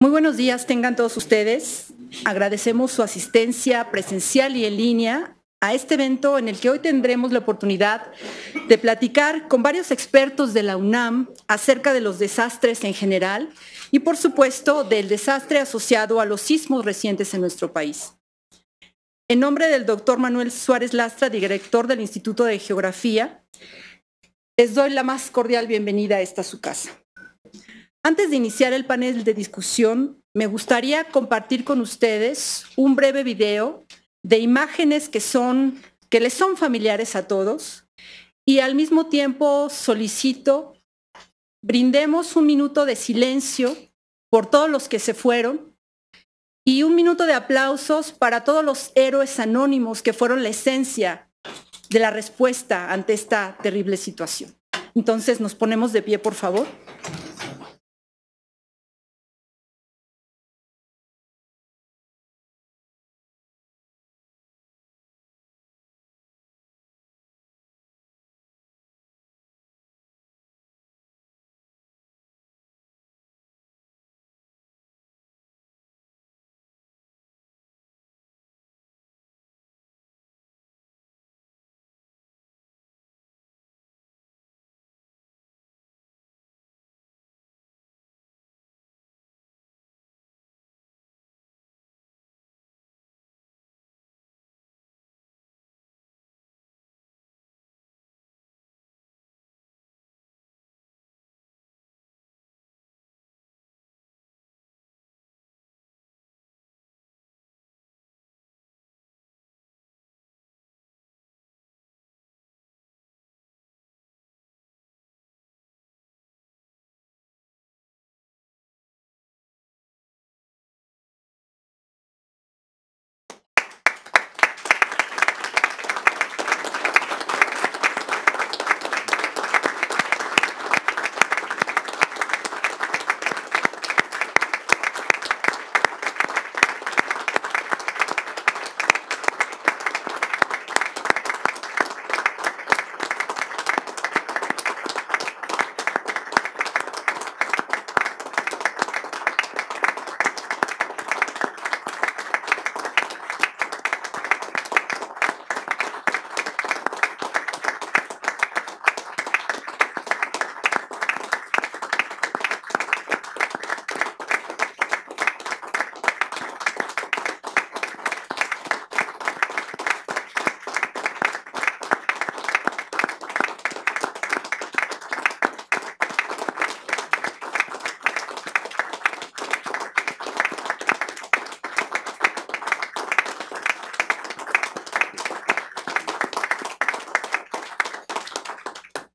Muy buenos días tengan todos ustedes. Agradecemos su asistencia presencial y en línea a este evento en el que hoy tendremos la oportunidad de platicar con varios expertos de la UNAM acerca de los desastres en general y por supuesto del desastre asociado a los sismos recientes en nuestro país. En nombre del doctor Manuel Suárez Lastra, director del Instituto de Geografía, les doy la más cordial bienvenida a esta su casa. Antes de iniciar el panel de discusión, me gustaría compartir con ustedes un breve video de imágenes que son que les son familiares a todos y al mismo tiempo solicito brindemos un minuto de silencio por todos los que se fueron y un minuto de aplausos para todos los héroes anónimos que fueron la esencia de la respuesta ante esta terrible situación. Entonces nos ponemos de pie, por favor.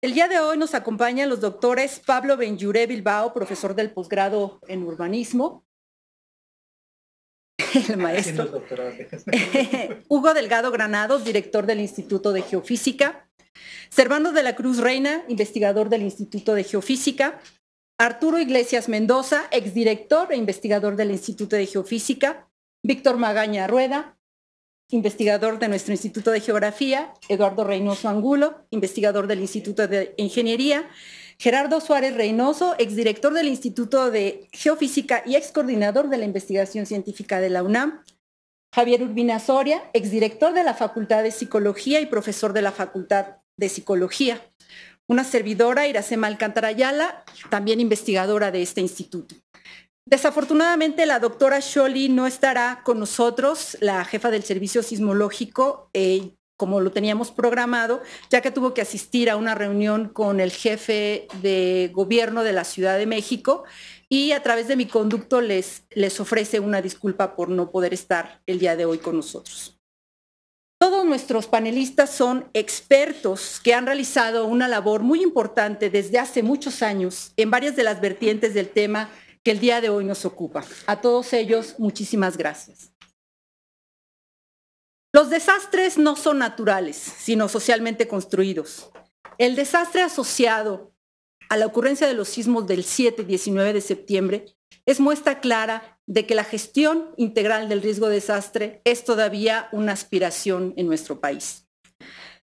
El día de hoy nos acompañan los doctores Pablo Benyure Bilbao, profesor del posgrado en urbanismo. El maestro. Hugo Delgado Granados, director del Instituto de Geofísica. Servando de la Cruz Reina, investigador del Instituto de Geofísica. Arturo Iglesias Mendoza, exdirector e investigador del Instituto de Geofísica. Víctor Magaña Rueda, investigador de nuestro Instituto de Geografía, Eduardo Reynoso Angulo, investigador del Instituto de Ingeniería, Gerardo Suárez Reynoso, exdirector del Instituto de Geofísica y excoordinador de la investigación científica de la UNAM, Javier Urbina Soria, exdirector de la Facultad de Psicología y profesor de la Facultad de Psicología, una servidora, Iracema Alcántara Ayala, también investigadora de este instituto. Desafortunadamente la doctora Sholly no estará con nosotros, la jefa del servicio sismológico, eh, como lo teníamos programado, ya que tuvo que asistir a una reunión con el jefe de gobierno de la Ciudad de México y a través de mi conducto les, les ofrece una disculpa por no poder estar el día de hoy con nosotros. Todos nuestros panelistas son expertos que han realizado una labor muy importante desde hace muchos años en varias de las vertientes del tema que el día de hoy nos ocupa. A todos ellos, muchísimas gracias. Los desastres no son naturales, sino socialmente construidos. El desastre asociado a la ocurrencia de los sismos del 7 y 19 de septiembre es muestra clara de que la gestión integral del riesgo de desastre es todavía una aspiración en nuestro país.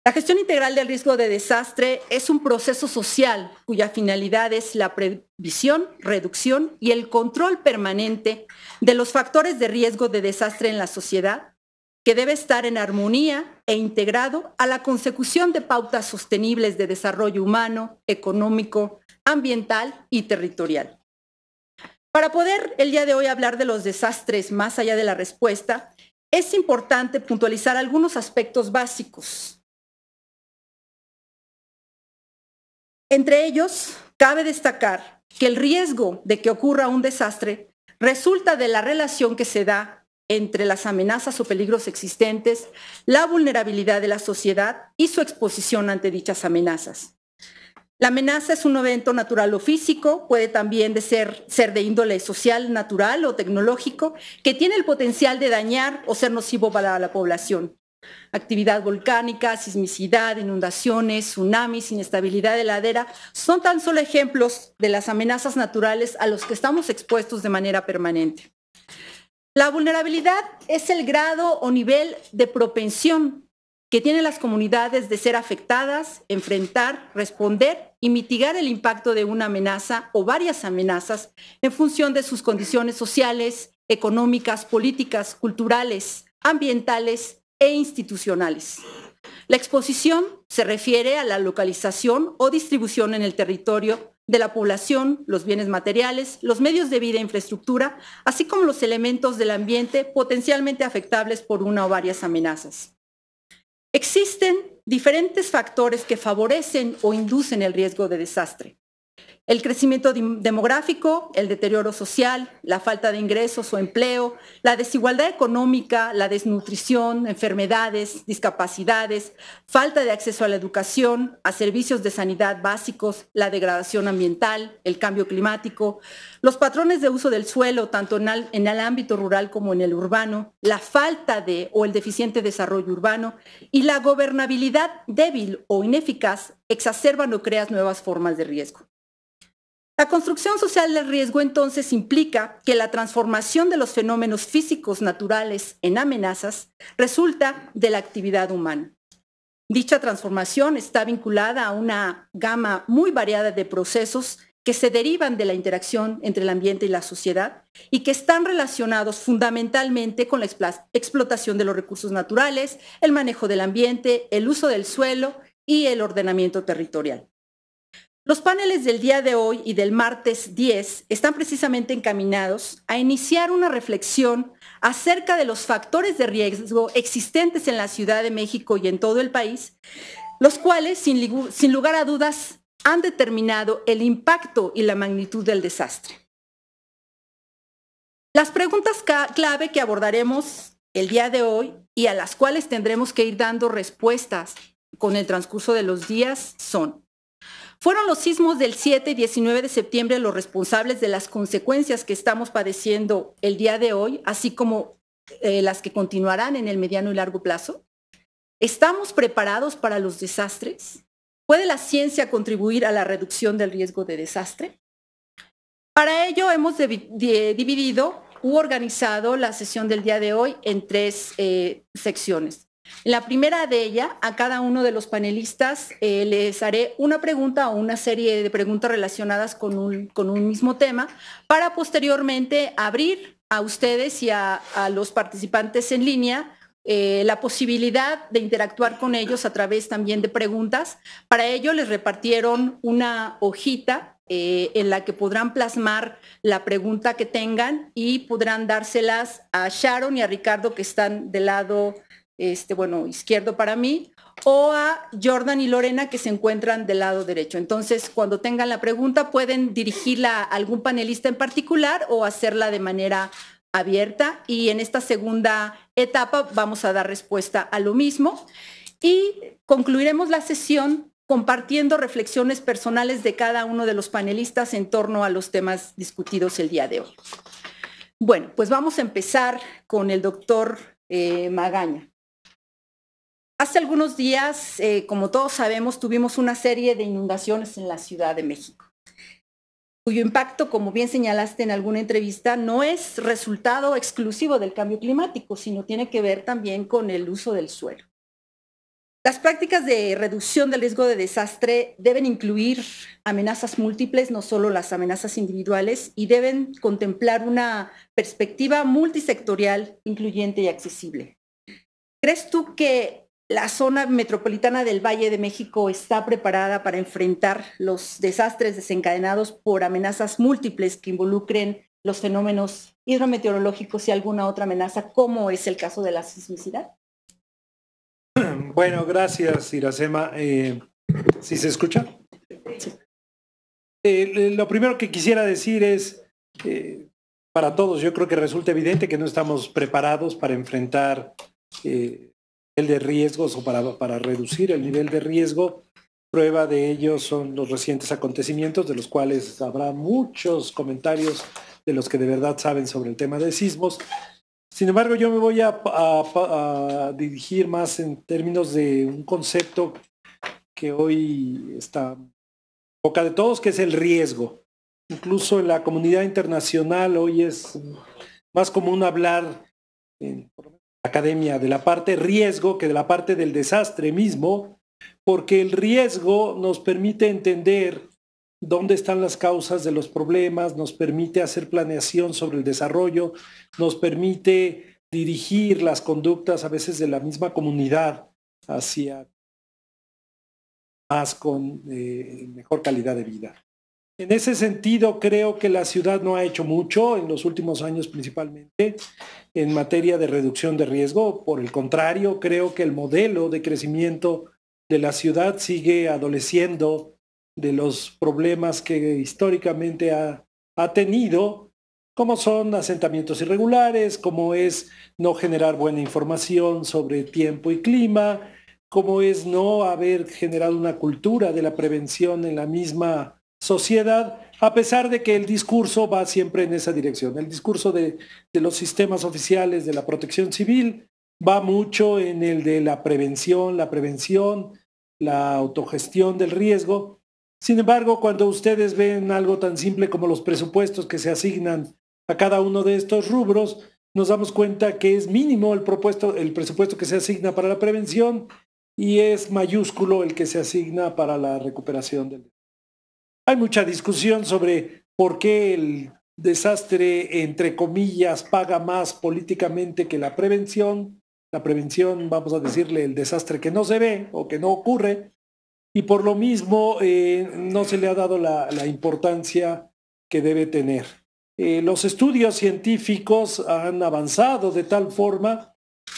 La gestión integral del riesgo de desastre es un proceso social cuya finalidad es la previsión, reducción y el control permanente de los factores de riesgo de desastre en la sociedad, que debe estar en armonía e integrado a la consecución de pautas sostenibles de desarrollo humano, económico, ambiental y territorial. Para poder el día de hoy hablar de los desastres más allá de la respuesta, es importante puntualizar algunos aspectos básicos Entre ellos, cabe destacar que el riesgo de que ocurra un desastre resulta de la relación que se da entre las amenazas o peligros existentes, la vulnerabilidad de la sociedad y su exposición ante dichas amenazas. La amenaza es un evento natural o físico, puede también ser, ser de índole social, natural o tecnológico, que tiene el potencial de dañar o ser nocivo para la población. Actividad volcánica, sismicidad, inundaciones, tsunamis, inestabilidad de ladera, son tan solo ejemplos de las amenazas naturales a los que estamos expuestos de manera permanente. La vulnerabilidad es el grado o nivel de propensión que tienen las comunidades de ser afectadas, enfrentar, responder y mitigar el impacto de una amenaza o varias amenazas en función de sus condiciones sociales, económicas, políticas, culturales, ambientales e institucionales. La exposición se refiere a la localización o distribución en el territorio de la población, los bienes materiales, los medios de vida e infraestructura, así como los elementos del ambiente potencialmente afectables por una o varias amenazas. Existen diferentes factores que favorecen o inducen el riesgo de desastre. El crecimiento demográfico, el deterioro social, la falta de ingresos o empleo, la desigualdad económica, la desnutrición, enfermedades, discapacidades, falta de acceso a la educación, a servicios de sanidad básicos, la degradación ambiental, el cambio climático, los patrones de uso del suelo, tanto en, el ámbito rural como en el urbano, la falta de o el deficiente desarrollo urbano y la gobernabilidad débil o ineficaz exacerban o crean nuevas formas de riesgo. La construcción social del riesgo entonces implica que la transformación de los fenómenos físicos naturales en amenazas resulta de la actividad humana. Dicha transformación está vinculada a una gama muy variada de procesos que se derivan de la interacción entre el ambiente y la sociedad y que están relacionados fundamentalmente con la explotación de los recursos naturales, el manejo del ambiente, el uso del suelo y el ordenamiento territorial. Los paneles del día de hoy y del martes 10 están precisamente encaminados a iniciar una reflexión acerca de los factores de riesgo existentes en la Ciudad de México y en todo el país, los cuales sin, lugar a dudas han determinado el impacto y la magnitud del desastre. Las preguntas clave que abordaremos el día de hoy y a las cuales tendremos que ir dando respuestas con el transcurso de los días son, fueron los sismos del 7 y 19 de septiembre los responsables de las consecuencias que estamos padeciendo el día de hoy, así como eh, las que continuarán en el mediano y largo plazo. ¿Estamos preparados para los desastres? ¿Puede la ciencia contribuir a la reducción del riesgo de desastre? Para ello hemos dividido u organizado la sesión del día de hoy en tres eh, secciones. La primera de ella, a cada uno de los panelistas eh, les haré una pregunta o una serie de preguntas relacionadas con un, mismo tema para posteriormente abrir a ustedes y a, los participantes en línea eh, la posibilidad de interactuar con ellos a través también de preguntas. Para ello les repartieron una hojita eh, en la que podrán plasmar la pregunta que tengan y podrán dárselas a Sharon y a Ricardo que están del lado este, bueno, izquierdo para mí, o a Jordan y Lorena que se encuentran del lado derecho. Entonces, cuando tengan la pregunta, pueden dirigirla a algún panelista en particular o hacerla de manera abierta. Y en esta segunda etapa vamos a dar respuesta a lo mismo. Y concluiremos la sesión compartiendo reflexiones personales de cada uno de los panelistas en torno a los temas discutidos el día de hoy. Bueno, pues vamos a empezar con el doctor eh, Magaña. Hace algunos días, eh, como todos sabemos, tuvimos una serie de inundaciones en la Ciudad de México, cuyo impacto, como bien señalaste en alguna entrevista, no es resultado exclusivo del cambio climático, sino tiene que ver también con el uso del suelo. Las prácticas de reducción del riesgo de desastre deben incluir amenazas múltiples, no solo las amenazas individuales, y deben contemplar una perspectiva multisectorial, incluyente y accesible. ¿Crees tú que la zona metropolitana del Valle de México está preparada para enfrentar los desastres desencadenados por amenazas múltiples que involucren los fenómenos hidrometeorológicos y alguna otra amenaza, como es el caso de la sismicidad? Bueno, gracias, Iracema. ¿Si eh, ¿Sí se escucha? Eh, lo primero que quisiera decir es, eh, para todos, yo creo que resulta evidente que no estamos preparados para enfrentar el de riesgos o para, para reducir el nivel de riesgo. Prueba de ello son los recientes acontecimientos, de los cuales habrá muchos comentarios de los que de verdad saben sobre el tema de sismos. Sin embargo, yo me voy a, dirigir más en términos de un concepto que hoy está boca de todos, que es el riesgo. Incluso en la comunidad internacional hoy es más común hablar, en, academia, de la parte riesgo que de la parte del desastre mismo, porque el riesgo nos permite entender dónde están las causas de los problemas, nos permite hacer planeación sobre el desarrollo, nos permite dirigir las conductas a veces de la misma comunidad hacia más con eh, mejor calidad de vida. En ese sentido, creo que la ciudad no ha hecho mucho en los últimos años principalmente en materia de reducción de riesgo. Por el contrario, creo que el modelo de crecimiento de la ciudad sigue adoleciendo de los problemas que históricamente ha, tenido, como son asentamientos irregulares, como es no generar buena información sobre tiempo y clima, como es no haber generado una cultura de la prevención en la misma sociedad, a pesar de que el discurso va siempre en esa dirección. El discurso de, los sistemas oficiales de la protección civil va mucho en el de la prevención, la prevención, la autogestión del riesgo. Sin embargo, cuando ustedes ven algo tan simple como los presupuestos que se asignan a cada uno de estos rubros, nos damos cuenta que es mínimo el, el presupuesto que se asigna para la prevención y es mayúsculo el que se asigna para la recuperación del hay mucha discusión sobre por qué el desastre, entre comillas, paga más políticamente que la prevención. La prevención, vamos a decirle, el desastre que no se ve o que no ocurre. Y por lo mismo eh, no se le ha dado la, importancia que debe tener. Eh, los estudios científicos han avanzado de tal forma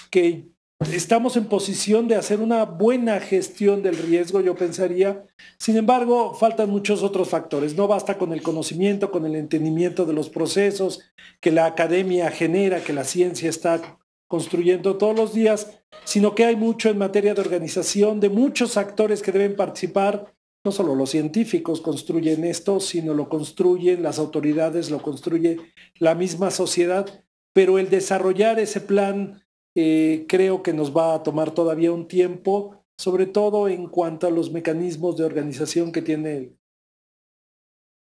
que Estamos en posición de hacer una buena gestión del riesgo, yo pensaría. Sin embargo, faltan muchos otros factores. No basta con el conocimiento, con el entendimiento de los procesos que la academia genera, que la ciencia está construyendo todos los días, sino que hay mucho en materia de organización, de muchos actores que deben participar. No solo los científicos construyen esto, sino lo construyen las autoridades, lo construye la misma sociedad, pero el desarrollar ese plan eh, creo que nos va a tomar todavía un tiempo, sobre todo en cuanto a los mecanismos de organización que tiene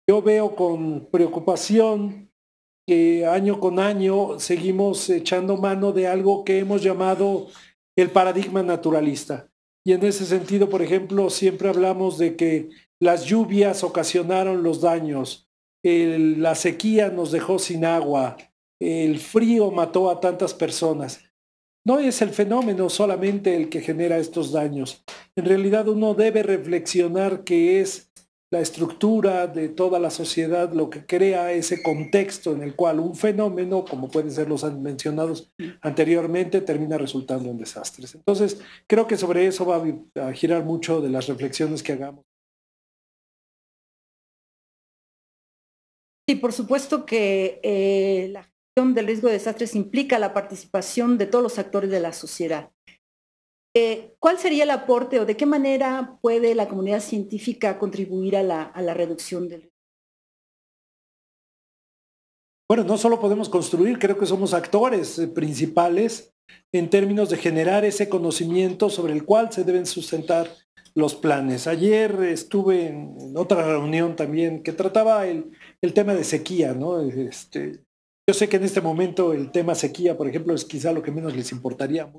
Yo veo con preocupación que año con año seguimos echando mano de algo que hemos llamado el paradigma naturalista. Y en ese sentido, por ejemplo, siempre hablamos de que las lluvias ocasionaron los daños, la sequía nos dejó sin agua, el frío mató a tantas personas. No es el fenómeno solamente el que genera estos daños. En realidad uno debe reflexionar que es la estructura de toda la sociedad lo que crea ese contexto en el cual un fenómeno, como pueden ser los mencionados anteriormente, termina resultando en desastres. Entonces, creo que sobre eso va a girar mucho de las reflexiones que hagamos. Sí, por supuesto que eh, la del riesgo de desastres implica la participación de todos los actores de la sociedad. Eh, ¿Cuál sería el aporte o de qué manera puede la comunidad científica contribuir a la, a la reducción del riesgo? Bueno, no solo podemos construir, creo que somos actores eh, principales en términos de generar ese conocimiento sobre el cual se deben sustentar los planes. Ayer estuve en, otra reunión también que trataba el, el tema de sequía, ¿no? Este, yo sé que en este momento el tema sequía, por ejemplo, es quizá lo que menos les importaría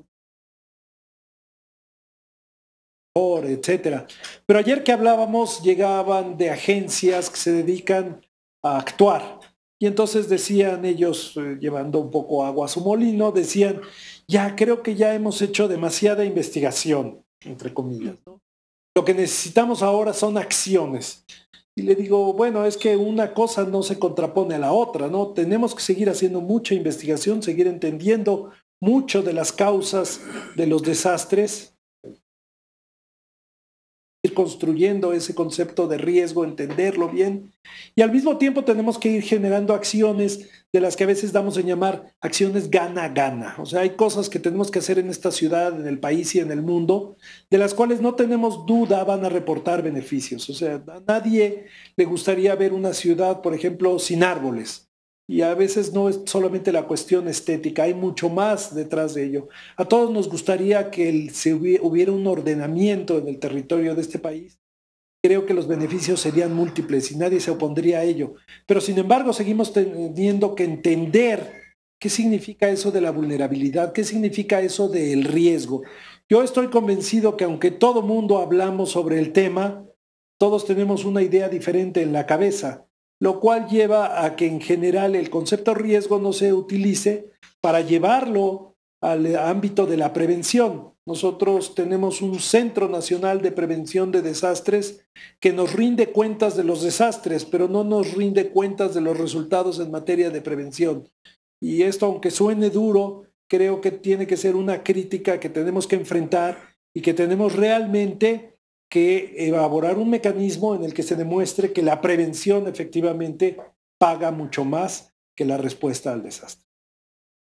etcétera. Pero ayer que hablábamos llegaban de agencias que se dedican a actuar. Y entonces decían ellos, eh, llevando un poco agua a su molino, decían, ya creo que ya hemos hecho demasiada investigación, entre comillas. Lo que necesitamos ahora son acciones y le digo, bueno, es que una cosa no se contrapone a la otra, ¿no? Tenemos que seguir haciendo mucha investigación, seguir entendiendo mucho de las causas de los desastres, ir construyendo ese concepto de riesgo, entenderlo bien, y al mismo tiempo tenemos que ir generando acciones de las que a veces damos en llamar acciones gana-gana. O sea, hay cosas que tenemos que hacer en esta ciudad, en el país y en el mundo, de las cuales no tenemos duda van a reportar beneficios. O sea, a nadie le gustaría ver una ciudad, por ejemplo, sin árboles. Y a veces no es solamente la cuestión estética, hay mucho más detrás de ello. A todos nos gustaría que se hubiera un ordenamiento en el territorio de este país creo que los beneficios serían múltiples y nadie se opondría a ello. Pero sin embargo, seguimos teniendo que entender qué significa eso de la vulnerabilidad, qué significa eso del riesgo. Yo estoy convencido que aunque todo mundo hablamos sobre el tema, todos tenemos una idea diferente en la cabeza, lo cual lleva a que en general el concepto riesgo no se utilice para llevarlo al ámbito de la prevención. Nosotros tenemos un Centro Nacional de Prevención de Desastres que nos rinde cuentas de los desastres, pero no nos rinde cuentas de los resultados en materia de prevención. Y esto, aunque suene duro, creo que tiene que ser una crítica que tenemos que enfrentar y que tenemos realmente que elaborar un mecanismo en el que se demuestre que la prevención efectivamente paga mucho más que la respuesta al desastre.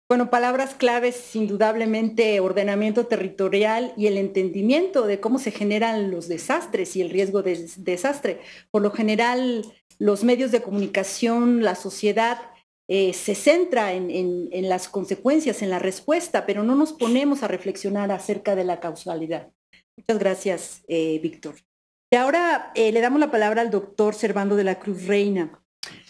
Bueno, palabras claves, indudablemente, ordenamiento territorial y el entendimiento de cómo se generan los desastres y el riesgo de desastre. Por lo general, los medios de comunicación, la sociedad eh, se centra en, las consecuencias, en la respuesta, pero no nos ponemos a reflexionar acerca de la causalidad. Muchas gracias, eh, Víctor. Y ahora eh, le damos la palabra al doctor Servando de la Cruz Reina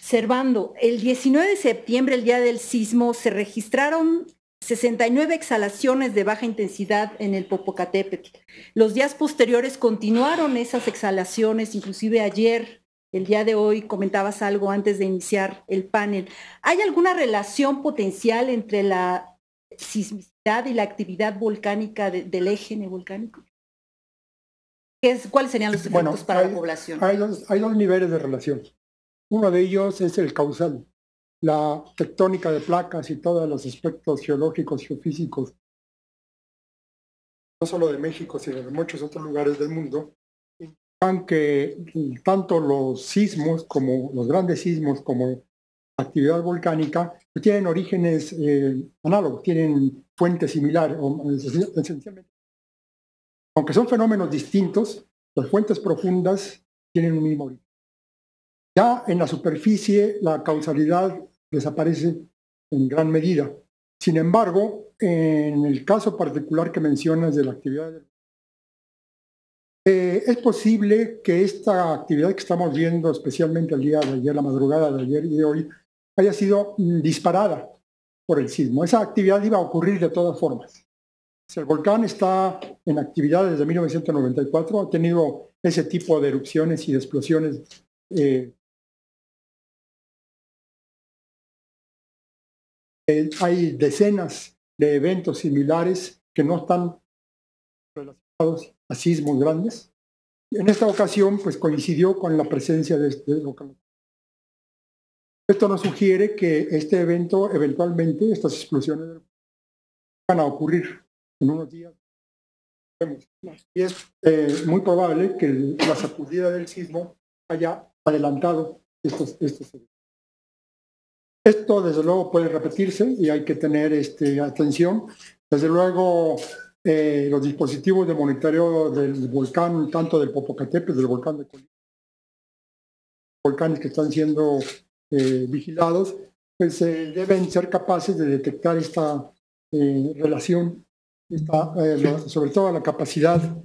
observando, el 19 de septiembre, el día del sismo, se registraron 69 exhalaciones de baja intensidad en el Popocatépetl. Los días posteriores continuaron esas exhalaciones, inclusive ayer, el día de hoy, comentabas algo antes de iniciar el panel. ¿Hay alguna relación potencial entre la sismicidad y la actividad volcánica del eje volcánico? ¿Cuáles serían los efectos para la población? hay dos niveles de relación. Uno de ellos es el causal, la tectónica de placas y todos los aspectos geológicos, y geofísicos, no solo de México, sino de muchos otros lugares del mundo, indican que tanto los sismos como los grandes sismos como actividad volcánica pues tienen orígenes eh, análogos, tienen fuentes similares, Aunque son fenómenos distintos, las fuentes profundas tienen un mismo origen. Ya en la superficie la causalidad desaparece en gran medida. Sin embargo, en el caso particular que mencionas de la actividad del eh, es posible que esta actividad que estamos viendo, especialmente el día de ayer, la madrugada de ayer y de hoy, haya sido mm, disparada por el sismo. Esa actividad iba a ocurrir de todas formas. El volcán está en actividad desde 1994, ha tenido ese tipo de erupciones y de explosiones eh, Eh, hay decenas de eventos similares que no están relacionados a sismos grandes. En esta ocasión, pues coincidió con la presencia de, este local. Esto nos sugiere que este evento, eventualmente, estas explosiones van a ocurrir en unos días. Y es eh, muy probable que la sacudida del sismo haya adelantado estos, estos eventos. Esto, desde luego, puede repetirse y hay que tener este, atención. Desde luego, eh, los dispositivos de monitoreo del volcán, tanto del Popocatépetl, del volcán de Colima, volcanes que están siendo eh, vigilados, pues eh, deben ser capaces de detectar esta relación, sobre todo la capacidad,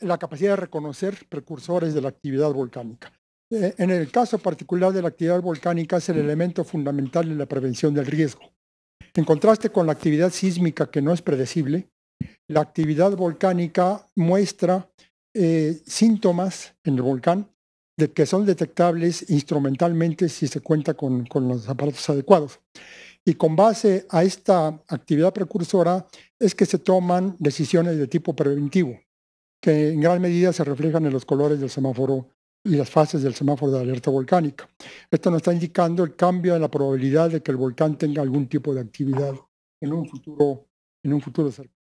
la capacidad de reconocer precursores de la actividad volcánica. Eh, en el caso particular de la actividad volcánica es el elemento fundamental en la prevención del riesgo. En contraste con la actividad sísmica que no es predecible, la actividad volcánica muestra eh, síntomas en el volcán de que son detectables instrumentalmente si se cuenta con los aparatos adecuados. Y con base a esta actividad precursora es que se toman decisiones de tipo preventivo, que en gran medida se reflejan en los colores del semáforo y las fases del semáforo de alerta volcánica. Esto nos está indicando el cambio en la probabilidad de que el volcán tenga algún tipo de actividad en un futuro, en un futuro cercano.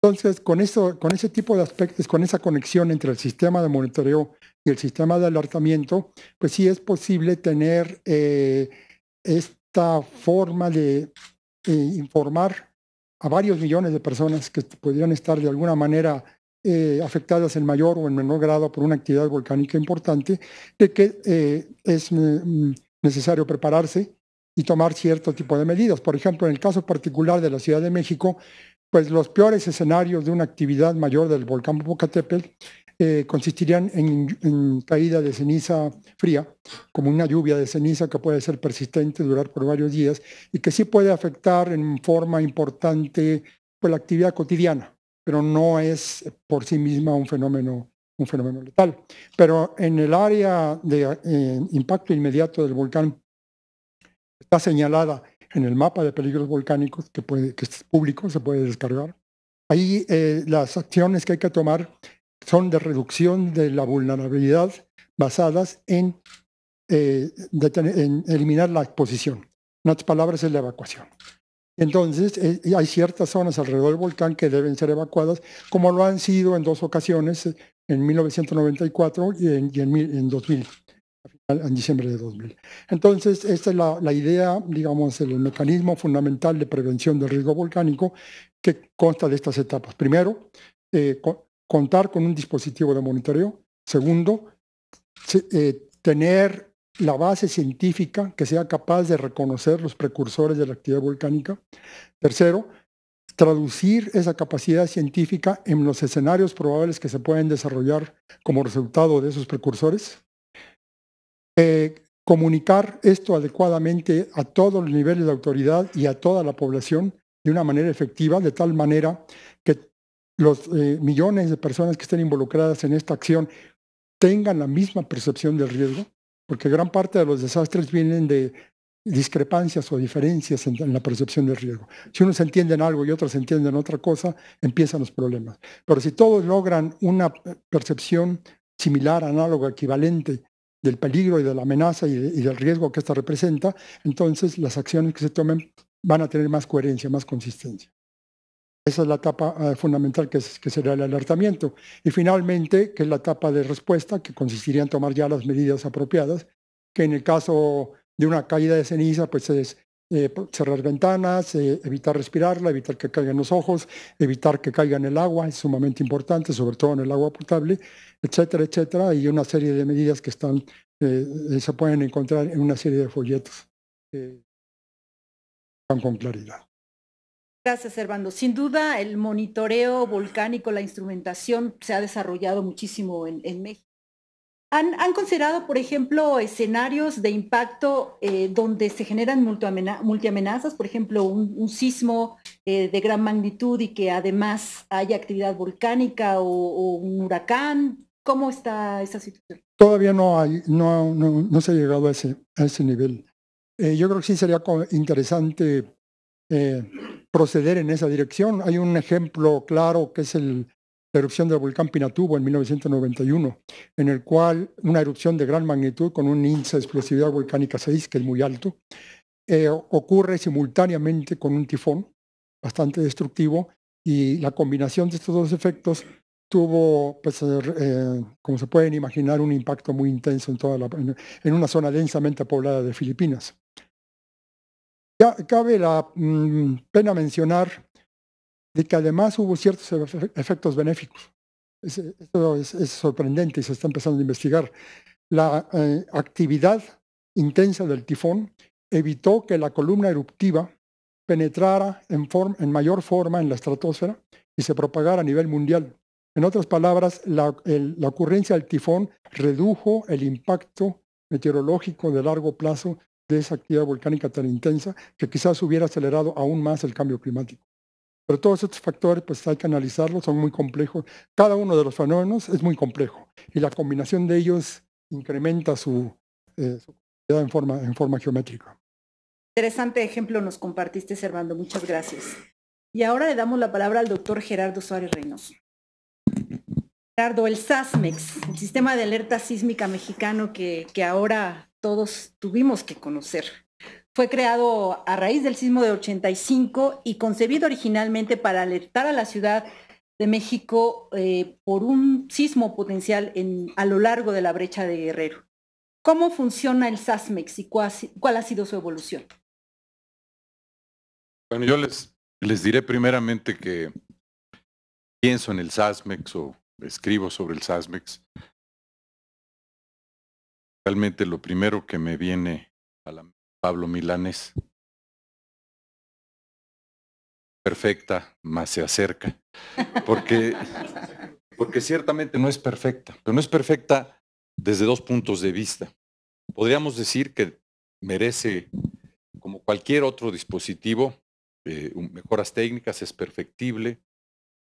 Entonces, con, eso, con ese tipo de aspectos, con esa conexión entre el sistema de monitoreo y el sistema de alertamiento, pues sí es posible tener eh, esta forma de eh, informar a varios millones de personas que podrían estar de alguna manera eh, afectadas en mayor o en menor grado por una actividad volcánica importante, de que eh, es eh, mm, necesario prepararse y tomar cierto tipo de medidas. Por ejemplo, en el caso particular de la Ciudad de México, pues los peores escenarios de una actividad mayor del volcán Popocatépetl consistirían en, caída de ceniza fría, como una lluvia de ceniza que puede ser persistente, durar por varios días y que sí puede afectar en forma importante pues, la actividad cotidiana pero no es por sí misma un fenómeno, un fenómeno letal. Pero en el área de eh, impacto inmediato del volcán está señalada en el mapa de peligros volcánicos que, es público, se puede descargar. Ahí eh, las acciones que hay que tomar son de reducción de la vulnerabilidad basadas en, eh, en eliminar la exposición. En otras palabras, es la evacuación. Entonces, eh, hay ciertas zonas alrededor del volcán que deben ser evacuadas, como lo han sido en dos ocasiones, eh, en 1994 y en, 2000, en diciembre de 2000. Entonces, esta es la, idea, digamos, el mecanismo fundamental de prevención del riesgo volcánico que consta de estas etapas. Primero, eh, contar con un dispositivo de monitoreo. Segundo, tener la base científica que sea capaz de reconocer los precursores de la actividad volcánica. Tercero, traducir esa capacidad científica en los escenarios probables que se pueden desarrollar como resultado de esos precursores. Eh, comunicar esto adecuadamente a todos los niveles de autoridad y a toda la población de una manera efectiva, de tal manera que los eh, millones de personas que estén involucradas en esta acción tengan la misma percepción del riesgo porque gran parte de los desastres vienen de discrepancias o diferencias en, la percepción del riesgo. Si unos entienden algo y otros entienden otra cosa, empiezan los problemas. Pero si todos logran una percepción similar, análoga, equivalente del peligro y de la amenaza y, del riesgo que esta representa, entonces las acciones que se tomen van a tener más coherencia, más consistencia. Esa es la etapa eh, fundamental que, que, será el alertamiento. Y finalmente, que es la etapa de respuesta, que consistiría en tomar ya las medidas apropiadas, que en el caso de una caída de ceniza, pues es eh, cerrar ventanas, eh, evitar respirarla, evitar que caigan los ojos, evitar que caiga en el agua, es sumamente importante, sobre todo en el agua potable, etcétera, etcétera, y una serie de medidas que están, se pueden encontrar en una serie de folletos que con claridad. Gracias, Servando. Sin duda, el monitoreo volcánico, la instrumentación se ha desarrollado muchísimo en, México. ¿Han, considerado, por ejemplo, escenarios de impacto eh, donde se generan multiamenazas, por ejemplo, un, sismo eh, de gran magnitud y que además haya actividad volcánica o, un huracán? ¿Cómo está esa situación? Todavía no, hay, no, se ha llegado a ese, a ese nivel. Eh, yo creo que sí sería interesante proceder en esa dirección. Hay un ejemplo claro que es la erupción del volcán Pinatubo en 1991, en el cual una erupción de gran magnitud con un índice de explosividad volcánica 6, que es muy alto, eh, ocurre simultáneamente con un tifón bastante destructivo y la combinación de estos dos efectos tuvo, pues, eh, eh, como se pueden imaginar, un impacto muy intenso en, toda la, en una zona densamente poblada de Filipinas. Ya Cabe la mm, pena mencionar de que además hubo ciertos efectos benéficos. Esto es, sorprendente y se está empezando a investigar. La eh, actividad intensa del tifón evitó que la columna eruptiva penetrara en, mayor forma en la estratosfera y se propagara a nivel mundial. En otras palabras, la ocurrencia del tifón redujo el impacto meteorológico de largo plazo de esa actividad volcánica tan intensa que quizás hubiera acelerado aún más el cambio climático. Pero todos estos factores pues hay que analizarlos, son muy complejos. Cada uno de los fenómenos es muy complejo y la combinación de ellos incrementa su, eh, en forma, en forma geométrica. Interesante ejemplo nos compartiste, Servando. Muchas gracias. Y ahora le damos la palabra al doctor Gerardo Suárez Reynos. Gerardo, el SASMEX, el Sistema de Alerta Sísmica Mexicano que ahora todos tuvimos que conocer. Fue creado a raíz del sismo de 85 y concebido originalmente para alertar a la ciudad de México eh, por un sismo potencial en, a lo largo de la brecha de Guerrero. ¿Cómo funciona el SASMEX y cuál, ha sido su evolución? Bueno, yo les, les diré primeramente que pienso en el SASMEX o escribo sobre el SASMEX realmente lo primero que me viene a la Pablo es Perfecta, más se acerca. Porque, porque ciertamente no es perfecta, pero no es perfecta desde dos puntos de vista. Podríamos decir que merece, como cualquier otro dispositivo, eh, mejoras técnicas, es perfectible.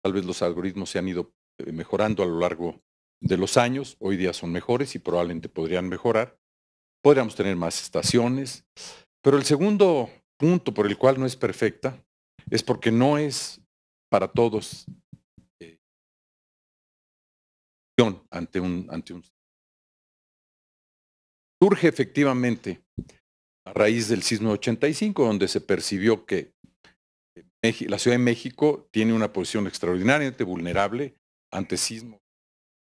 Tal vez los algoritmos se han ido eh, mejorando a lo largo de los años, hoy día son mejores y probablemente podrían mejorar. Podríamos tener más estaciones, pero el segundo punto por el cual no es perfecta es porque no es para todos eh, ante un surge efectivamente a raíz del sismo de 85 donde se percibió que eh, la Ciudad de México tiene una posición extraordinariamente vulnerable ante sismo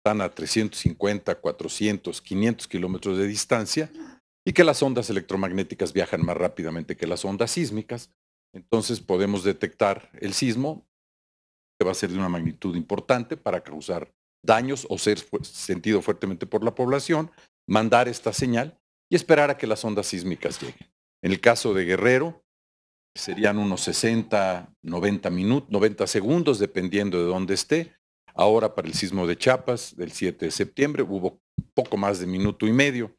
están a 350, 400, 500 kilómetros de distancia y que las ondas electromagnéticas viajan más rápidamente que las ondas sísmicas. Entonces podemos detectar el sismo, que va a ser de una magnitud importante para causar daños o ser sentido fuertemente por la población, mandar esta señal y esperar a que las ondas sísmicas lleguen. En el caso de Guerrero, serían unos 60, 90 minutos, 90 segundos, dependiendo de dónde esté, Ahora para el sismo de Chiapas del 7 de septiembre hubo poco más de minuto y medio.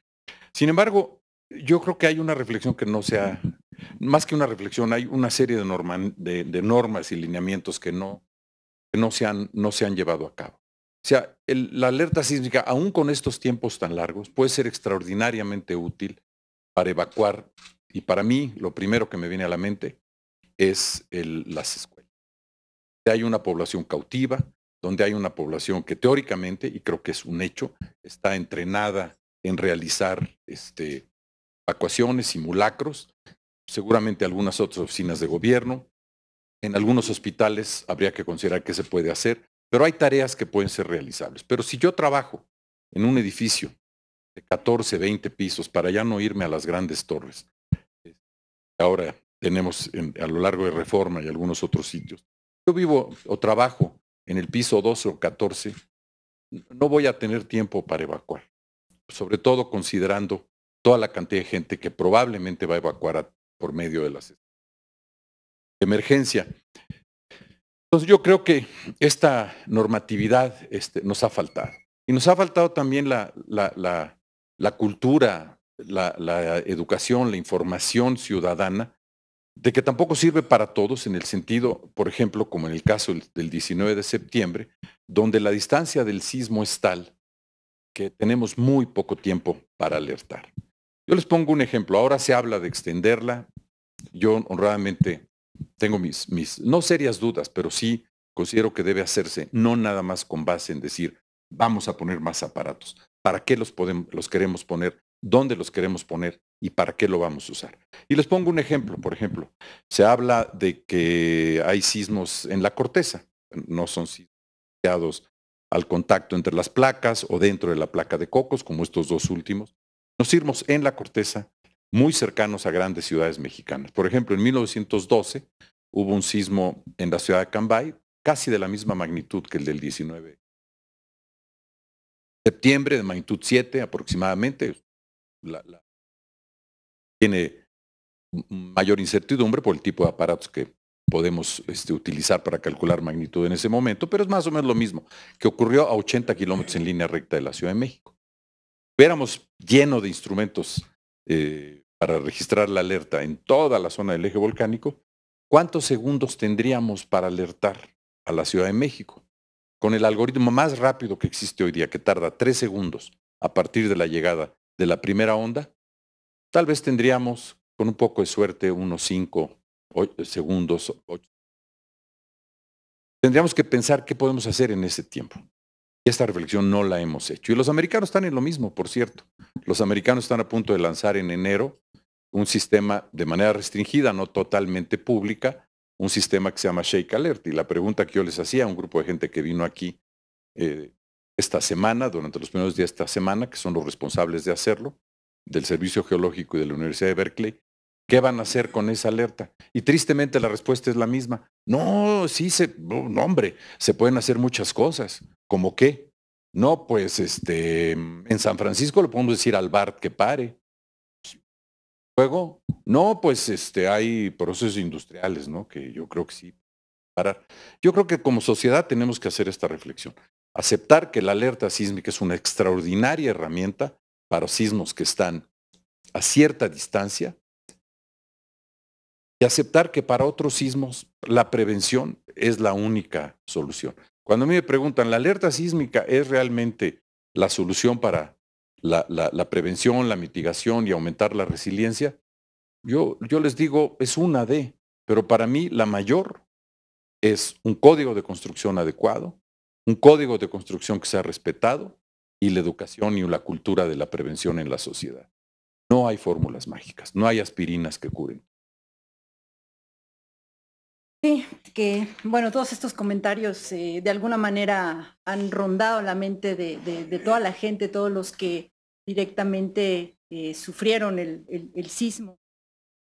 Sin embargo, yo creo que hay una reflexión que no sea más que una reflexión, hay una serie de, normas y lineamientos que no, no, se, han, no se han llevado a cabo. O sea, la alerta sísmica, aún con estos tiempos tan largos, puede ser extraordinariamente útil para evacuar. Y para mí, lo primero que me viene a la mente es el, las escuelas. Hay una población cautiva, donde hay una población que teóricamente, y creo que es un hecho, está entrenada en realizar este, evacuaciones, simulacros, seguramente algunas otras oficinas de gobierno, en algunos hospitales habría que considerar qué se puede hacer, pero hay tareas que pueden ser realizables. Pero si yo trabajo en un edificio de 14, 20 pisos, para ya no irme a las grandes torres, eh, ahora tenemos a lo largo de Reforma y algunos otros sitios, yo vivo o trabajo en el piso 12 o 14, no voy a tener tiempo para evacuar, sobre todo considerando toda la cantidad de gente que probablemente va a evacuar por medio de las emergencia. Entonces yo creo que esta normatividad este, nos ha faltado. Y nos ha faltado también la cultura, la, educación, la información ciudadana de que tampoco sirve para todos en el sentido, por ejemplo, como en el caso del 19 de septiembre, donde la distancia del sismo es tal que tenemos muy poco tiempo para alertar. Yo les pongo un ejemplo. Ahora se habla de extenderla. Yo honradamente tengo mis, no serias dudas, pero sí considero que debe hacerse, no nada más con base en decir, vamos a poner más aparatos. ¿Para qué los, los queremos poner? ¿Dónde los queremos poner? y para qué lo vamos a usar. Y les pongo un ejemplo, por ejemplo, se habla de que hay sismos en la corteza, no son sismos al contacto entre las placas o dentro de la placa de cocos, como estos dos últimos. Nos irmos en la corteza muy cercanos a grandes ciudades mexicanas. Por ejemplo, en 1912 hubo un sismo en la ciudad de Cambay, casi de la misma magnitud que el del 19 de septiembre, de magnitud 7 aproximadamente tiene mayor incertidumbre por el tipo de aparatos que podemos este, utilizar para calcular magnitud en ese momento, pero es más o menos lo mismo que ocurrió a 80 kilómetros en línea recta de la Ciudad de México. Hubiéramos lleno de instrumentos eh, para registrar la alerta en toda la zona del eje volcánico, ¿cuántos segundos tendríamos para alertar a la Ciudad de México? Con el algoritmo más rápido que existe hoy día, que tarda tres segundos a partir de la llegada de la primera onda, Tal vez tendríamos, con un poco de suerte, unos 5 eh, segundos. Ocho. Tendríamos que pensar qué podemos hacer en ese tiempo. Y esta reflexión no la hemos hecho. Y los americanos están en lo mismo, por cierto. Los americanos están a punto de lanzar en enero un sistema de manera restringida, no totalmente pública, un sistema que se llama Shake Alert. Y la pregunta que yo les hacía a un grupo de gente que vino aquí eh, esta semana, durante los primeros días de esta semana, que son los responsables de hacerlo, del Servicio Geológico y de la Universidad de Berkeley, ¿qué van a hacer con esa alerta? Y tristemente la respuesta es la misma. No, sí, hombre, se pueden hacer muchas cosas. ¿Cómo qué? No, pues este, en San Francisco le podemos decir al BART que pare. Luego, no, pues este, hay procesos industriales, ¿no? Que yo creo que sí parar. Yo creo que como sociedad tenemos que hacer esta reflexión. Aceptar que la alerta sísmica es una extraordinaria herramienta para sismos que están a cierta distancia y aceptar que para otros sismos la prevención es la única solución. Cuando a mí me preguntan, ¿la alerta sísmica es realmente la solución para la, prevención, la mitigación y aumentar la resiliencia? Yo, yo les digo, es una de, pero para mí la mayor es un código de construcción adecuado, un código de construcción que sea respetado, y la educación y la cultura de la prevención en la sociedad. No hay fórmulas mágicas, no hay aspirinas que curen. Sí, que bueno, todos estos comentarios eh, de alguna manera han rondado la mente de, toda la gente, todos los que directamente eh, sufrieron el sismo.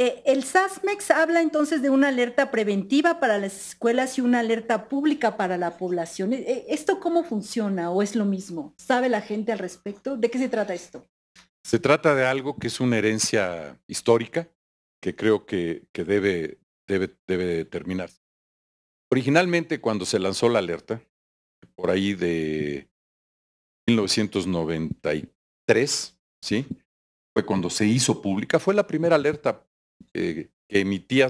Eh, el SASMEX habla entonces de una alerta preventiva para las escuelas y una alerta pública para la población. Eh, eh, ¿Esto cómo funciona o es lo mismo? ¿Sabe la gente al respecto? ¿De qué se trata esto? Se trata de algo que es una herencia histórica que creo que, debe, debe, debe Originalmente cuando se lanzó la alerta, por ahí de 1993, ¿sí? Fue cuando se hizo pública, fue la primera alerta eh, que emitía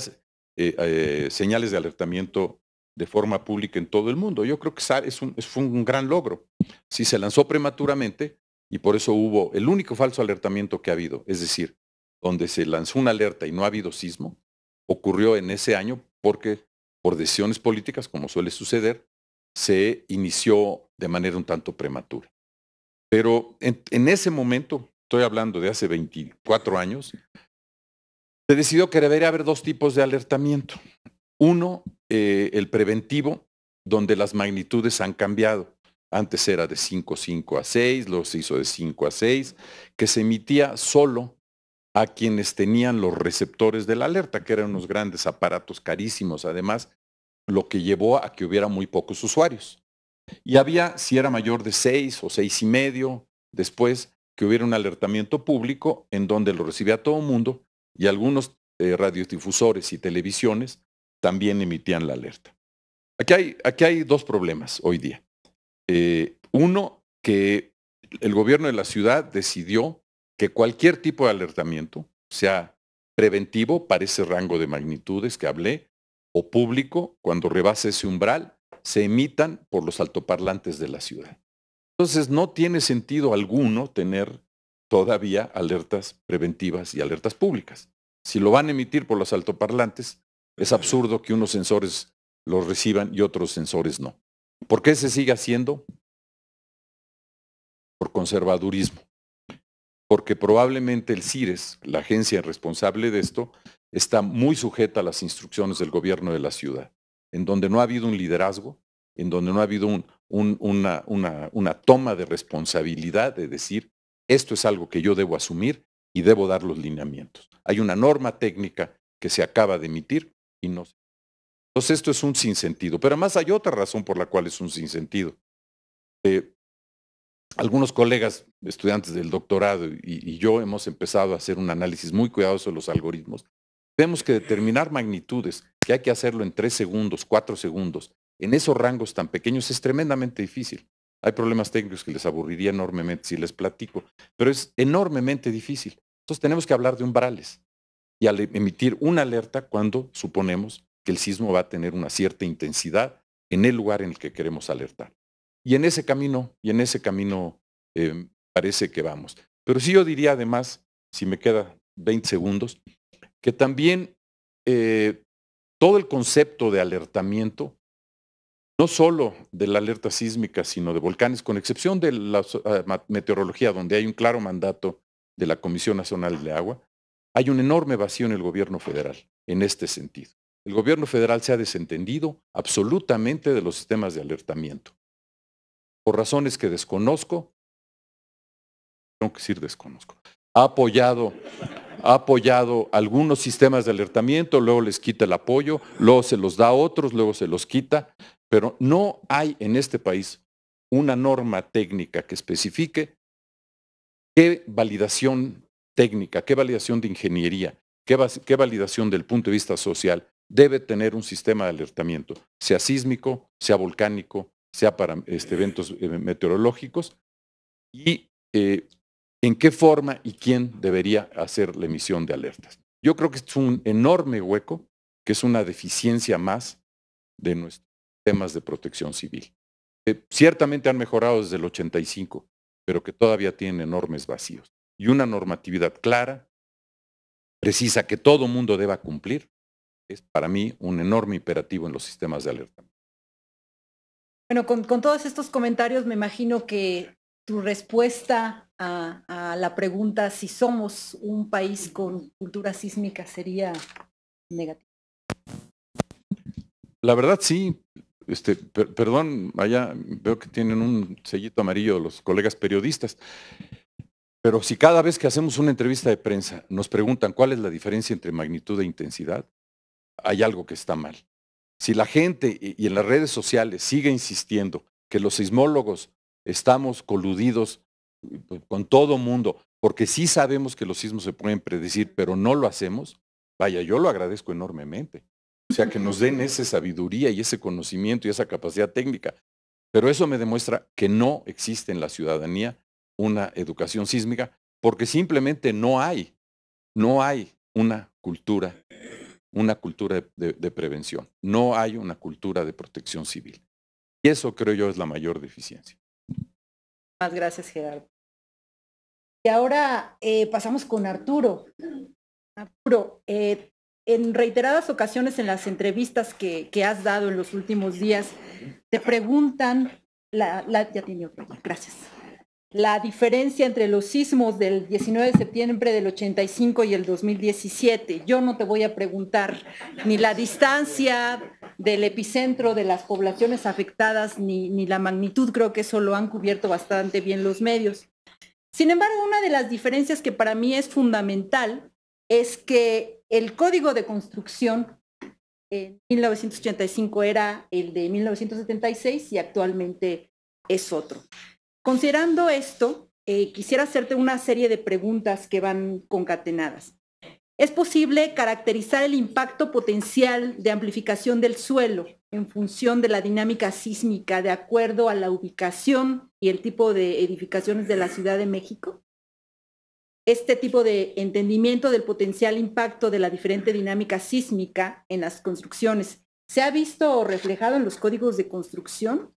eh, eh, señales de alertamiento de forma pública en todo el mundo. Yo creo que es un, fue un gran logro. Si se lanzó prematuramente y por eso hubo el único falso alertamiento que ha habido, es decir, donde se lanzó una alerta y no ha habido sismo, ocurrió en ese año porque por decisiones políticas, como suele suceder, se inició de manera un tanto prematura. Pero en, en ese momento, estoy hablando de hace 24 años, se decidió que debería haber dos tipos de alertamiento. Uno, eh, el preventivo, donde las magnitudes han cambiado. Antes era de 5, 5 a 6, luego se hizo de 5 a 6, que se emitía solo a quienes tenían los receptores de la alerta, que eran unos grandes aparatos carísimos, además, lo que llevó a que hubiera muy pocos usuarios. Y había, si era mayor de 6 o 6 y medio, después que hubiera un alertamiento público en donde lo recibía todo el mundo y algunos eh, radiodifusores y televisiones también emitían la alerta. Aquí hay, aquí hay dos problemas hoy día. Eh, uno, que el gobierno de la ciudad decidió que cualquier tipo de alertamiento, sea preventivo para ese rango de magnitudes que hablé, o público, cuando rebase ese umbral, se emitan por los altoparlantes de la ciudad. Entonces no tiene sentido alguno tener todavía alertas preventivas y alertas públicas. Si lo van a emitir por los altoparlantes, es absurdo que unos sensores los reciban y otros sensores no. ¿Por qué se sigue haciendo? Por conservadurismo. Porque probablemente el CIRES, la agencia responsable de esto, está muy sujeta a las instrucciones del gobierno de la ciudad, en donde no ha habido un liderazgo, en donde no ha habido una toma de responsabilidad de decir, esto es algo que yo debo asumir y debo dar los lineamientos. Hay una norma técnica que se acaba de emitir y no se... Entonces esto es un sinsentido, pero además hay otra razón por la cual es un sinsentido. Eh, algunos colegas, estudiantes del doctorado y, y, yo hemos empezado a hacer un análisis muy cuidadoso de los algoritmos. Vemos que determinar magnitudes, que hay que hacerlo en tres segundos, cuatro segundos, en esos rangos tan pequeños es tremendamente difícil. Hay problemas técnicos que les aburriría enormemente si les platico, pero es enormemente difícil. Entonces tenemos que hablar de umbrales y al emitir una alerta cuando suponemos que el sismo va a tener una cierta intensidad en el lugar en el que queremos alertar. Y en ese camino, y en ese camino em, parece que vamos. Pero sí yo diría además, si me queda 20 segundos, que también eh, todo el concepto de alertamiento no solo de la alerta sísmica, sino de volcanes, con excepción de la eh, meteorología, donde hay un claro mandato de la Comisión Nacional de Agua, hay un enorme vacío en el gobierno federal en este sentido. El gobierno federal se ha desentendido absolutamente de los sistemas de alertamiento. Por razones que desconozco, tengo que decir desconozco, ha apoyado algunos sistemas de alertamiento, luego les quita el apoyo, luego se los da a otros, luego se los quita. Pero no hay en este país una norma técnica que especifique qué validación técnica, qué validación de ingeniería, qué, validación del punto de vista social debe tener un sistema de alertamiento, sea sísmico, sea volcánico, sea para este, eventos eh, meteorológicos, y eh, en qué forma y quién debería hacer la emisión de alertas. Yo creo que es un enorme hueco, que es una deficiencia más de nuestro temas de protección civil. Eh, ciertamente han mejorado desde el 85, pero que todavía tienen enormes vacíos. Y una normatividad clara, precisa, que todo mundo deba cumplir, es para mí un enorme imperativo en los sistemas de alerta. Bueno, con, todos estos comentarios me imagino que tu respuesta a, la pregunta si somos un país con cultura sísmica sería negativa. La verdad sí, este, perdón, allá veo que tienen un sellito amarillo los colegas periodistas. Pero si cada vez que hacemos una entrevista de prensa nos preguntan cuál es la diferencia entre magnitud e intensidad, hay algo que está mal. Si la gente y en las redes sociales sigue insistiendo que los sismólogos estamos coludidos pues, con todo mundo, porque sí sabemos que los sismos se pueden predecir, pero no lo hacemos, vaya, yo lo agradezco enormemente. O sea, que nos den esa sabiduría y ese conocimiento y esa capacidad técnica. Pero eso me demuestra que no existe en la ciudadanía una educación sísmica porque simplemente no hay, no hay una cultura, una cultura de, prevención, no hay una cultura de protección civil. Y eso creo yo es la mayor deficiencia. Más gracias, Gerardo. Y ahora eh, pasamos con Arturo. Arturo, eh, en reiteradas ocasiones en las entrevistas que, has dado en los últimos días, te preguntan, la, ya tiene gracias, la diferencia entre los sismos del 19 de septiembre del 85 y el 2017. Yo no te voy a preguntar ni la distancia del epicentro de las poblaciones afectadas ni, ni la magnitud, creo que eso lo han cubierto bastante bien los medios. Sin embargo, una de las diferencias que para mí es fundamental es que el código de construcción en 1985 era el de 1976 y actualmente es otro. Considerando esto, eh, quisiera hacerte una serie de preguntas que van concatenadas. ¿Es posible caracterizar el impacto potencial de amplificación del suelo en función de la dinámica sísmica de acuerdo a la ubicación y el tipo de edificaciones de la Ciudad de México? este tipo de entendimiento del potencial impacto de la diferente dinámica sísmica en las construcciones se ha visto o reflejado en los códigos de construcción.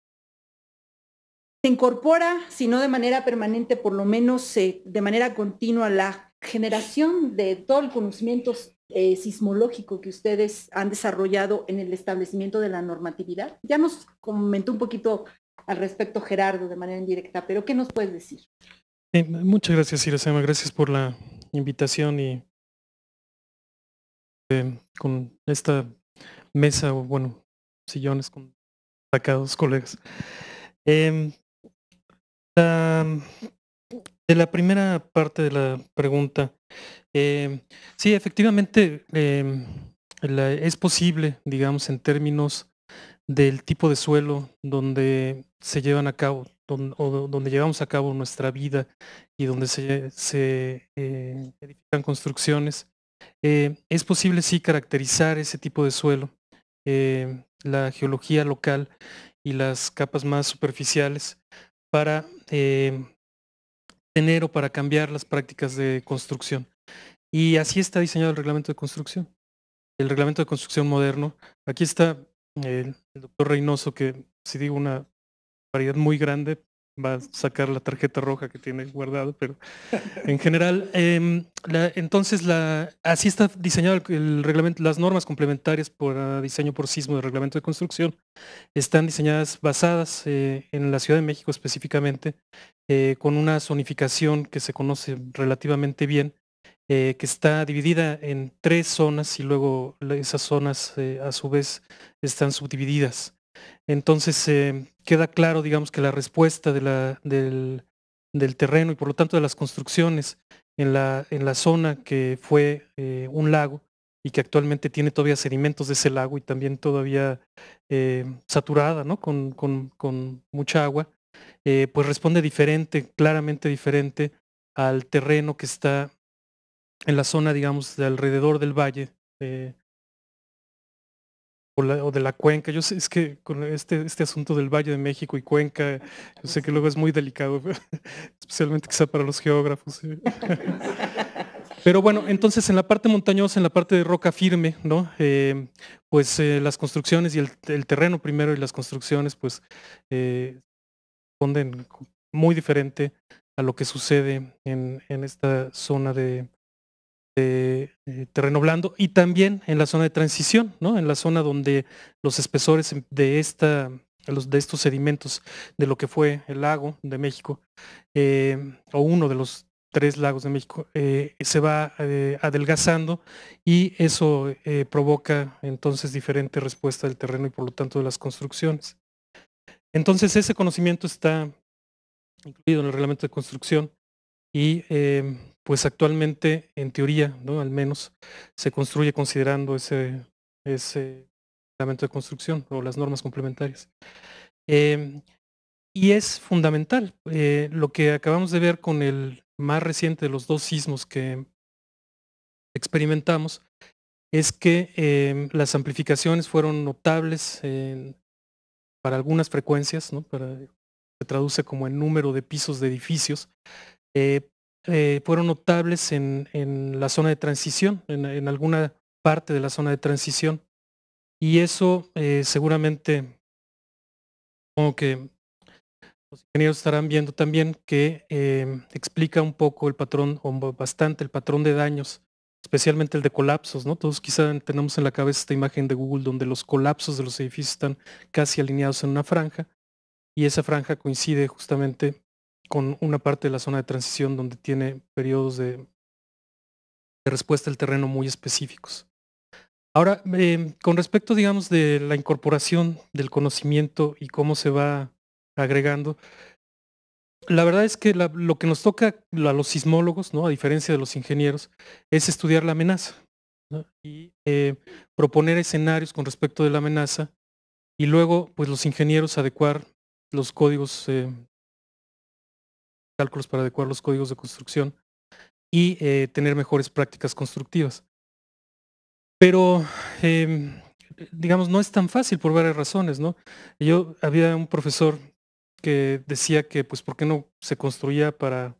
Se incorpora, si no de manera permanente, por lo menos eh, de manera continua, la generación de todo el conocimiento eh, sismológico que ustedes han desarrollado en el establecimiento de la normatividad. Ya nos comentó un poquito al respecto Gerardo de manera indirecta, pero ¿qué nos puedes decir? muchas gracias, Irasema. Gracias por la invitación y eh, con esta mesa, o bueno, sillones con sacados, colegas. Em, la, de la primera parte de la pregunta, em, sí, efectivamente em, es posible, digamos, en términos del tipo de suelo donde se llevan a cabo donde, donde llevamos a cabo nuestra vida y donde se, eh, edifican construcciones, eh, es posible sí caracterizar ese tipo de suelo, eh, la geología local y las capas más superficiales para tener o para cambiar las prácticas de construcción. Y así está diseñado el reglamento de construcción. El reglamento de construcción moderno, aquí está el, el doctor Reynoso, que si digo una variedad muy grande, va a sacar la tarjeta roja que tiene guardado, pero en general, em, entonces la, así está diseñado el, reglamento, las normas complementarias por ah, diseño por sismo del reglamento de construcción están diseñadas basadas eh, en la Ciudad de México específicamente, eh, con una zonificación que se conoce relativamente bien, eh, que está dividida en tres zonas y luego esas zonas a su vez están subdivididas. Entonces eh, queda claro, digamos, que la respuesta del, terreno y por lo tanto de las construcciones en la, zona que fue eh, un lago y que actualmente tiene todavía sedimentos de ese lago y también todavía eh, saturada, ¿no? Con, mucha agua, pues responde diferente, claramente diferente al terreno que está en la zona, digamos, de alrededor del valle, o, de la cuenca. Yo sé, es que con este, este asunto del Valle de México y cuenca, yo sé que luego es muy delicado, especialmente quizá para los geógrafos. Pero bueno, entonces en la parte montañosa, en la parte de roca firme, ¿no? Eh, pues eh, las construcciones y el, terreno primero y las construcciones, pues, eh, muy diferente a lo que sucede en esta zona de, eh, eh, terreno blando y también en la zona de transición, ¿no? en la zona donde los espesores em, de, esta, de estos sedimentos de lo que fue el lago de México, eh, o uno de los tres lagos de México, se va adelgazando y eso provoca entonces diferente respuesta del terreno y por lo tanto de las construcciones. Entonces ese conocimiento está incluido en el reglamento de construcción y em, pues actualmente, en teoría, ¿no? al menos, se construye considerando ese, ese de construcción o las normas complementarias. Em, y es fundamental eh, lo que acabamos de ver con el más reciente de los dos sismos que experimentamos, es que em, las amplificaciones fueron notables para algunas frecuencias, ¿no? para, se traduce como el número de pisos de edificios, eh, eh, fueron notables en, en, la zona de transición, en, en, alguna parte de la zona de transición. Y eso eh, seguramente, como que los ingenieros estarán viendo también, que eh, explica un poco el patrón, o bastante el patrón de daños, especialmente el de colapsos, ¿no? Todos quizá tenemos en la cabeza esta imagen de Google donde los colapsos de los edificios están casi alineados en una franja y esa franja coincide justamente con una parte de la zona de transición donde tiene periodos de, respuesta al terreno muy específicos. Ahora, em, con respecto, digamos, de la incorporación del conocimiento y cómo se va agregando, la verdad es que lo que nos toca a los sismólogos, ¿no? a diferencia de los ingenieros, es estudiar la amenaza y eh, proponer escenarios con respecto de la amenaza y luego pues, los ingenieros adecuar los códigos eh, cálculos para adecuar los códigos de construcción y eh, tener mejores prácticas constructivas. Pero, em, digamos, no es tan fácil por varias razones, ¿no? Yo había un profesor que decía que, pues, ¿por qué no se construía para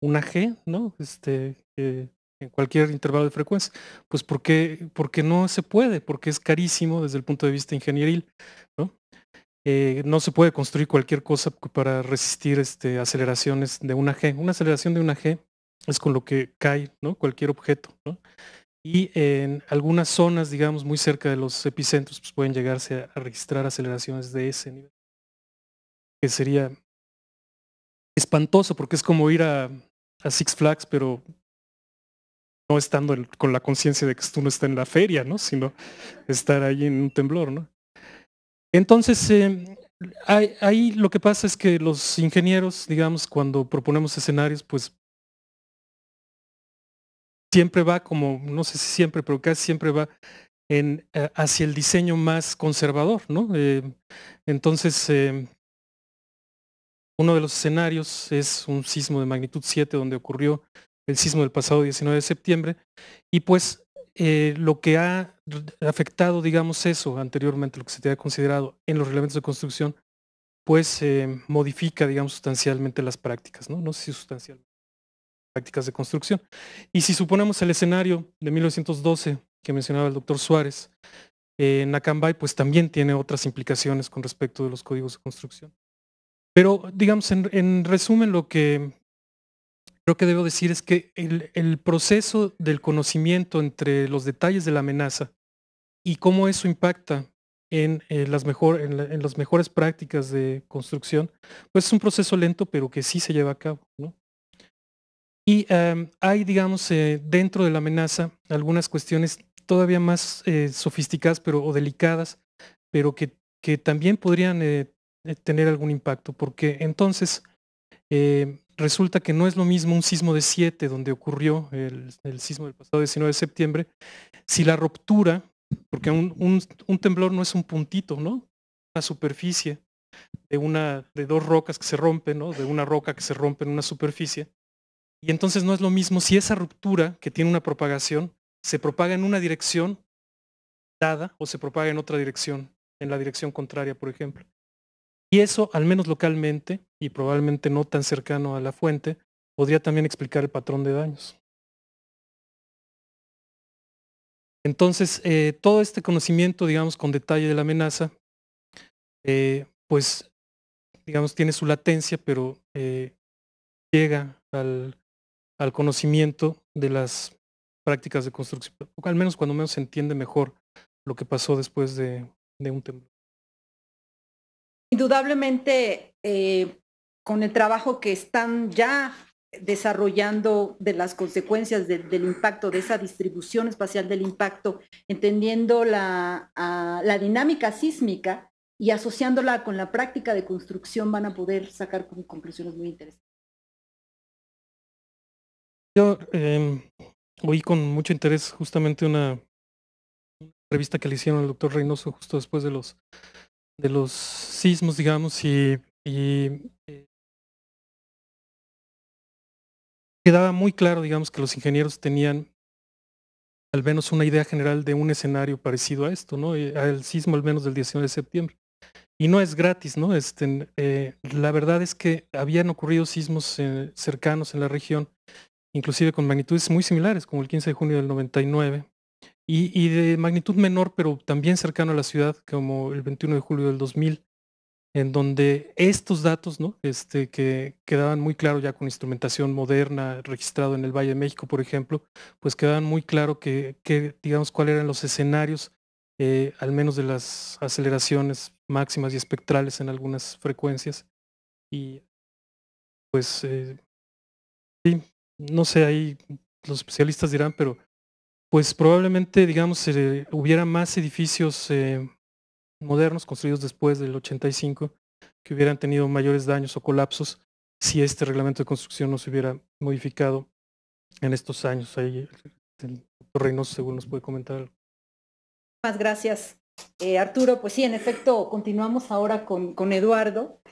una G, ¿no? Este, en cualquier intervalo de frecuencia. Pues ¿por qué no se puede, porque es carísimo desde el punto de vista ingenieril, ¿no? Eh, no se puede construir cualquier cosa para resistir este, aceleraciones de una G. Una aceleración de una G es con lo que cae cualquier objeto. Y en algunas zonas, digamos, muy cerca de los epicentros, pues pueden llegarse a, registrar aceleraciones de ese nivel. Que sería espantoso porque es como ir a, Six Flags, pero no estando con la conciencia de que tú no estás en la feria, Sino estar ahí en un temblor, ¿no? Entonces, eh, ahí lo que pasa es que los ingenieros, digamos, cuando proponemos escenarios, pues siempre va como, no sé si siempre, pero casi siempre va en, eh, hacia el diseño más conservador, ¿no? Eh, entonces, uno de los escenarios es un sismo de magnitud 7 donde ocurrió el sismo del pasado 19 de septiembre y pues eh, lo que ha afectado, digamos, eso anteriormente, lo que se te había considerado en los reglamentos de construcción, pues eh, modifica, digamos, sustancialmente las prácticas, ¿no? No sé si sustancialmente prácticas de construcción. Y si suponemos el escenario de 1912 que mencionaba el doctor Suárez, eh, Nakambay pues también tiene otras implicaciones con respecto de los códigos de construcción. Pero digamos, en resumen, lo que lo que debo decir es que el, proceso del conocimiento entre los detalles de la amenaza y cómo eso impacta en, eh, las, mejor, en, las mejores prácticas de construcción, pues es un proceso lento, pero que sí se lleva a cabo. ¿no? Y em, hay, digamos, eh, dentro de la amenaza algunas cuestiones todavía más eh, sofisticadas pero, o delicadas, pero que, que también podrían tener algún impacto, porque entonces resulta que no es lo mismo un sismo de 7, donde ocurrió el, sismo del pasado 19 de septiembre, si la ruptura, porque un, temblor no es un puntito, ¿no? Una superficie de, una, de dos rocas que se rompen, De una roca que se rompe en una superficie. Y entonces no es lo mismo si esa ruptura que tiene una propagación se propaga en una dirección dada o se propaga en otra dirección, en la dirección contraria, por ejemplo. Y eso, al menos localmente, y probablemente no tan cercano a la fuente, podría también explicar el patrón de daños. Entonces, eh, todo este conocimiento, digamos, con detalle de la amenaza, eh, pues, digamos, tiene su latencia, pero eh, llega al, conocimiento de las prácticas de construcción, al menos cuando menos se entiende mejor lo que pasó después de, de un temblor. Indudablemente, eh, con el trabajo que están ya desarrollando de las consecuencias del impacto, de esa distribución espacial del impacto, entendiendo la, dinámica sísmica y asociándola con la práctica de construcción, van a poder sacar conclusiones muy interesantes. Yo em, oí con mucho interés justamente una revista que le hicieron al doctor Reynoso justo después de los de los sismos, digamos, y, eh, quedaba muy claro, digamos, que los ingenieros tenían al menos una idea general de un escenario parecido a esto, ¿no? Eh, al sismo al menos del 19 de septiembre. Y no es gratis, ¿no? Este, eh, la verdad es que habían ocurrido sismos cercanos en la región, inclusive con magnitudes muy similares, como el 15 de junio del 99, y, de magnitud menor, pero también cercano a la ciudad, como el 21 de julio del 2000, en donde estos datos, ¿no? este, que quedaban muy claro ya con instrumentación moderna, registrado en el Valle de México, por ejemplo, pues quedaban muy claro que, que digamos, cuáles eran los escenarios, eh, al menos de las aceleraciones máximas y espectrales en algunas frecuencias. Y pues, eh, sí, no sé, ahí los especialistas dirán, pero pues probablemente, digamos, eh, hubiera más edificios eh, modernos construidos después del 85 que hubieran tenido mayores daños o colapsos si este reglamento de construcción no se hubiera modificado en estos años. Eh, el reino según nos puede comentar Más gracias, Arturo. Pues sí, en efecto, continuamos ahora con, con Eduardo.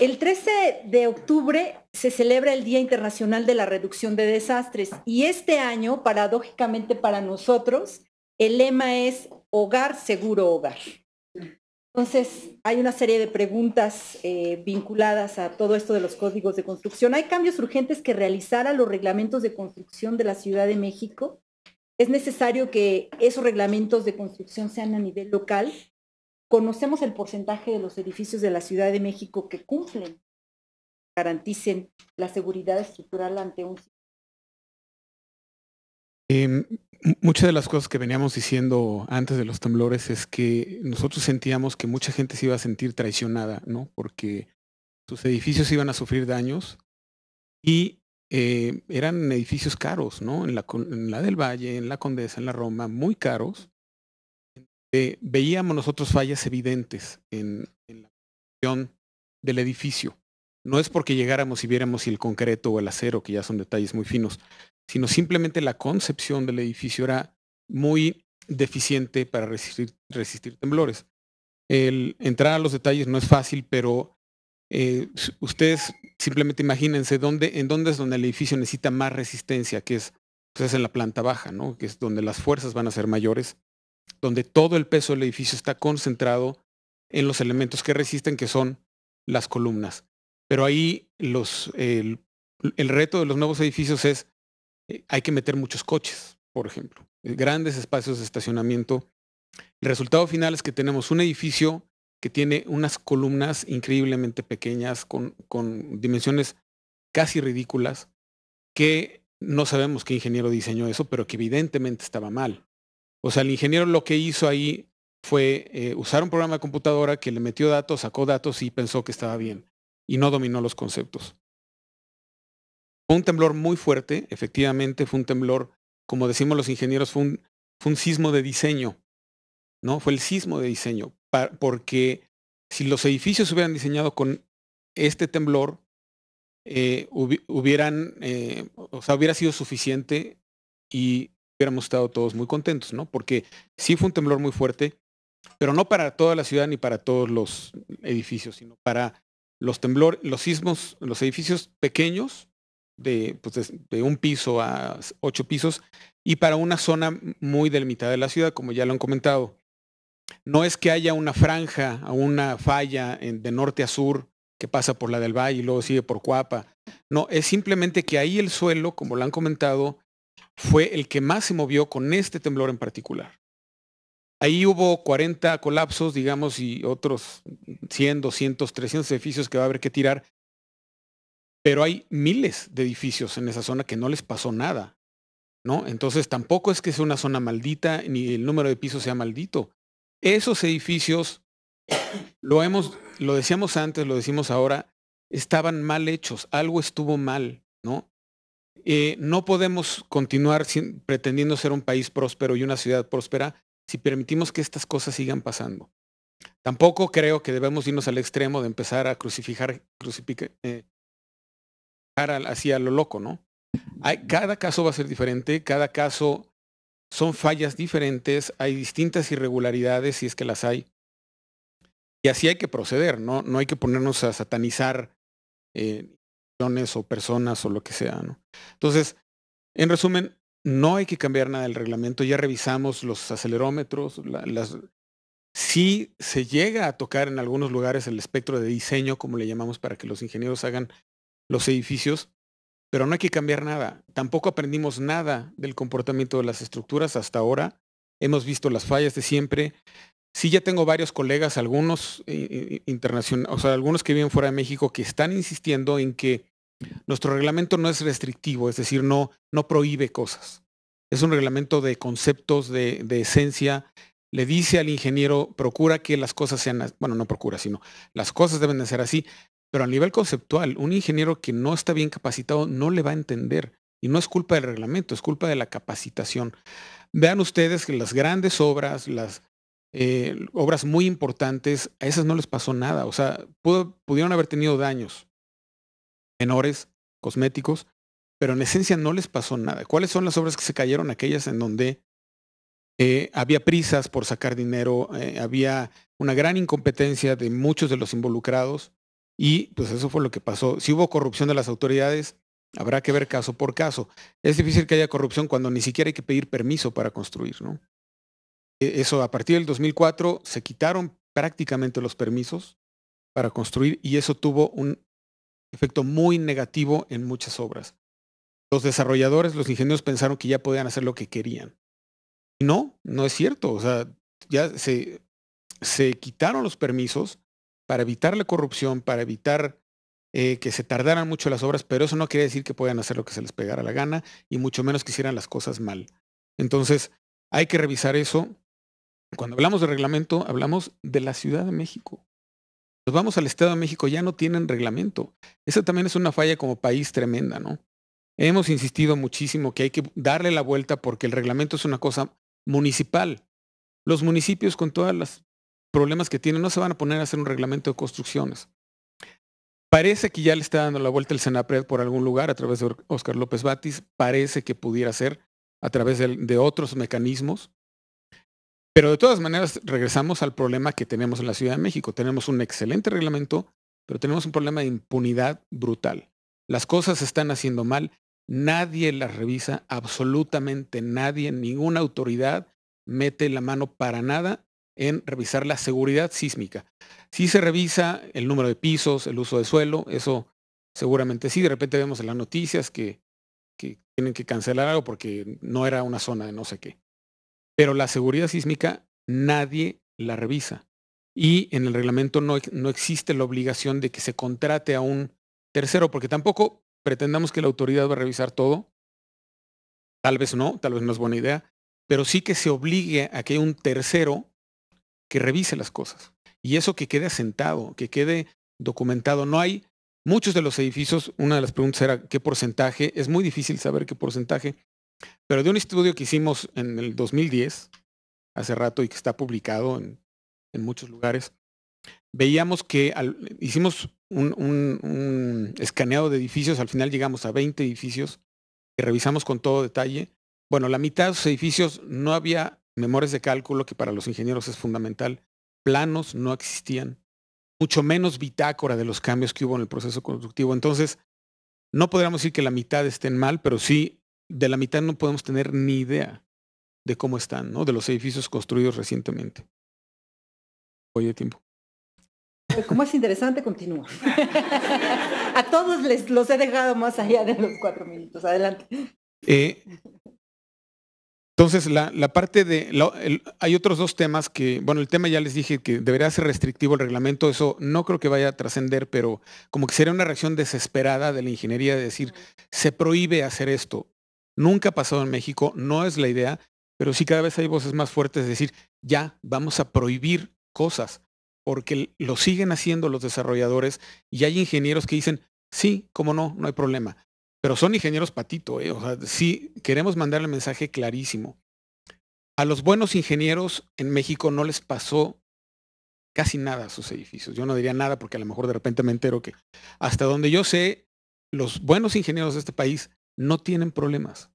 El 13 de octubre se celebra el Día Internacional de la Reducción de Desastres y este año, paradójicamente para nosotros, el lema es Hogar Seguro Hogar. Entonces, hay una serie de preguntas eh, vinculadas a todo esto de los códigos de construcción. ¿Hay cambios urgentes que realizar a los reglamentos de construcción de la Ciudad de México? ¿Es necesario que esos reglamentos de construcción sean a nivel local? conocemos el porcentaje de los edificios de la Ciudad de México que cumplen, garanticen la seguridad estructural ante un... Em, muchas de las cosas que veníamos diciendo antes de los temblores es que nosotros sentíamos que mucha gente se iba a sentir traicionada, ¿no? Porque sus edificios iban a sufrir daños y eh, eran edificios caros, ¿no? en la del Valle, en la Condesa, en la Roma, muy caros eh, veíamos nosotros fallas evidentes en, la construcción del edificio. No es porque llegáramos y viéramos si el concreto o el acero, que ya son detalles muy finos, sino simplemente la concepción del edificio era muy deficiente para resistir, temblores. El entrar a los detalles no es fácil, pero eh, ustedes simplemente imagínense dónde, en dónde es donde el edificio necesita más resistencia, que es, pues, en la planta baja, ¿no? que es donde las fuerzas van a ser mayores donde todo el peso del edificio está concentrado en los elementos que resisten, que son las columnas. Pero ahí el, reto de los nuevos edificios es, eh, hay que meter muchos coches, por ejemplo, eh, grandes espacios de estacionamiento. El resultado final es que tenemos un edificio que tiene unas columnas increíblemente pequeñas, con dimensiones casi ridículas, que no sabemos qué ingeniero diseñó eso, pero que evidentemente estaba mal. O sea, el ingeniero lo que hizo ahí fue eh, usar un programa de computadora que le metió datos, sacó datos y pensó que estaba bien y no dominó los conceptos. Fue un temblor muy fuerte, efectivamente fue un temblor, como decimos los ingenieros, fue un, sismo de diseño, ¿no? Fue el sismo de diseño, porque si los edificios hubieran diseñado con este temblor, eh, hubieran, eh, hubiera sido suficiente y hubiéramos estado todos muy contentos, ¿no? Porque sí fue un temblor muy fuerte, pero no para toda la ciudad ni para todos los edificios, sino para los temblores, los sismos, los edificios pequeños, de, pues de, un piso a ocho pisos, y para una zona muy delimitada de la ciudad, como ya lo han comentado. No es que haya una franja o una falla de norte a sur que pasa por la del Valle y luego sigue por Cuapa. No, es simplemente que ahí el suelo, como lo han comentado, fue el que más se movió con este temblor en particular. Ahí hubo 40 colapsos, digamos, y otros 100, 200, 300 edificios que va a haber que tirar. Pero hay miles de edificios en esa zona que no les pasó nada, ¿no? Entonces tampoco es que sea una zona maldita ni el número de pisos sea maldito. Esos edificios, lo hemos, lo decíamos antes, lo decimos ahora, estaban mal hechos, algo estuvo mal, ¿no? Eh, no podemos continuar pretendiendo ser un país próspero y una ciudad próspera si permitimos que estas cosas sigan pasando. Tampoco creo que debemos irnos al extremo de empezar a crucificar, crucificar eh, hacia lo loco, ¿no? cada caso va a ser diferente, cada caso son fallas diferentes, hay distintas irregularidades si es que las hay. Y así hay que proceder, ¿no? No hay que ponernos a satanizar eh, o personas o lo que sea, ¿no? Entonces, en resumen, no hay que cambiar nada del reglamento, ya revisamos los acelerómetros, Sí Si se llega a tocar en algunos lugares el espectro de diseño, como le llamamos, para que los ingenieros hagan los edificios, pero no hay que cambiar nada. Tampoco aprendimos nada del comportamiento de las estructuras hasta ahora. Hemos visto las fallas de siempre. Sí, ya tengo varios colegas, algunos eh, eh, internacionales, o sea, algunos que viven fuera de México, que están insistiendo en que nuestro reglamento no es restrictivo, es decir, no, no prohíbe cosas. Es un reglamento de conceptos, de, esencia. Le dice al ingeniero, procura que las cosas sean, bueno, no procura, sino las cosas deben de ser así. Pero a nivel conceptual, un ingeniero que no está bien capacitado no le va a entender. Y no es culpa del reglamento, es culpa de la capacitación. Vean ustedes que las grandes obras, las eh, obras muy importantes, a esas no les pasó nada. O sea, pudieron haber tenido daños, menores, cosméticos, pero en esencia no les pasó nada. ¿Cuáles son las obras que se cayeron? Aquellas en donde eh, había prisas por sacar dinero, eh, había una gran incompetencia de muchos de los involucrados y pues eso fue lo que pasó. Si hubo corrupción de las autoridades, habrá que ver caso por caso. Es difícil que haya corrupción cuando ni siquiera hay que pedir permiso para construir, ¿no? E, eso a partir del 2004 se quitaron prácticamente los permisos para construir y eso tuvo un efecto muy negativo en muchas obras. Los desarrolladores, los ingenieros pensaron que ya podían hacer lo que querían. Y no, no es cierto. O sea, ya se, se quitaron los permisos para evitar la corrupción, para evitar eh, que se tardaran mucho las obras, pero eso no quiere decir que puedan hacer lo que se les pegara la gana y mucho menos que hicieran las cosas mal. Entonces, hay que revisar eso. Cuando hablamos de reglamento, hablamos de la Ciudad de México. Nos pues vamos al Estado de México, ya no tienen reglamento. Esa también es una falla como país tremenda, ¿no? Hemos insistido muchísimo que hay que darle la vuelta porque el reglamento es una cosa municipal. Los municipios con todos los problemas que tienen no se van a poner a hacer un reglamento de construcciones. Parece que ya le está dando la vuelta el Senapred por algún lugar a través de Oscar López Batis. Parece que pudiera ser a través de otros mecanismos. Pero de todas maneras, regresamos al problema que tenemos en la Ciudad de México. Tenemos un excelente reglamento, pero tenemos un problema de impunidad brutal. Las cosas se están haciendo mal, nadie las revisa, absolutamente nadie, ninguna autoridad mete la mano para nada en revisar la seguridad sísmica. Si sí se revisa el número de pisos, el uso de suelo, eso seguramente sí. De repente vemos en las noticias que tienen que cancelar algo porque no era una zona de no sé qué. Pero la seguridad sísmica nadie la revisa. Y en el reglamento no, existe la obligación de que se contrate a un tercero, porque tampoco pretendamos que la autoridad va a revisar todo. Tal vez no, tal vez no es buena idea, pero sí que se obligue a que haya un tercero que revise las cosas. Y eso que quede asentado, que quede documentado. No hay muchos de los edificios, una de las preguntas era qué porcentaje, es muy difícil saber qué porcentaje pero de un estudio que hicimos en el 2010, hace rato y que está publicado en, en muchos lugares, veíamos que hicimos un, un, escaneado de edificios, al final llegamos a 20 edificios que revisamos con todo detalle. Bueno, la mitad de los edificios no había memorias de cálculo, que para los ingenieros es fundamental, planos no existían, mucho menos bitácora de los cambios que hubo en el proceso constructivo. Entonces, no podríamos decir que la mitad estén mal, pero sí de la mitad no podemos tener ni idea de cómo están, ¿no? De los edificios construidos recientemente. Hoy de tiempo. Como es interesante, continúo. A todos les, los he dejado más allá de los cuatro minutos. Adelante. Eh, entonces, la, parte de... hay otros dos temas que, bueno, el tema ya les dije que debería ser restrictivo el reglamento, eso no creo que vaya a trascender, pero como que sería una reacción desesperada de la ingeniería de decir, se prohíbe hacer esto. Nunca ha pasado en México, no es la idea, pero sí cada vez hay voces más fuertes de decir, ya, vamos a prohibir cosas, porque lo siguen haciendo los desarrolladores y hay ingenieros que dicen, sí, cómo no, no hay problema. Pero son ingenieros patito, ¿eh? o sea, sí, queremos mandarle el mensaje clarísimo. A los buenos ingenieros en México no les pasó casi nada a sus edificios. Yo no diría nada porque a lo mejor de repente me entero que hasta donde yo sé, los buenos ingenieros de este país no tienen problemas.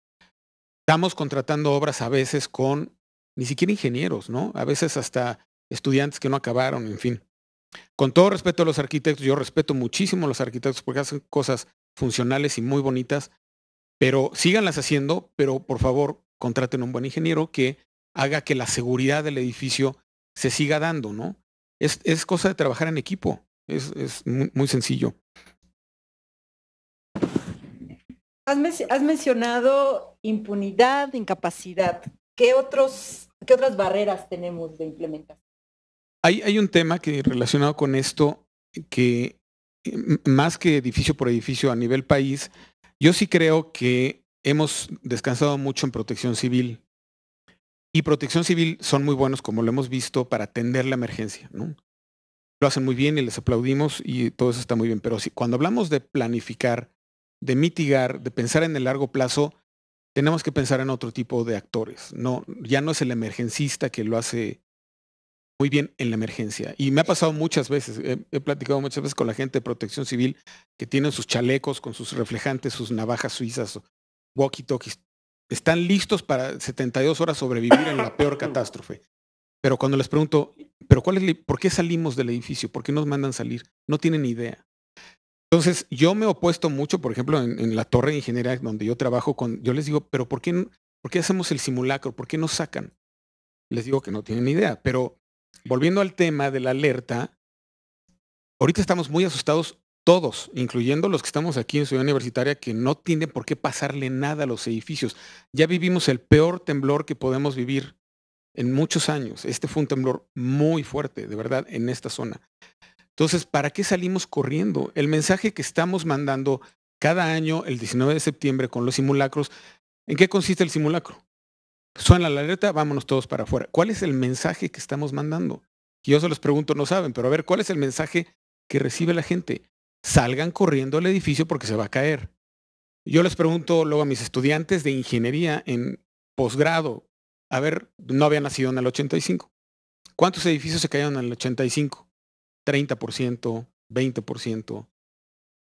Estamos contratando obras a veces con ni siquiera ingenieros, ¿no? A veces hasta estudiantes que no acabaron, en fin. Con todo respeto a los arquitectos, yo respeto muchísimo a los arquitectos porque hacen cosas funcionales y muy bonitas, pero síganlas haciendo, pero por favor contraten un buen ingeniero que haga que la seguridad del edificio se siga dando, ¿no? Es, cosa de trabajar en equipo, es, muy sencillo. Has, mencionado impunidad, incapacidad. ¿Qué, otros, ¿Qué otras barreras tenemos de implementar? Hay, un tema que relacionado con esto, que eh, más que edificio por edificio a nivel país, yo sí creo que hemos descansado mucho en protección civil. Y protección civil son muy buenos, como lo hemos visto, para atender la emergencia. Lo hacen muy bien y les aplaudimos y todo eso está muy bien. Pero cuando hablamos de planificar, de mitigar, de pensar en el largo plazo, tenemos que pensar en otro tipo de actores. No, ya no es el emergencista que lo hace muy bien en la emergencia. Y me ha pasado muchas veces, he, platicado muchas veces con la gente de protección civil que tienen sus chalecos con sus reflejantes, sus navajas suizas, walkie-talkies. Están listos para 72 horas sobrevivir en la peor catástrofe. Pero cuando les pregunto, ¿pero cuál es, por qué salimos del edificio? ¿Por qué nos mandan salir? No tienen idea. Entonces, yo me he opuesto mucho, por ejemplo, en, la torre de ingeniería donde yo trabajo con, yo les digo, pero ¿por qué, ¿por qué hacemos el simulacro? ¿Por qué no sacan? Les digo que no tienen idea, pero volviendo al tema de la alerta, ahorita estamos muy asustados todos, incluyendo los que estamos aquí en Ciudad Universitaria, que no tienen por qué pasarle nada a los edificios. Ya vivimos el peor temblor que podemos vivir en muchos años. Este fue un temblor muy fuerte, de verdad, en esta zona. Entonces, ¿para qué salimos corriendo? El mensaje que estamos mandando cada año, el 19 de septiembre, con los simulacros, ¿en qué consiste el simulacro? Suena la alerta, vámonos todos para afuera. ¿Cuál es el mensaje que estamos mandando? Y yo se los pregunto, no saben, pero a ver, ¿cuál es el mensaje que recibe la gente? Salgan corriendo al edificio porque se va a caer. Yo les pregunto luego a mis estudiantes de ingeniería en posgrado, a ver, no habían nacido en el 85. ¿Cuántos edificios se cayeron en el 85? 30%, 20%.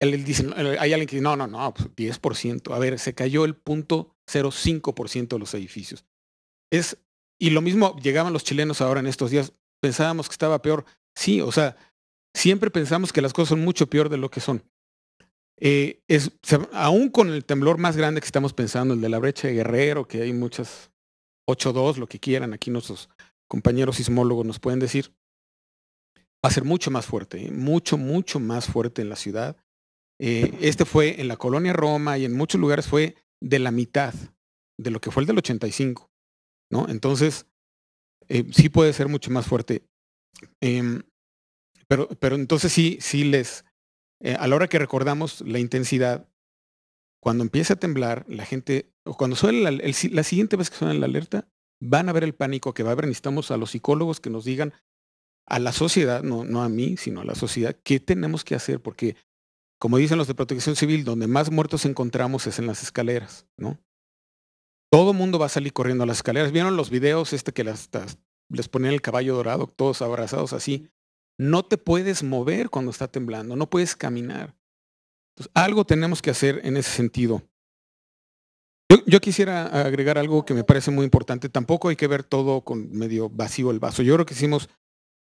Él dice, hay alguien que dice, no, no, no, 10%. Pues A ver, se cayó el punto 0,5% de los edificios. Es, y lo mismo llegaban los chilenos ahora en estos días, pensábamos que estaba peor. Sí, o sea, siempre pensamos que las cosas son mucho peor de lo que son. Eh, es, aún con el temblor más grande que estamos pensando, el de la brecha de Guerrero, que hay muchas 8-2, lo que quieran, aquí nuestros compañeros sismólogos nos pueden decir, va a ser mucho más fuerte, ¿eh? mucho, mucho más fuerte en la ciudad. Eh, este fue en la colonia Roma y en muchos lugares fue de la mitad de lo que fue el del 85, ¿no? Entonces, eh, sí puede ser mucho más fuerte. Em, pero, pero entonces sí, sí les, a la hora que recordamos la intensidad, cuando empieza a temblar, la gente, o cuando suele la, la siguiente vez que suena la alerta, van a ver el pánico que va a haber. Necesitamos a los psicólogos que nos digan a la sociedad, no, no a mí, sino a la sociedad, qué tenemos que hacer, porque como dicen los de protección civil, donde más muertos encontramos es en las escaleras, ¿no? Todo mundo va a salir corriendo a las escaleras. ¿Vieron los videos este que las, les ponían el caballo dorado, todos abrazados así? No te puedes mover cuando está temblando, no puedes caminar. algo tenemos que hacer en ese sentido. Yo, yo, quisiera agregar algo que me parece muy importante. Tampoco hay que ver todo con medio vacío el vaso. Yo creo que hicimos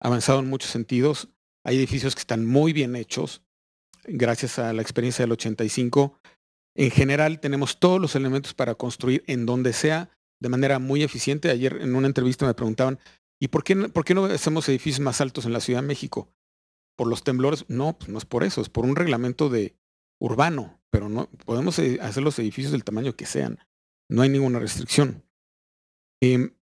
avanzado en muchos sentidos. Hay edificios que están muy bien hechos, gracias a la experiencia del 85. En general, tenemos todos los elementos para construir en donde sea de manera muy eficiente. Ayer en una entrevista me preguntaban, ¿y por qué, por qué no hacemos edificios más altos en la Ciudad de México? ¿Por los temblores? No, pues no es por eso, es por un reglamento de urbano, pero no podemos eh, hacer los edificios del tamaño que sean. No hay ninguna restricción. Em,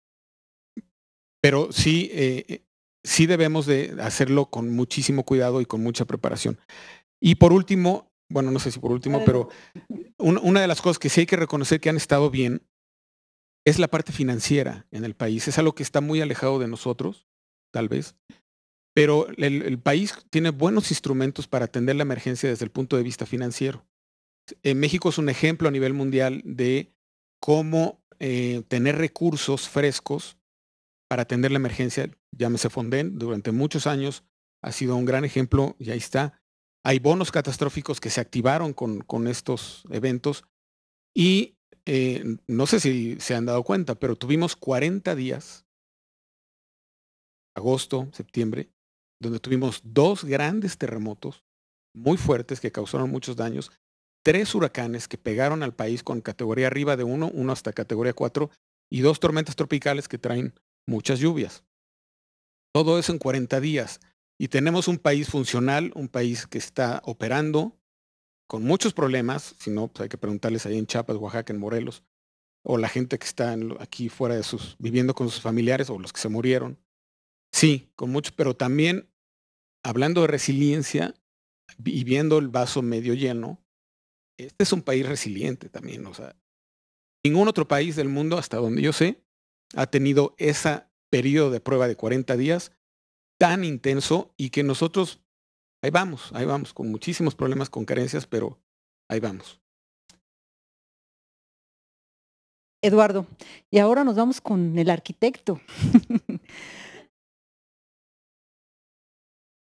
pero sí, eh, eh, sí debemos de hacerlo con muchísimo cuidado y con mucha preparación. Y por último, bueno, no sé si por último, pero una de las cosas que sí hay que reconocer que han estado bien es la parte financiera en el país. Es algo que está muy alejado de nosotros, tal vez, pero el, país tiene buenos instrumentos para atender la emergencia desde el punto de vista financiero. En eh, México es un ejemplo a nivel mundial de cómo eh, tener recursos frescos para atender la emergencia, llámese Fonden, durante muchos años ha sido un gran ejemplo y ahí está. Hay bonos catastróficos que se activaron con, estos eventos y eh, no sé si se han dado cuenta, pero tuvimos 40 días, agosto, septiembre, donde tuvimos dos grandes terremotos muy fuertes que causaron muchos daños, tres huracanes que pegaron al país con categoría arriba de uno, uno hasta categoría 4, y dos tormentas tropicales que traen muchas lluvias. Todo eso en 40 días. Y tenemos un país funcional, un país que está operando con muchos problemas, si no, pues hay que preguntarles ahí en Chiapas, Oaxaca, en Morelos, o la gente que está aquí fuera de sus, viviendo con sus familiares o los que se murieron. Sí, con muchos, pero también hablando de resiliencia viviendo viendo el vaso medio lleno, este es un país resiliente también, o sea, ningún otro país del mundo, hasta donde yo sé, ha tenido ese periodo de prueba de 40 días tan intenso y que nosotros, ahí vamos, ahí vamos, con muchísimos problemas, con carencias, pero ahí vamos. Eduardo, y ahora nos vamos con el arquitecto.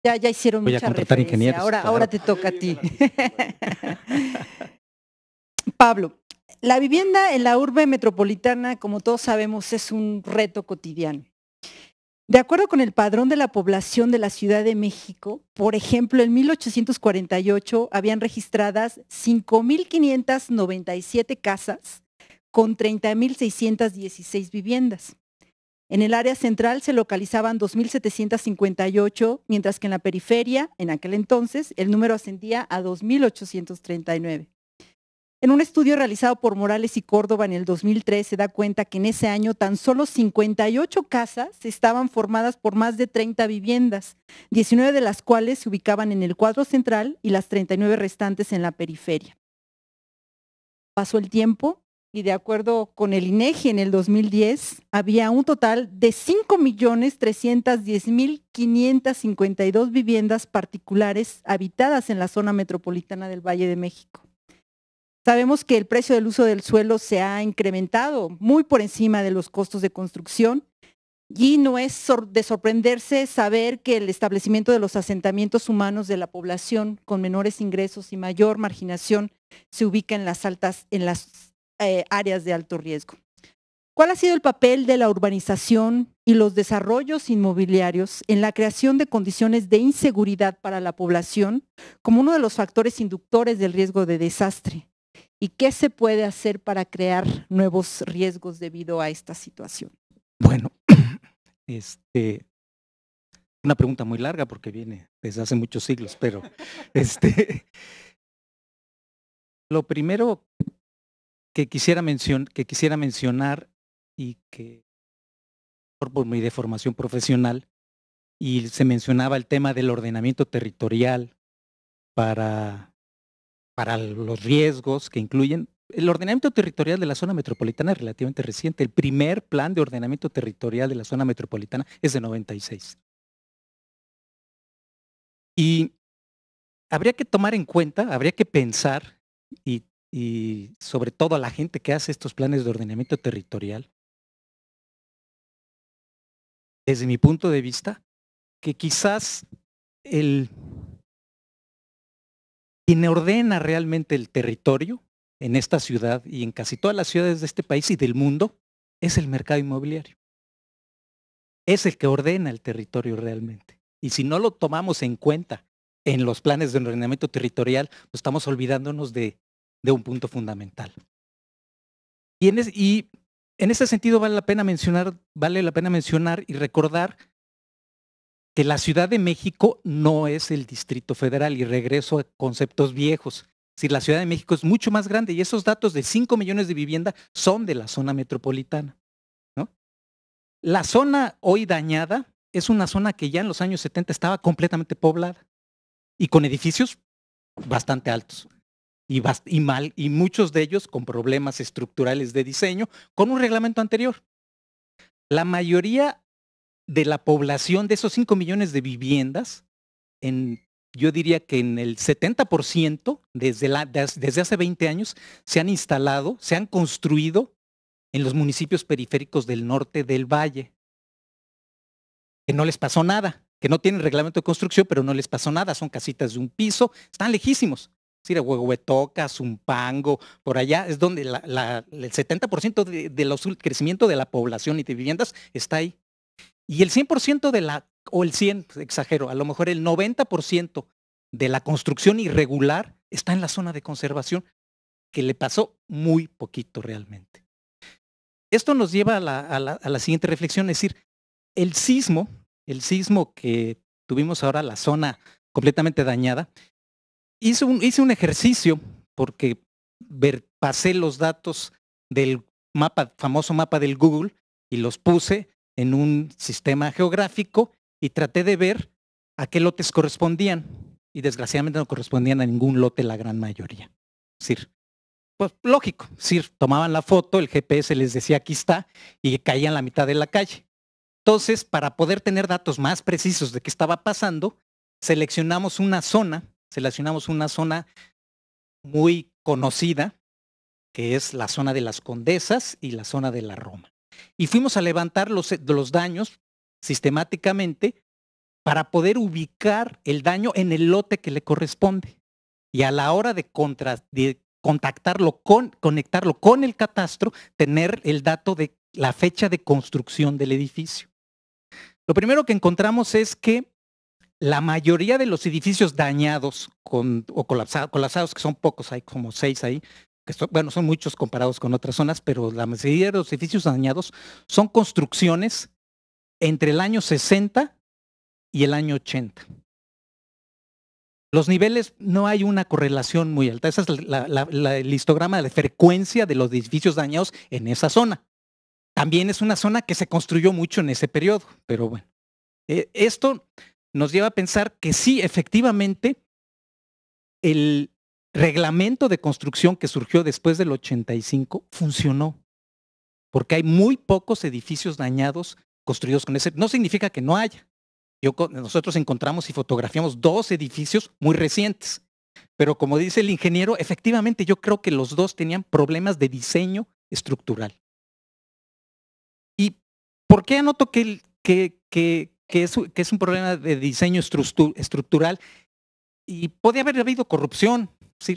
ya, hicieron mucha Ahora, ahora te toca a ti. Pablo, la vivienda en la urbe metropolitana, como todos sabemos, es un reto cotidiano. De acuerdo con el padrón de la población de la Ciudad de México, por ejemplo, en 1848 habían registradas 5.597 casas con 30.616 viviendas. En el área central se localizaban 2.758, mientras que en la periferia, en aquel entonces, el número ascendía a 2.839. En un estudio realizado por Morales y Córdoba en el 2003 se da cuenta que en ese año tan solo 58 casas estaban formadas por más de 30 viviendas, 19 de las cuales se ubicaban en el cuadro central y las 39 restantes en la periferia. Pasó el tiempo y de acuerdo con el INEGI e en el 2010 había un total de 5.310.552 viviendas particulares habitadas en la zona metropolitana del Valle de México. Sabemos que el precio del uso del suelo se ha incrementado muy por encima de los costos de construcción y no es de sorprenderse saber que el establecimiento de los asentamientos humanos de la población con menores ingresos y mayor marginación se ubica en las altas, en las eh, áreas de alto riesgo. ¿Cuál ha sido el papel de la urbanización y los desarrollos inmobiliarios en la creación de condiciones de inseguridad para la población como uno de los factores inductores del riesgo de desastre? y qué se puede hacer para crear nuevos riesgos debido a esta situación. Bueno, este, una pregunta muy larga porque viene desde hace muchos siglos, pero este, lo primero que quisiera, que quisiera mencionar y que por mi formación profesional y se mencionaba el tema del ordenamiento territorial para para los riesgos que incluyen el ordenamiento territorial de la zona metropolitana es relativamente reciente. El primer plan de ordenamiento territorial de la zona metropolitana es de 96. Y habría que tomar en cuenta, habría que pensar, y, y sobre todo a la gente que hace estos planes de ordenamiento territorial, desde mi punto de vista, que quizás el quien ordena realmente el territorio en esta ciudad y en casi todas las ciudades de este país y del mundo es el mercado inmobiliario. Es el que ordena el territorio realmente. Y si no lo tomamos en cuenta en los planes de ordenamiento territorial, pues estamos olvidándonos de, un punto fundamental. Y en, y en ese sentido vale la pena mencionar, vale la pena mencionar y recordar la Ciudad de México no es el Distrito Federal y regreso a conceptos viejos. Si la Ciudad de México es mucho más grande y esos datos de 5 millones de vivienda son de la zona metropolitana. ¿no? La zona hoy dañada es una zona que ya en los años 70 estaba completamente poblada y con edificios bastante altos y, y mal y muchos de ellos con problemas estructurales de diseño con un reglamento anterior. La mayoría de la población de esos 5 millones de viviendas, yo diría que en el 70% desde, hace 20 años se han instalado, se han construido en los municipios periféricos del norte del valle, que no les pasó nada, que no tienen reglamento de construcción, pero no les pasó nada, son casitas de un piso, están lejísimos. Es decir, Huehuetoca, Zumpango, por allá es donde el 70% del crecimiento de la población y de viviendas está ahí. Y el 100% de la, o el 100, exagero, a lo mejor el 90% de la construcción irregular está en la zona de conservación, que le pasó muy poquito realmente. Esto nos lleva a la, siguiente reflexión, es decir, el sismo, el sismo que tuvimos ahora, la zona completamente dañada, hice un, un ejercicio porque ver, pasé los datos del mapa, famoso mapa del Google y los puse en un sistema geográfico y traté de ver a qué lotes correspondían. Y desgraciadamente no correspondían a ningún lote la gran mayoría. pues lógico, Sir tomaban la foto, el GPS les decía aquí está y caían la mitad de la calle. Entonces, para poder tener datos más precisos de qué estaba pasando, seleccionamos una zona, seleccionamos una zona muy conocida, que es la zona de las Condesas y la zona de la Roma y fuimos a levantar los, eh, los daños sistemáticamente para poder ubicar el daño en el lote que le corresponde. Y a la hora de, contactarlo con, conectarlo con el catastro, tener el dato de la fecha de construcción del edificio. Lo primero que encontramos es que la mayoría de los edificios dañados o colapsados, que son pocos, hay como seis ahí, bueno, son muchos comparados con otras zonas, pero la mayoría de los edificios dañados son construcciones entre el año 60 y el año 80. Los niveles no hay una correlación muy alta. Ese es el histograma de la frecuencia de los edificios dañados en esa zona. También es una zona que se construyó mucho en ese periodo, pero bueno. E, esto nos lleva a pensar que sí, efectivamente, el, reglamento de construcción que surgió después del 85 funcionó, porque hay muy pocos edificios dañados construidos con ese. No significa que no haya. nosotros encontramos y fotografiamos dos edificios muy recientes, pero como dice el ingeniero, efectivamente yo creo que los dos tenían problemas de diseño estructural. ¿Y por qué anoto que, que, es, un problema de diseño estructural? Y podía haber habido corrupción, ¿sí?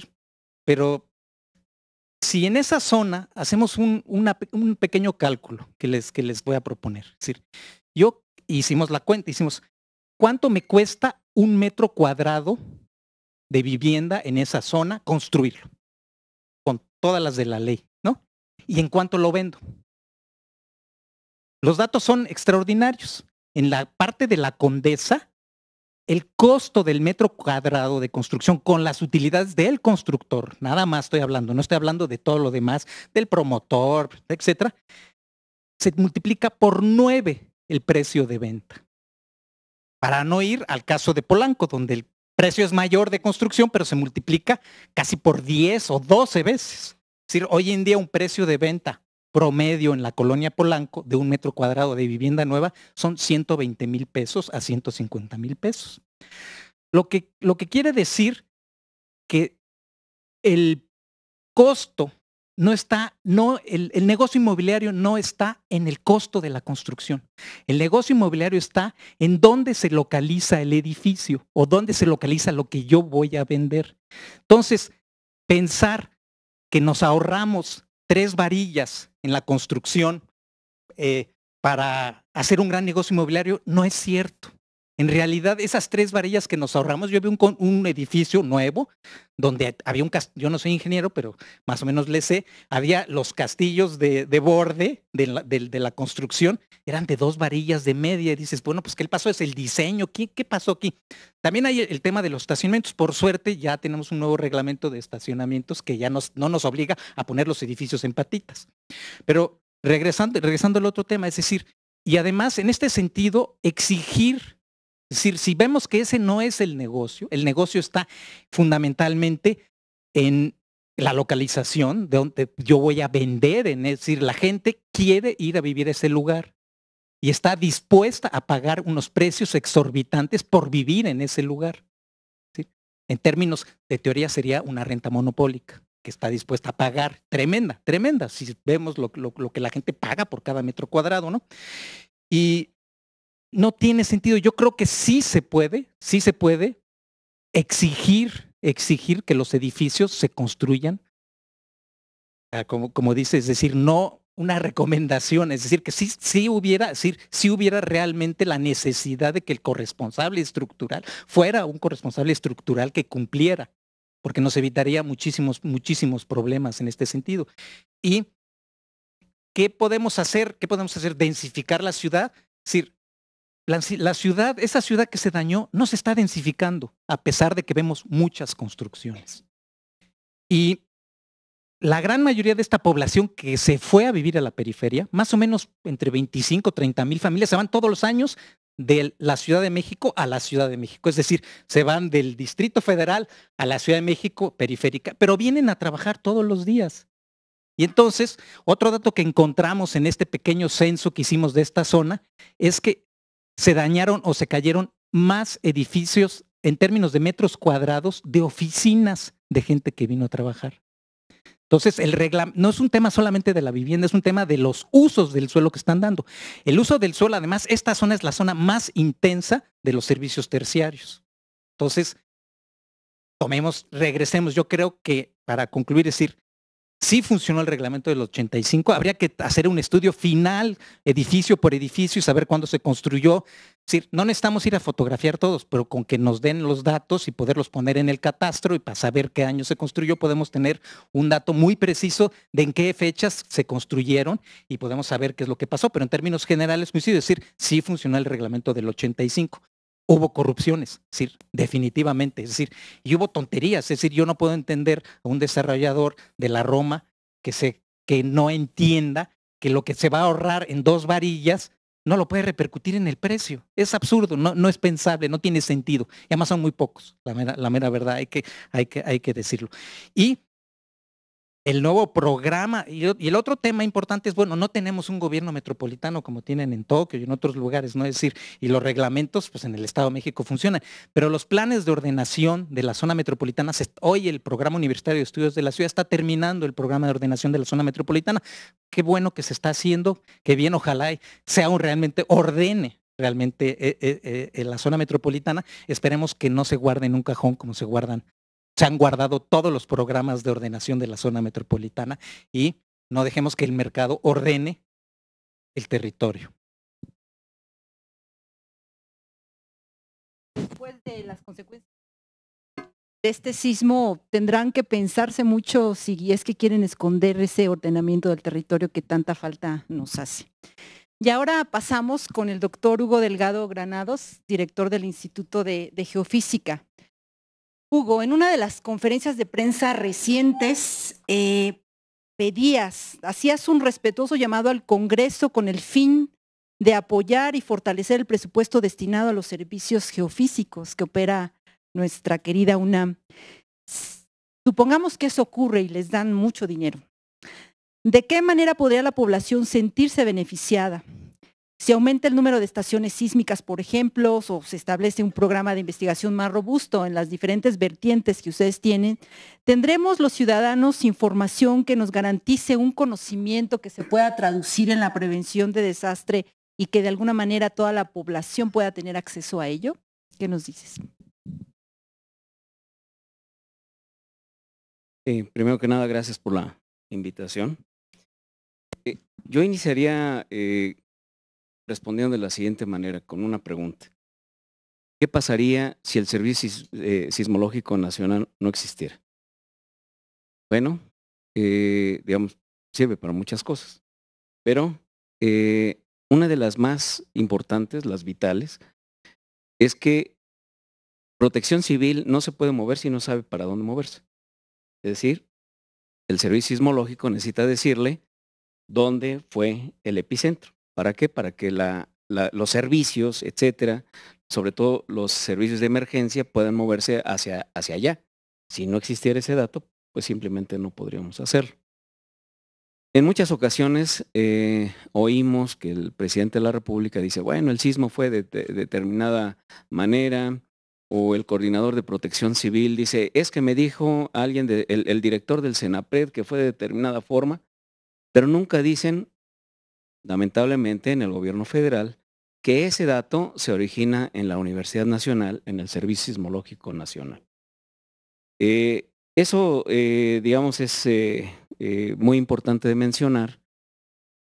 Pero si en esa zona hacemos un, pequeño cálculo que les, que les, voy a proponer, decir, yo hicimos la cuenta, hicimos cuánto me cuesta un metro cuadrado de vivienda en esa zona construirlo, con todas las de la ley, ¿no? Y en cuánto lo vendo. Los datos son extraordinarios. En la parte de la condesa, el costo del metro cuadrado de construcción con las utilidades del constructor, nada más estoy hablando, no estoy hablando de todo lo demás, del promotor, etcétera, se multiplica por nueve el precio de venta. Para no ir al caso de Polanco, donde el precio es mayor de construcción, pero se multiplica casi por diez o doce veces. Es decir, hoy en día un precio de venta promedio en la colonia Polanco de un metro cuadrado de vivienda nueva son 120 mil pesos a 150 mil pesos. Lo que, lo que quiere decir que el costo no está, no, el, el, negocio inmobiliario no está en el costo de la construcción. El negocio inmobiliario está en dónde se localiza el edificio o dónde se localiza lo que yo voy a vender. Entonces, pensar que nos ahorramos tres varillas en la construcción eh, para hacer un gran negocio inmobiliario, no es cierto. En realidad, esas tres varillas que nos ahorramos, yo vi un, un edificio nuevo donde había un castillo, yo no soy ingeniero, pero más o menos le sé, había los castillos de, borde de la, construcción, eran de dos varillas de media. Y dices, bueno, pues ¿qué pasó? Es el diseño, ¿qué, qué pasó aquí? También hay el tema de los estacionamientos. Por suerte, ya tenemos un nuevo reglamento de estacionamientos que ya no nos obliga a poner los edificios en patitas. Pero regresando, regresando al otro tema, es decir, y además, en este sentido, exigir es decir, si vemos que ese no es el negocio, el negocio está fundamentalmente en la localización de donde yo voy a vender, es decir, la gente quiere ir a vivir a ese lugar y está dispuesta a pagar unos precios exorbitantes por vivir en ese lugar. En términos de teoría sería una renta monopólica que está dispuesta a pagar, tremenda, tremenda, si vemos lo, lo, lo que la gente paga por cada metro cuadrado, ¿no? Y no tiene sentido. Yo creo que sí se puede, sí se puede exigir, exigir que los edificios se construyan, ah, como, como dice, es decir, no una recomendación, es decir, que sí, hubiera, decir, sí hubiera realmente la necesidad de que el corresponsable estructural fuera un corresponsable estructural que cumpliera, porque nos evitaría muchísimos, muchísimos problemas en este sentido. ¿Y qué podemos hacer? ¿Qué podemos hacer? Densificar la ciudad, es decir, la, ciudad, esa ciudad que se dañó, no se está densificando, a pesar de que vemos muchas construcciones. Y la gran mayoría de esta población que se fue a vivir a la periferia, más o menos entre 25 o 30 mil familias, se van todos los años de la Ciudad de México a la Ciudad de México. Es decir, se van del Distrito Federal a la Ciudad de México periférica, pero vienen a trabajar todos los días. Y entonces, otro dato que encontramos en este pequeño censo que hicimos de esta zona es que se dañaron o se cayeron más edificios en términos de metros cuadrados de oficinas de gente que vino a trabajar. Entonces, el reglamento no es un tema solamente de la vivienda, es un tema de los usos del suelo que están dando. El uso del suelo, además, esta zona es la zona más intensa de los servicios terciarios. Entonces, tomemos, regresemos. Yo creo que para concluir, decir, si funcionó el reglamento del 85. Habría que hacer un estudio final, edificio por edificio, y saber cuándo se construyó. Es decir, no necesitamos ir a fotografiar todos, pero con que nos den los datos y poderlos poner en el catastro y para saber qué año se construyó, podemos tener un dato muy preciso de en qué fechas se construyeron y podemos saber qué es lo que pasó. Pero en términos generales, es decir, sí funcionó el reglamento del 85 hubo corrupciones, decir, definitivamente, es decir, y hubo tonterías, es decir, yo no puedo entender a un desarrollador de la Roma que, se, que no entienda que lo que se va a ahorrar en dos varillas no lo puede repercutir en el precio. Es absurdo, no, no es pensable, no tiene sentido. Y además son muy pocos, la mera, la mera verdad, hay que, hay, que, hay que decirlo. Y el nuevo programa. Y, el otro tema importante es, bueno, no tenemos un gobierno metropolitano como tienen en Tokio y en otros lugares, ¿no? Es decir, y los reglamentos, pues en el Estado de México funcionan. Pero los planes de ordenación de la zona metropolitana, hoy el programa universitario de estudios de la ciudad está terminando el programa de ordenación de la zona metropolitana. Qué bueno que se está haciendo, qué bien, ojalá sea un realmente ordene realmente eh, eh, eh, en la zona metropolitana. Esperemos que no se guarde en un cajón como se guardan se han guardado todos los programas de ordenación de la zona metropolitana y no dejemos que el mercado ordene el territorio. Después de las consecuencias de este sismo, tendrán que pensarse mucho si es que quieren esconder ese ordenamiento del territorio que tanta falta nos hace. Y ahora pasamos con el doctor Hugo Delgado Granados, director del Instituto de, de Geofísica. Hugo, en una de las conferencias de prensa recientes, eh, pedías, hacías un respetuoso llamado al Congreso con el fin de apoyar y fortalecer el presupuesto destinado a los servicios geofísicos que opera nuestra querida UNAM. Supongamos que eso ocurre y les dan mucho dinero. ¿De qué manera podría la población sentirse beneficiada? Si aumenta el número de estaciones sísmicas, por ejemplo, o se establece un programa de investigación más robusto en las diferentes vertientes que ustedes tienen. Tendremos los ciudadanos información que nos garantice un conocimiento que se pueda traducir en la prevención de desastre y que de alguna manera toda la población pueda tener acceso a ello. ¿Qué nos dices? primero que nada, gracias por la invitación. Eh, yo iniciaría eh, respondiendo de la siguiente manera, con una pregunta. ¿Qué pasaría si el Servicio eh, Sismológico Nacional no existiera? Bueno, eh, digamos, sirve para muchas cosas, pero eh, una de las más importantes, las vitales, es que protección civil no se puede mover si no sabe para dónde moverse. Es decir, el Servicio Sismológico necesita decirle dónde fue el epicentro. ¿Para qué? Para que los servicios, etcétera, sobre todo los servicios de emergencia, puedan moverse hacia, hacia allá. Si no existiera ese dato, pues simplemente no podríamos hacerlo. En muchas ocasiones eh, oímos que el presidente de la República dice, bueno, el sismo fue de, determinada manera, o el coordinador de protección civil dice, es que me dijo alguien, el, el, director del CENAPRED, que fue de determinada forma, pero nunca dicen lamentablemente en el gobierno federal, que ese dato se origina en la Universidad Nacional, en el Servicio Sismológico Nacional. Eh, eso, eh, digamos, es eh, muy importante de mencionar.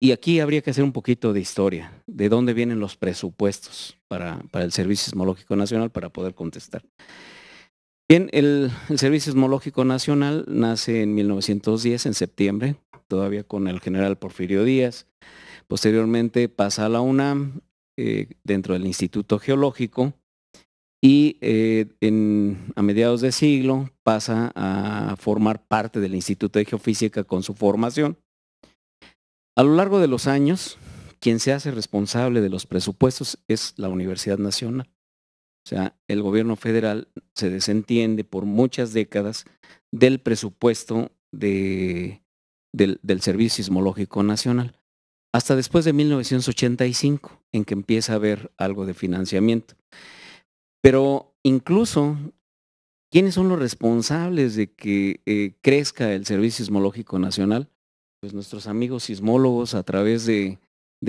Y aquí habría que hacer un poquito de historia, de dónde vienen los presupuestos para, el Servicio Sismológico Nacional para poder contestar. Bien, el, Servicio Sismológico Nacional nace en 1910, en septiembre, todavía con el general Porfirio Díaz. Posteriormente pasa a la UNAM eh, dentro del Instituto Geológico y eh, a mediados de siglo pasa a formar parte del Instituto de Geofísica con su formación. A lo largo de los años, quien se hace responsable de los presupuestos es la Universidad Nacional. O sea, el gobierno federal se desentiende por muchas décadas del presupuesto del, del Servicio Sismológico Nacional hasta después de 1985, en que empieza a haber algo de financiamiento. Pero incluso, ¿quiénes son los responsables de que eh, crezca el Servicio Sismológico Nacional? Pues nuestros amigos sismólogos a través de,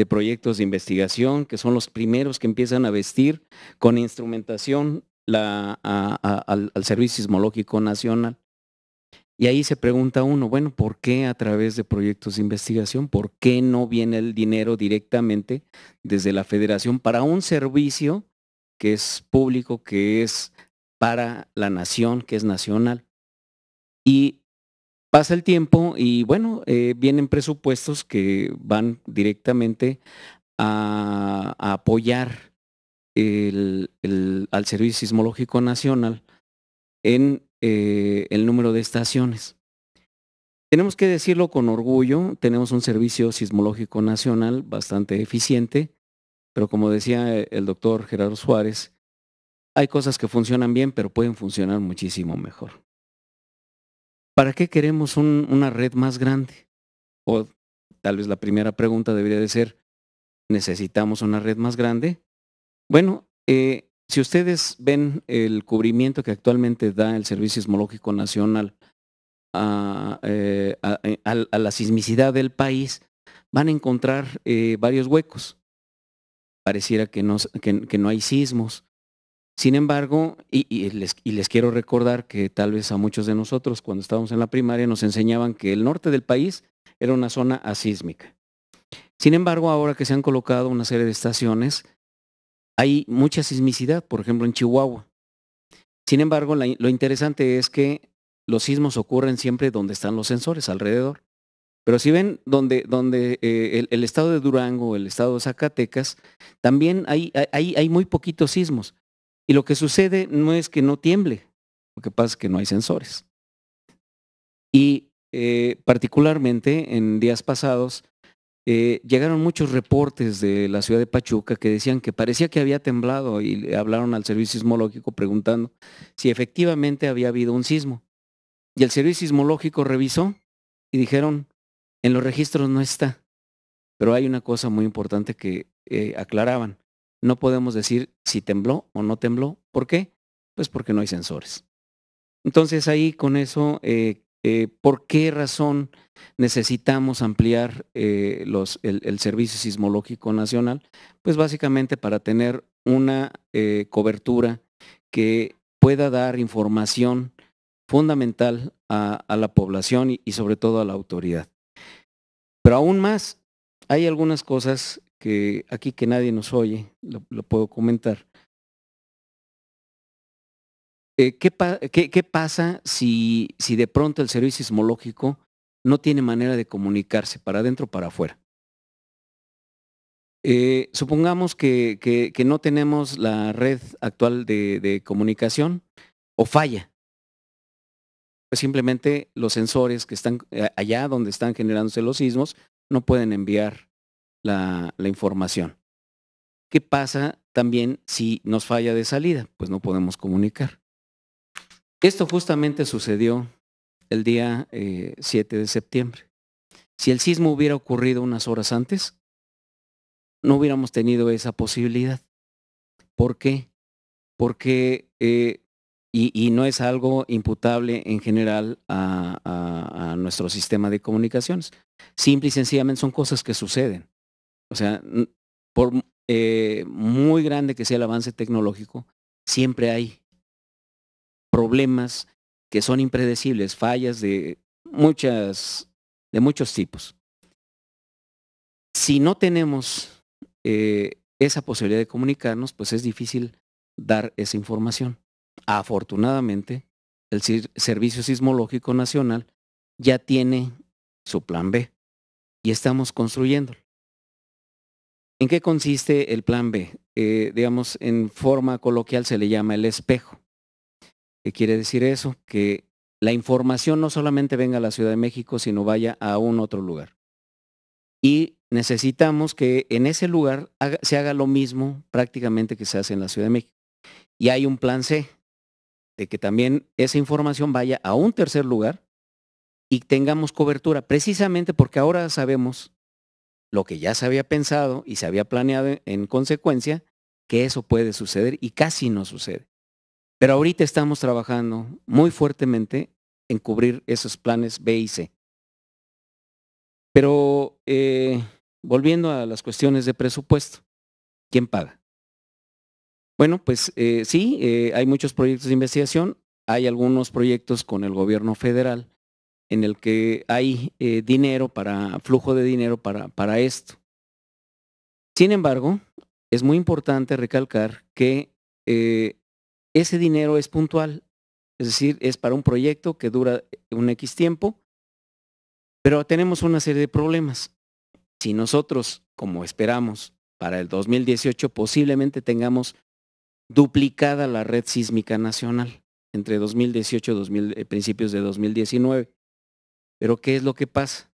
proyectos de investigación, que son los primeros que empiezan a vestir con instrumentación al, al Servicio Sismológico Nacional. Y ahí se pregunta uno, bueno, ¿por qué a través de proyectos de investigación? ¿Por qué no viene el dinero directamente desde la federación para un servicio que es público, que es para la nación, que es nacional? Y pasa el tiempo y bueno, eh, vienen presupuestos que van directamente a, apoyar al Servicio Sismológico Nacional en eh, el número de estaciones. Tenemos que decirlo con orgullo, tenemos un servicio sismológico nacional bastante eficiente, pero como decía eh, el doctor Gerardo Suárez, hay cosas que funcionan bien, pero pueden funcionar muchísimo mejor. ¿Para qué queremos una red más grande? O tal vez la primera pregunta debería de ser, ¿necesitamos una red más grande? Bueno, eh, si ustedes ven el cubrimiento que actualmente da el Servicio Sismológico Nacional a, eh, eh, la sismicidad del país, van a encontrar eh, varios huecos. Pareciera que no, no hay sismos. Sin embargo, y, les, quiero recordar que tal vez a muchos de nosotros cuando estábamos en la primaria nos enseñaban que el norte del país era una zona asísmica. Sin embargo, ahora que se han colocado una serie de estaciones, hay mucha sismicidad, por ejemplo, en Chihuahua. Sin embargo, lo interesante es que los sismos ocurren siempre donde están los sensores, alrededor. Pero si ven donde, donde eh, el, estado de Durango, el estado de Zacatecas, también hay, muy poquitos sismos. Y lo que sucede no es que no tiemble, lo que pasa es que no hay sensores. Y eh, particularmente en días pasados eh, llegaron muchos reportes de la ciudad de Pachuca que decían que parecía que había temblado y hablaron al servicio sismológico preguntando si efectivamente había habido un sismo. Y el servicio sismológico revisó y dijeron, en los registros no está. Pero hay una cosa muy importante que eh, aclaraban. No podemos decir si tembló o no tembló. ¿Por qué? Pues porque no hay sensores. Entonces ahí con eso eh, eh, por qué razón necesitamos ampliar eh, el, Servicio Sismológico Nacional, pues básicamente para tener una eh, cobertura que pueda dar información fundamental a, la población y, sobre todo a la autoridad. Pero aún más, hay algunas cosas que aquí que nadie nos oye, lo puedo comentar, eh, ¿qué, pasa si, de pronto el servicio sismológico no tiene manera de comunicarse para adentro o para afuera? Eh, supongamos que, no tenemos la red actual de, comunicación o falla. Pues simplemente los sensores que están eh, allá donde están generándose los sismos no pueden enviar la información. ¿Qué pasa también si nos falla de salida? Pues no podemos comunicar. Esto justamente sucedió el día 7 eh, de septiembre. Si el sismo hubiera ocurrido unas horas antes, no hubiéramos tenido esa posibilidad. ¿Por qué? Porque, eh, y, no es algo imputable en general a, nuestro sistema de comunicaciones, simple y sencillamente son cosas que suceden. O sea, por eh, muy grande que sea el avance tecnológico, siempre hay problemas que son impredecibles, fallas de muchas, de muchos tipos. Si no tenemos eh, esa posibilidad de comunicarnos, pues es difícil dar esa información. Afortunadamente, el Servicio Sismológico Nacional ya tiene su plan B y estamos construyéndolo. ¿En qué consiste el plan B? Eh, digamos, en forma coloquial se le llama el espejo. ¿Qué quiere decir eso? Que la información no solamente venga a la Ciudad de México, sino vaya a un otro lugar. Y necesitamos que en ese lugar se haga lo mismo prácticamente que se hace en la Ciudad de México. Y hay un plan C, de que también esa información vaya a un tercer lugar y tengamos cobertura, precisamente porque ahora sabemos lo que ya se había pensado y se había planeado en consecuencia, que eso puede suceder y casi no sucede. Pero ahorita estamos trabajando muy fuertemente en cubrir esos planes B y C. Pero eh, volviendo a las cuestiones de presupuesto, ¿quién paga? Bueno, pues eh, sí, eh, hay muchos proyectos de investigación, hay algunos proyectos con el gobierno federal en el que hay dinero para, flujo de dinero para, para esto. Sin embargo, es muy importante recalcar que ese dinero es puntual, es decir, es para un proyecto que dura un X tiempo, pero tenemos una serie de problemas. Si nosotros, como esperamos, para el 2018 posiblemente tengamos duplicada la red sísmica nacional entre 2018 y eh, principios de 2019. Pero ¿qué es lo que pasa?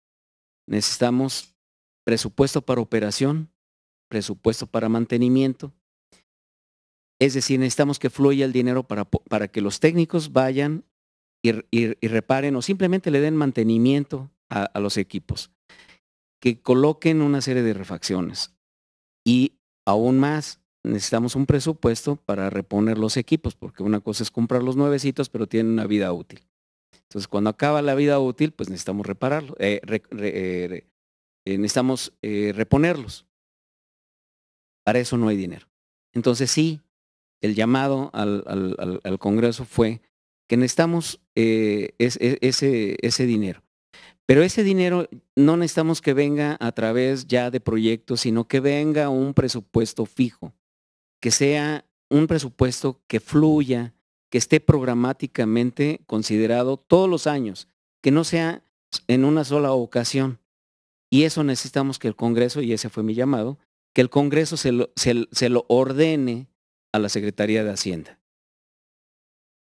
Necesitamos presupuesto para operación, presupuesto para mantenimiento, es decir, necesitamos que fluya el dinero para, que los técnicos vayan y, reparen o simplemente le den mantenimiento a, los equipos, que coloquen una serie de refacciones. Y aún más, necesitamos un presupuesto para reponer los equipos, porque una cosa es comprar los nuevecitos, pero tienen una vida útil. Entonces, cuando acaba la vida útil, pues necesitamos repararlos, eh, eh, eh, necesitamos reponerlos. Para eso no hay dinero. Entonces sí, el llamado al, Congreso fue que necesitamos eh, e, ese, ese dinero. Pero ese dinero no necesitamos que venga a través ya de proyectos, sino que venga un presupuesto fijo, que sea un presupuesto que fluya, que esté programáticamente considerado todos los años, que no sea en una sola ocasión. Y eso necesitamos que el Congreso, y ese fue mi llamado, que el Congreso se lo ordene a la Secretaría de Hacienda.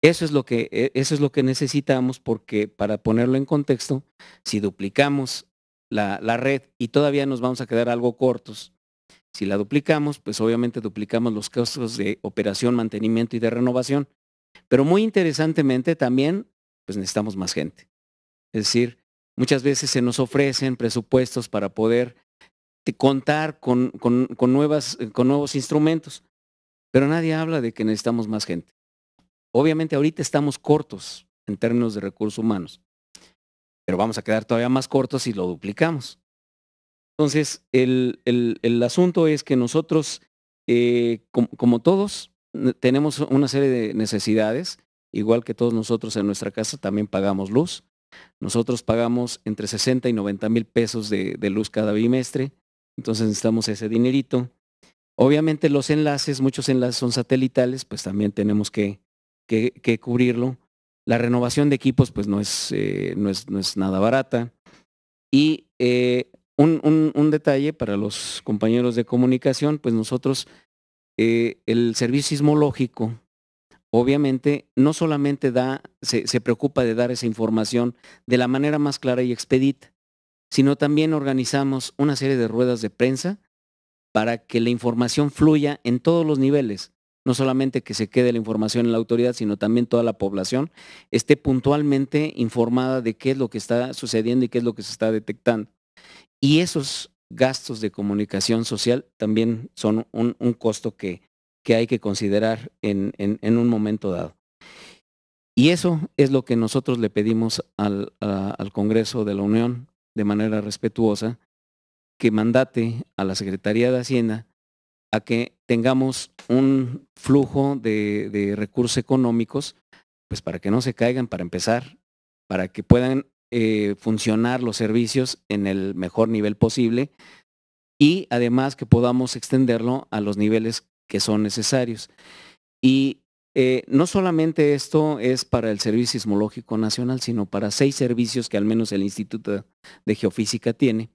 Eso es lo que, e, eso es lo que necesitamos porque, para ponerlo en contexto, si duplicamos la, red y todavía nos vamos a quedar algo cortos, si la duplicamos, pues obviamente duplicamos los costos de operación, mantenimiento y de renovación. Pero muy interesantemente también, pues necesitamos más gente. Es decir, muchas veces se nos ofrecen presupuestos para poder eh, contar con, nuevas, con nuevos instrumentos. Pero nadie habla de que necesitamos más gente. Obviamente ahorita estamos cortos en términos de recursos humanos, pero vamos a quedar todavía más cortos si lo duplicamos. Entonces, el, asunto es que nosotros, eh, como, todos, tenemos una serie de necesidades, igual que todos nosotros en nuestra casa también pagamos luz. Nosotros pagamos entre 60 y 90 mil pesos de, de, luz cada bimestre, entonces necesitamos ese dinerito. Obviamente los enlaces, muchos enlaces son satelitales, pues también tenemos que, que, cubrirlo. La renovación de equipos pues no es, eh, no es, nada barata. Y eh, un, detalle para los compañeros de comunicación, pues nosotros, eh, el servicio sismológico, obviamente, no solamente da, se, se preocupa de dar esa información de la manera más clara y expedita, sino también organizamos una serie de ruedas de prensa para que la información fluya en todos los niveles. No solamente que se quede la información en la autoridad, sino también toda la población esté puntualmente informada de qué es lo que está sucediendo y qué es lo que se está detectando. Y esos gastos de comunicación social también son un, costo que, que, hay que considerar en, un momento dado. Y eso es lo que nosotros le pedimos al Congreso de la Unión de manera respetuosa, que mandate a la Secretaría de Hacienda a que tengamos un flujo de, recursos económicos, pues para que no se caigan, para empezar, para que puedan eh, funcionar los servicios en el mejor nivel posible y además que podamos extenderlo a los niveles que son necesarios. Y eh, no solamente esto es para el Servicio Sismológico Nacional, sino para seis servicios que al menos el Instituto de Geofísica tiene,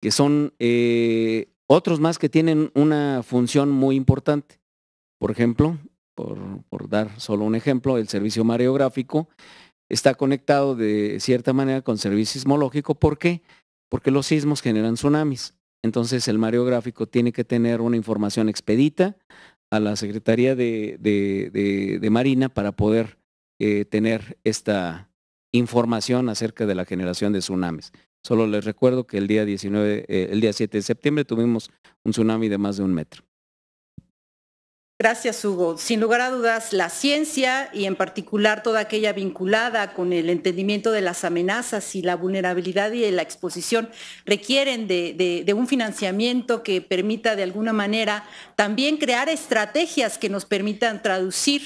que son eh, otros más que tienen una función muy importante. Por ejemplo, por, dar solo un ejemplo, el servicio mareográfico está conectado de cierta manera con servicio sismológico. ¿Por qué? Porque los sismos generan tsunamis. Entonces el mareográfico tiene que tener una información expedita a la Secretaría de, Marina para poder eh, tener esta información acerca de la generación de tsunamis. Solo les recuerdo que el día, 19, eh, el día 7 de septiembre tuvimos un tsunami de más de un metro. Gracias, Hugo. Sin lugar a dudas, la ciencia y en particular toda aquella vinculada con el entendimiento de las amenazas y la vulnerabilidad y la exposición requieren de, un financiamiento que permita de alguna manera también crear estrategias que nos permitan traducir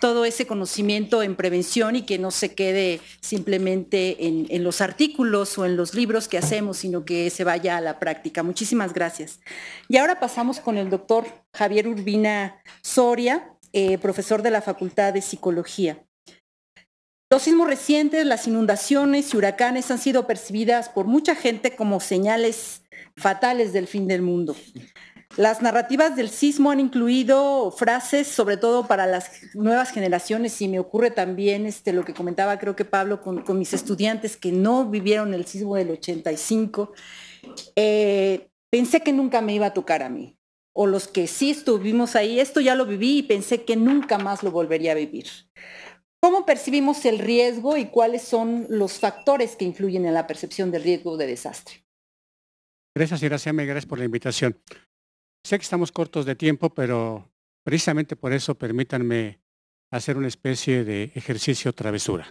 todo ese conocimiento en prevención y que no se quede simplemente en, los artículos o en los libros que hacemos, sino que se vaya a la práctica. Muchísimas gracias. Y ahora pasamos con el doctor Javier Urbina Soria, eh, profesor de la Facultad de Psicología. Los sismos recientes, las inundaciones y huracanes han sido percibidas por mucha gente como señales fatales del fin del mundo. Las narrativas del sismo han incluido frases, sobre todo para las nuevas generaciones, y me ocurre también este, lo que comentaba creo que Pablo con, mis estudiantes que no vivieron el sismo del 85. Eh, pensé que nunca me iba a tocar a mí, o los que sí estuvimos ahí, esto ya lo viví y pensé que nunca más lo volvería a vivir. ¿Cómo percibimos el riesgo y cuáles son los factores que influyen en la percepción del riesgo de desastre? Gracias, Gracias, gracias por la invitación. Sé que estamos cortos de tiempo, pero precisamente por eso permítanme hacer una especie de ejercicio travesura.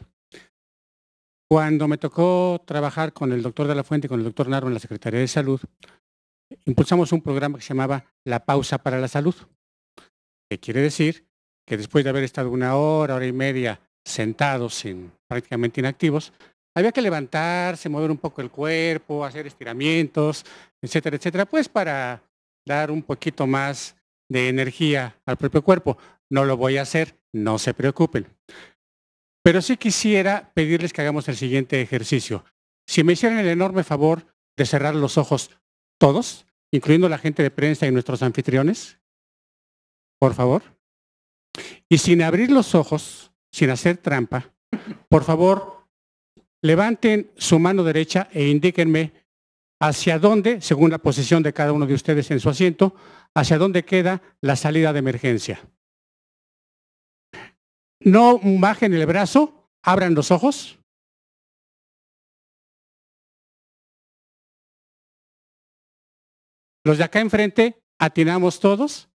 Cuando me tocó trabajar con el doctor de la Fuente y con el doctor Narro en la Secretaría de Salud, impulsamos un programa que se llamaba La Pausa para la Salud, que quiere decir que después de haber estado una hora, hora y media sentados, prácticamente inactivos, había que levantarse, mover un poco el cuerpo, hacer estiramientos, etcétera, etcétera, pues para dar un poquito más de energía al propio cuerpo. No lo voy a hacer, no se preocupen. Pero sí quisiera pedirles que hagamos el siguiente ejercicio. Si me hicieran el enorme favor de cerrar los ojos todos, incluyendo la gente de prensa y nuestros anfitriones, por favor. Y sin abrir los ojos, sin hacer trampa, por favor, levanten su mano derecha e indíquenme hacia dónde, según la posición de cada uno de ustedes en su asiento, hacia dónde queda la salida de emergencia. No bajen el brazo, abran los ojos. Los de acá enfrente atinamos todos,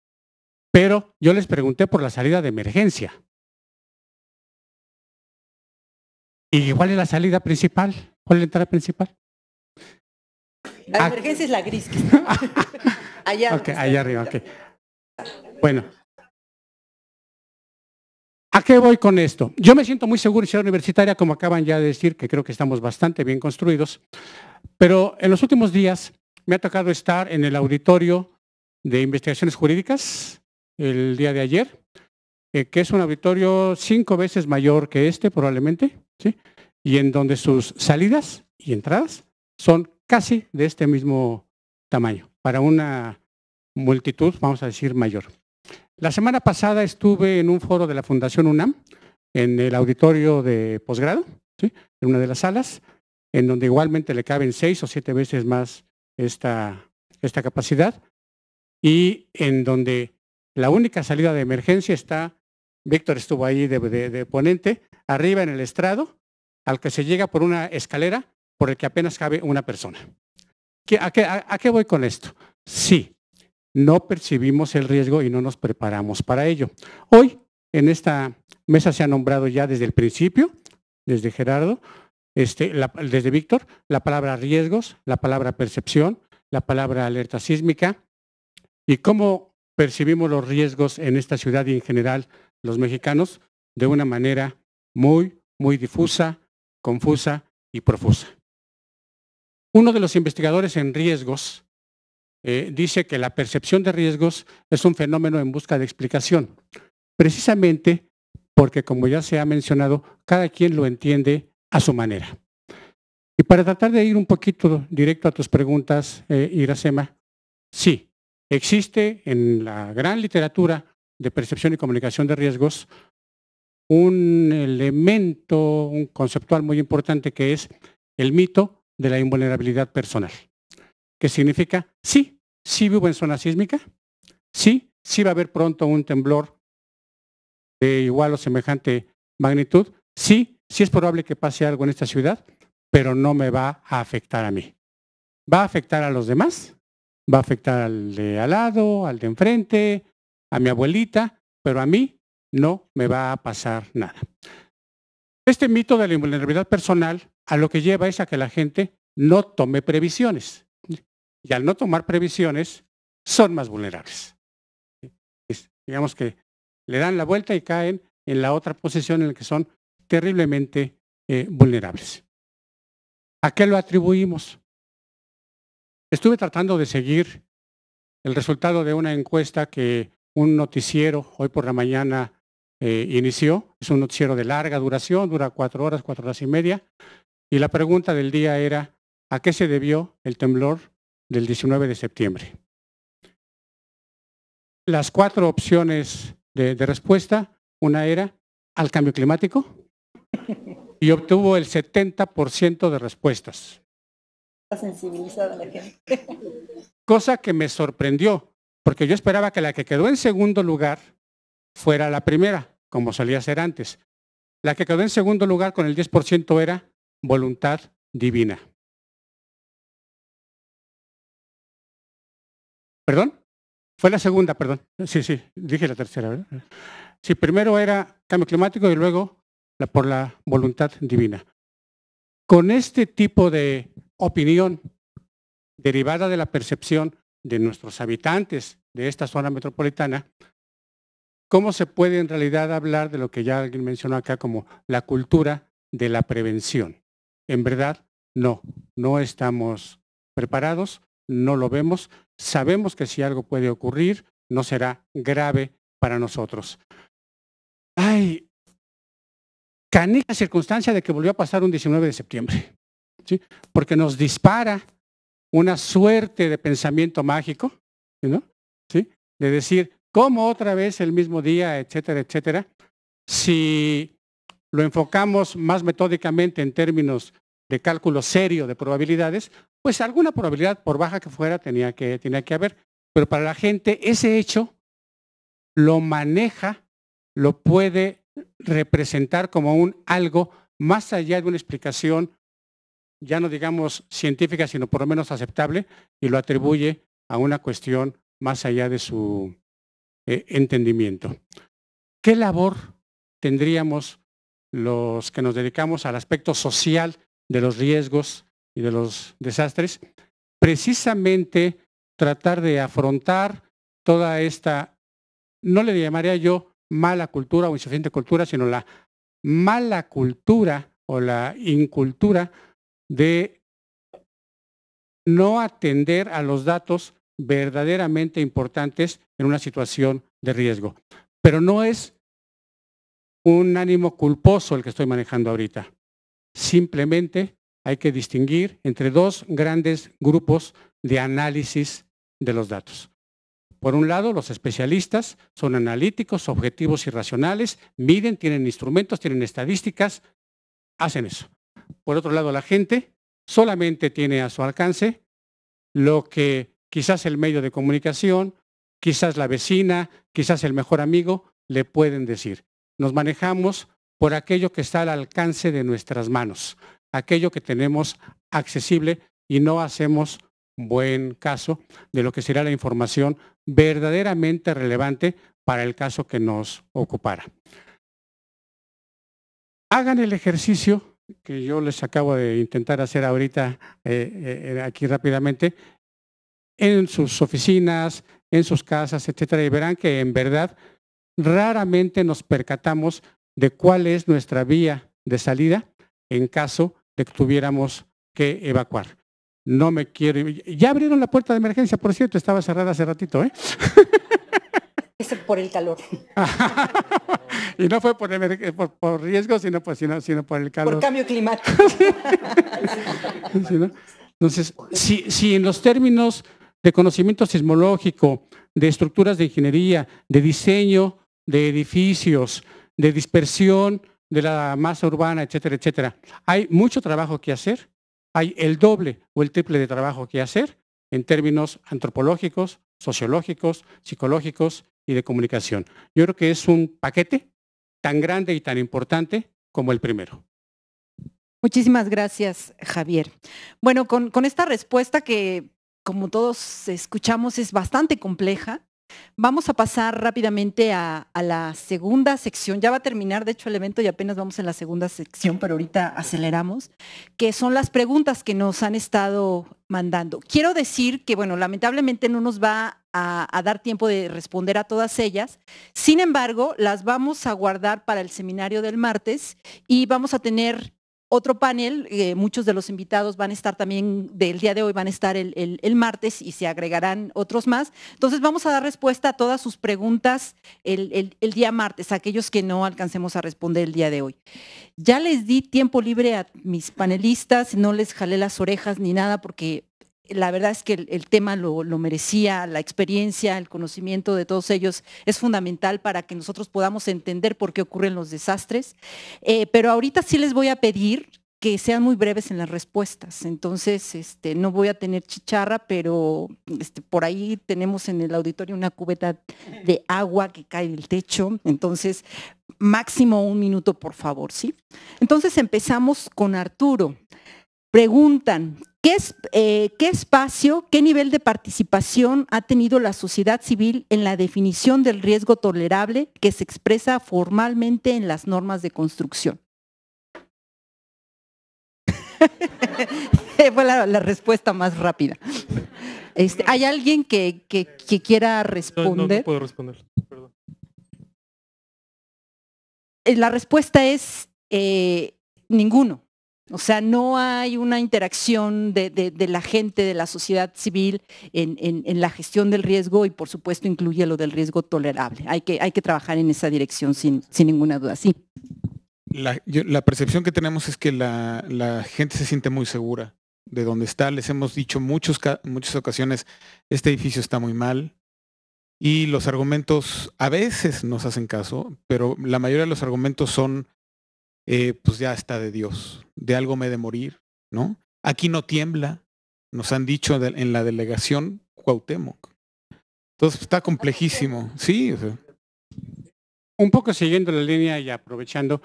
pero yo les pregunté por la salida de emergencia. ¿Y cuál es la salida principal? ¿Cuál es la entrada principal? La ah. emergencia es la gris. allá. allá arriba, Bueno. ¿A qué voy con esto? Yo me siento muy seguro en Ciudad Universitaria, como acaban ya de decir, que creo que estamos bastante bien construidos, pero en los últimos días me ha tocado estar en el auditorio de investigaciones jurídicas el día de ayer, eh, que es un auditorio cinco veces mayor que este probablemente, ¿sí? y en donde sus salidas y entradas son casi de este mismo tamaño, para una multitud, vamos a decir, mayor. La semana pasada estuve en un foro de la Fundación UNAM, en el auditorio de posgrado, ¿sí? en una de las salas, en donde igualmente le caben seis o siete veces más esta, esta capacidad, y en donde la única salida de emergencia está, Víctor estuvo ahí de ponente, arriba en el estrado, al que se llega por una escalera por el que apenas cabe una persona. a, qué, voy con esto? Sí, no percibimos el riesgo y no nos preparamos para ello. Hoy, en esta mesa se ha nombrado ya desde el principio, desde Gerardo, este, desde Víctor, la palabra riesgos, la palabra percepción, la palabra alerta sísmica y cómo percibimos los riesgos en esta ciudad y en general los mexicanos de una manera muy, muy difusa, confusa y profusa. Uno de los investigadores en riesgos eh, dice que la percepción de riesgos es un fenómeno en busca de explicación, precisamente porque, como ya se ha mencionado, cada quien lo entiende a su manera. Y para tratar de ir un poquito directo a tus preguntas, eh, Iracema, sí, existe en la gran literatura de percepción y comunicación de riesgos un elemento, un conceptual muy importante que es el mito de la invulnerabilidad personal, que significa, sí, sí vivo en zona sísmica, sí, sí va a haber pronto un temblor de igual o semejante magnitud, sí, sí es probable que pase algo en esta ciudad, pero no me va a afectar a mí. Va a afectar a los demás, va a afectar al de al lado, al de enfrente, a mi abuelita, pero a mí no me va a pasar nada. Este mito de la invulnerabilidad personal a lo que lleva es a que la gente no tome previsiones. Y al no tomar previsiones, son más vulnerables. digamos que le dan la vuelta y caen en la otra posición en la que son terriblemente eh, vulnerables. ¿A qué lo atribuimos? Estuve tratando de seguir el resultado de una encuesta que un noticiero hoy por la mañana eh, inició. Es un noticiero de larga duración, dura cuatro horas, cuatro horas y media, y la pregunta del día era, ¿a qué se debió el temblor del 19 de septiembre? Las cuatro opciones de, respuesta, una era al cambio climático y obtuvo el 70% de respuestas. Cosa que me sorprendió, porque yo esperaba que la que quedó en segundo lugar fuera la primera, como solía ser antes. La que quedó en segundo lugar con el 10% era voluntad divina. ¿Perdón? Fue la segunda, perdón. Sí, sí, dije la tercera, Sí, primero era cambio climático y luego por la voluntad divina. Con este tipo de opinión derivada de la percepción de nuestros habitantes de esta zona metropolitana, ¿cómo se puede en realidad hablar de lo que ya alguien mencionó acá como la cultura de la prevención? en verdad, no, no estamos preparados, no lo vemos, sabemos que si algo puede ocurrir, no será grave para nosotros. Ay, canica circunstancia de que volvió a pasar un 19 de septiembre, ¿sí? porque nos dispara una suerte de pensamiento mágico, ¿no? ¿Sí? De decir, ¿cómo otra vez el mismo día, etcétera, etcétera? Si lo enfocamos más metódicamente en términos de cálculo serio de probabilidades, pues alguna probabilidad, por baja que fuera, tenía que, tenía que haber. Pero para la gente ese hecho lo maneja, lo puede representar como un algo más allá de una explicación, ya no digamos científica, sino por lo menos aceptable, y lo atribuye a una cuestión más allá de su eh, entendimiento. ¿Qué labor tendríamos los que nos dedicamos al aspecto social de los riesgos y de los desastres, precisamente tratar de afrontar toda esta, no le llamaría yo mala cultura o insuficiente cultura, sino la mala cultura o la incultura de no atender a los datos verdaderamente importantes en una situación de riesgo. Pero no es un ánimo culposo el que estoy manejando ahorita. Simplemente hay que distinguir entre dos grandes grupos de análisis de los datos. Por un lado, los especialistas son analíticos, objetivos y racionales, miden, tienen instrumentos, tienen estadísticas, hacen eso. Por otro lado, la gente solamente tiene a su alcance lo que quizás el medio de comunicación, quizás la vecina, quizás el mejor amigo le pueden decir. Nos manejamos por aquello que está al alcance de nuestras manos, aquello que tenemos accesible y no hacemos buen caso de lo que será la información verdaderamente relevante para el caso que nos ocupara. Hagan el ejercicio que yo les acabo de intentar hacer ahorita eh, eh, eh, aquí rápidamente, en sus oficinas, en sus casas, etcétera, y verán que en verdad raramente nos percatamos de cuál es nuestra vía de salida en caso de que tuviéramos que evacuar. No me quiero... Ya abrieron la puerta de emergencia, por cierto, estaba cerrada hace ratito, ¿eh? Es por el calor. y no fue por, riesgo, pues, sino, por el calor. Por cambio climático. Entonces, si en los términos de conocimiento sismológico, de estructuras de ingeniería, de diseño de edificios, de dispersión de la masa urbana, etcétera, etcétera. Hay mucho trabajo que hacer, hay el doble o el triple de trabajo que hacer en términos antropológicos, sociológicos, psicológicos y de comunicación. Yo creo que es un paquete tan grande y tan importante como el primero. Muchísimas gracias, Javier. Bueno, con, esta respuesta que, como todos escuchamos, es bastante compleja, Vamos a pasar rápidamente a, la segunda sección. Ya va a terminar, de hecho, el evento y apenas vamos en la segunda sección, pero ahorita aceleramos, que son las preguntas que nos han estado mandando. Quiero decir que, bueno, lamentablemente no nos va a dar tiempo de responder a todas ellas. Sin embargo, las vamos a guardar para el seminario del martes y vamos a tener otro panel, eh, muchos de los invitados van a estar también del día de hoy, van a estar el, martes y se agregarán otros más. Entonces vamos a dar respuesta a todas sus preguntas el, el día martes, a aquellos que no alcancemos a responder el día de hoy. Ya les di tiempo libre a mis panelistas, no les jalé las orejas ni nada porque la verdad es que el, tema lo, merecía, la experiencia, el conocimiento de todos ellos es fundamental para que nosotros podamos entender por qué ocurren los desastres. Eh, pero ahorita sí les voy a pedir que sean muy breves en las respuestas. Entonces, este, no voy a tener chicharra, pero este, por ahí tenemos en el auditorio una cubeta de agua que cae del techo. Entonces, máximo un minuto, por favor, ¿sí? Entonces empezamos con Arturo. Preguntan, eh, ¿Qué, espacio, qué nivel de participación ha tenido la sociedad civil en la definición del riesgo tolerable que se expresa formalmente en las normas de construcción? Fue la, respuesta más rápida. Este, ¿Hay alguien que, quiera responder? No, puedo responder, perdón. Eh, la respuesta es eh, ninguno. O sea, no hay una interacción de, la gente, de la sociedad civil en, la gestión del riesgo y por supuesto incluye lo del riesgo tolerable. Hay que, trabajar en esa dirección sin, ninguna duda, sí. La, percepción que tenemos es que la, gente se siente muy segura de donde está. Les hemos dicho en muchas ocasiones, este edificio está muy mal, y los argumentos a veces nos hacen caso, pero la mayoría de los argumentos son, eh, pues ya está de Dios de algo me de morir, ¿no? Aquí no tiembla, nos han dicho en la delegación Cuauhtémoc. Entonces está complejísimo, sí. Un poco siguiendo la línea y aprovechando,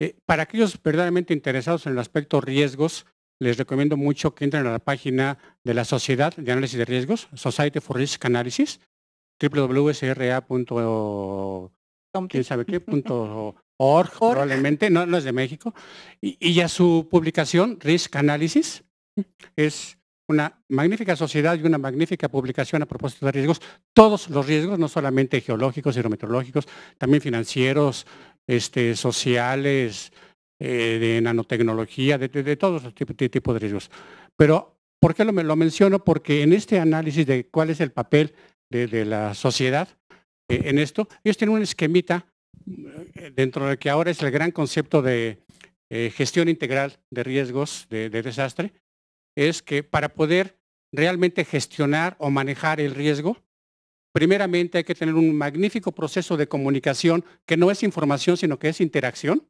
eh, para aquellos verdaderamente interesados en el aspecto riesgos, les recomiendo mucho que entren a la página de la Sociedad de Análisis de Riesgos, Society for Risk Analysis, www.sra.com. org, probablemente, no, no es de México, y, ya su publicación, Risk Analysis, mm. es una magnífica sociedad y una magnífica publicación a propósito de riesgos, todos los riesgos, no solamente geológicos, hidrometeorológicos, también financieros, este, sociales, eh, de nanotecnología, de, todos los tipos de, tipo de riesgos. Pero, ¿por qué lo, lo, menciono? Porque en este análisis de cuál es el papel de, la sociedad eh, en esto, ellos tienen un esquemita dentro de que ahora es el gran concepto de eh, gestión integral de riesgos de, desastre, es que para poder realmente gestionar o manejar el riesgo, primeramente hay que tener un magnífico proceso de comunicación que no es información, sino que es interacción.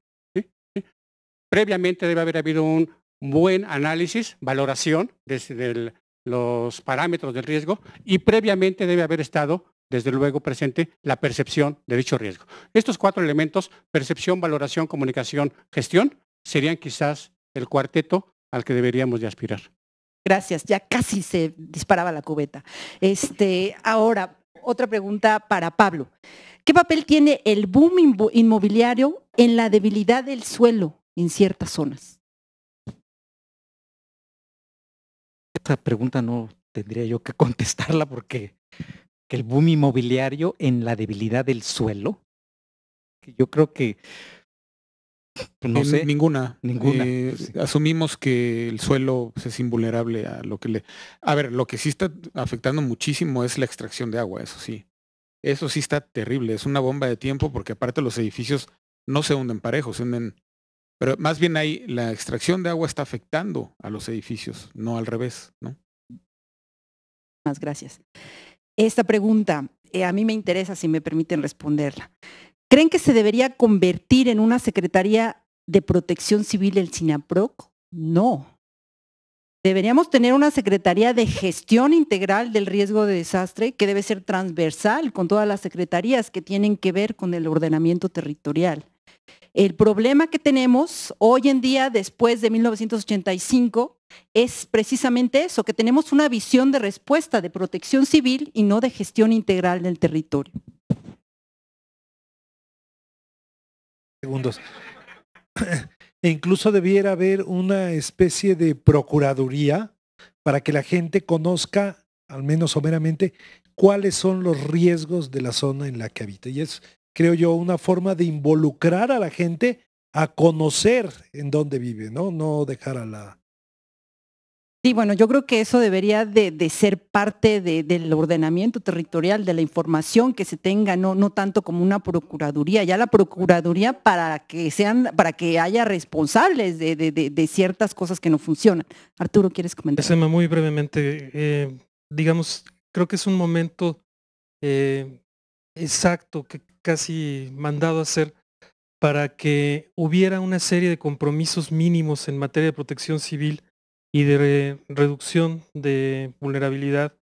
Previamente debe haber habido un buen análisis, valoración desde los parámetros del riesgo y previamente debe haber estado desde luego presente la percepción de dicho riesgo. Estos cuatro elementos, percepción, valoración, comunicación, gestión, serían quizás el cuarteto al que deberíamos de aspirar. Gracias, ya casi se disparaba la cubeta. Este, ahora, otra pregunta para Pablo. ¿Qué papel tiene el boom inmobiliario en la debilidad del suelo en ciertas zonas? Esta pregunta no tendría yo que contestarla porque que el boom inmobiliario en la debilidad del suelo? Que yo creo que pues, no sé. Ninguna. Ninguna. Eh, asumimos que el suelo pues, es invulnerable a lo que le. A ver, lo que sí está afectando muchísimo es la extracción de agua, eso sí. Eso sí está terrible. Es una bomba de tiempo porque aparte los edificios no se hunden parejos, se hunden. Pero más bien ahí la extracción de agua está afectando a los edificios, no al revés, ¿no? Más gracias esta pregunta. Eh, a mí me interesa si me permiten responderla. ¿Creen que se debería convertir en una Secretaría de Protección Civil el CINAPROC? No. Deberíamos tener una Secretaría de Gestión Integral del Riesgo de Desastre que debe ser transversal con todas las secretarías que tienen que ver con el ordenamiento territorial. El problema que tenemos hoy en día, después de 1985, es precisamente eso, que tenemos una visión de respuesta de protección civil y no de gestión integral del territorio. Segundos. E incluso debiera haber una especie de procuraduría para que la gente conozca, al menos someramente, cuáles son los riesgos de la zona en la que habita. Y es, creo yo, una forma de involucrar a la gente a conocer en dónde vive, ¿no? No dejar a la... Sí, bueno, yo creo que eso debería de, ser parte del ordenamiento territorial, de la información que se tenga, no, no tanto como una procuraduría, ya la procuraduría para que sean, para que haya responsables de, ciertas cosas que no funcionan. Arturo, ¿quieres comentar? muy brevemente, eh, digamos, creo que es un momento eh, exacto que casi mandado a hacer para que hubiera una serie de compromisos mínimos en materia de protección civil y de reducción de vulnerabilidad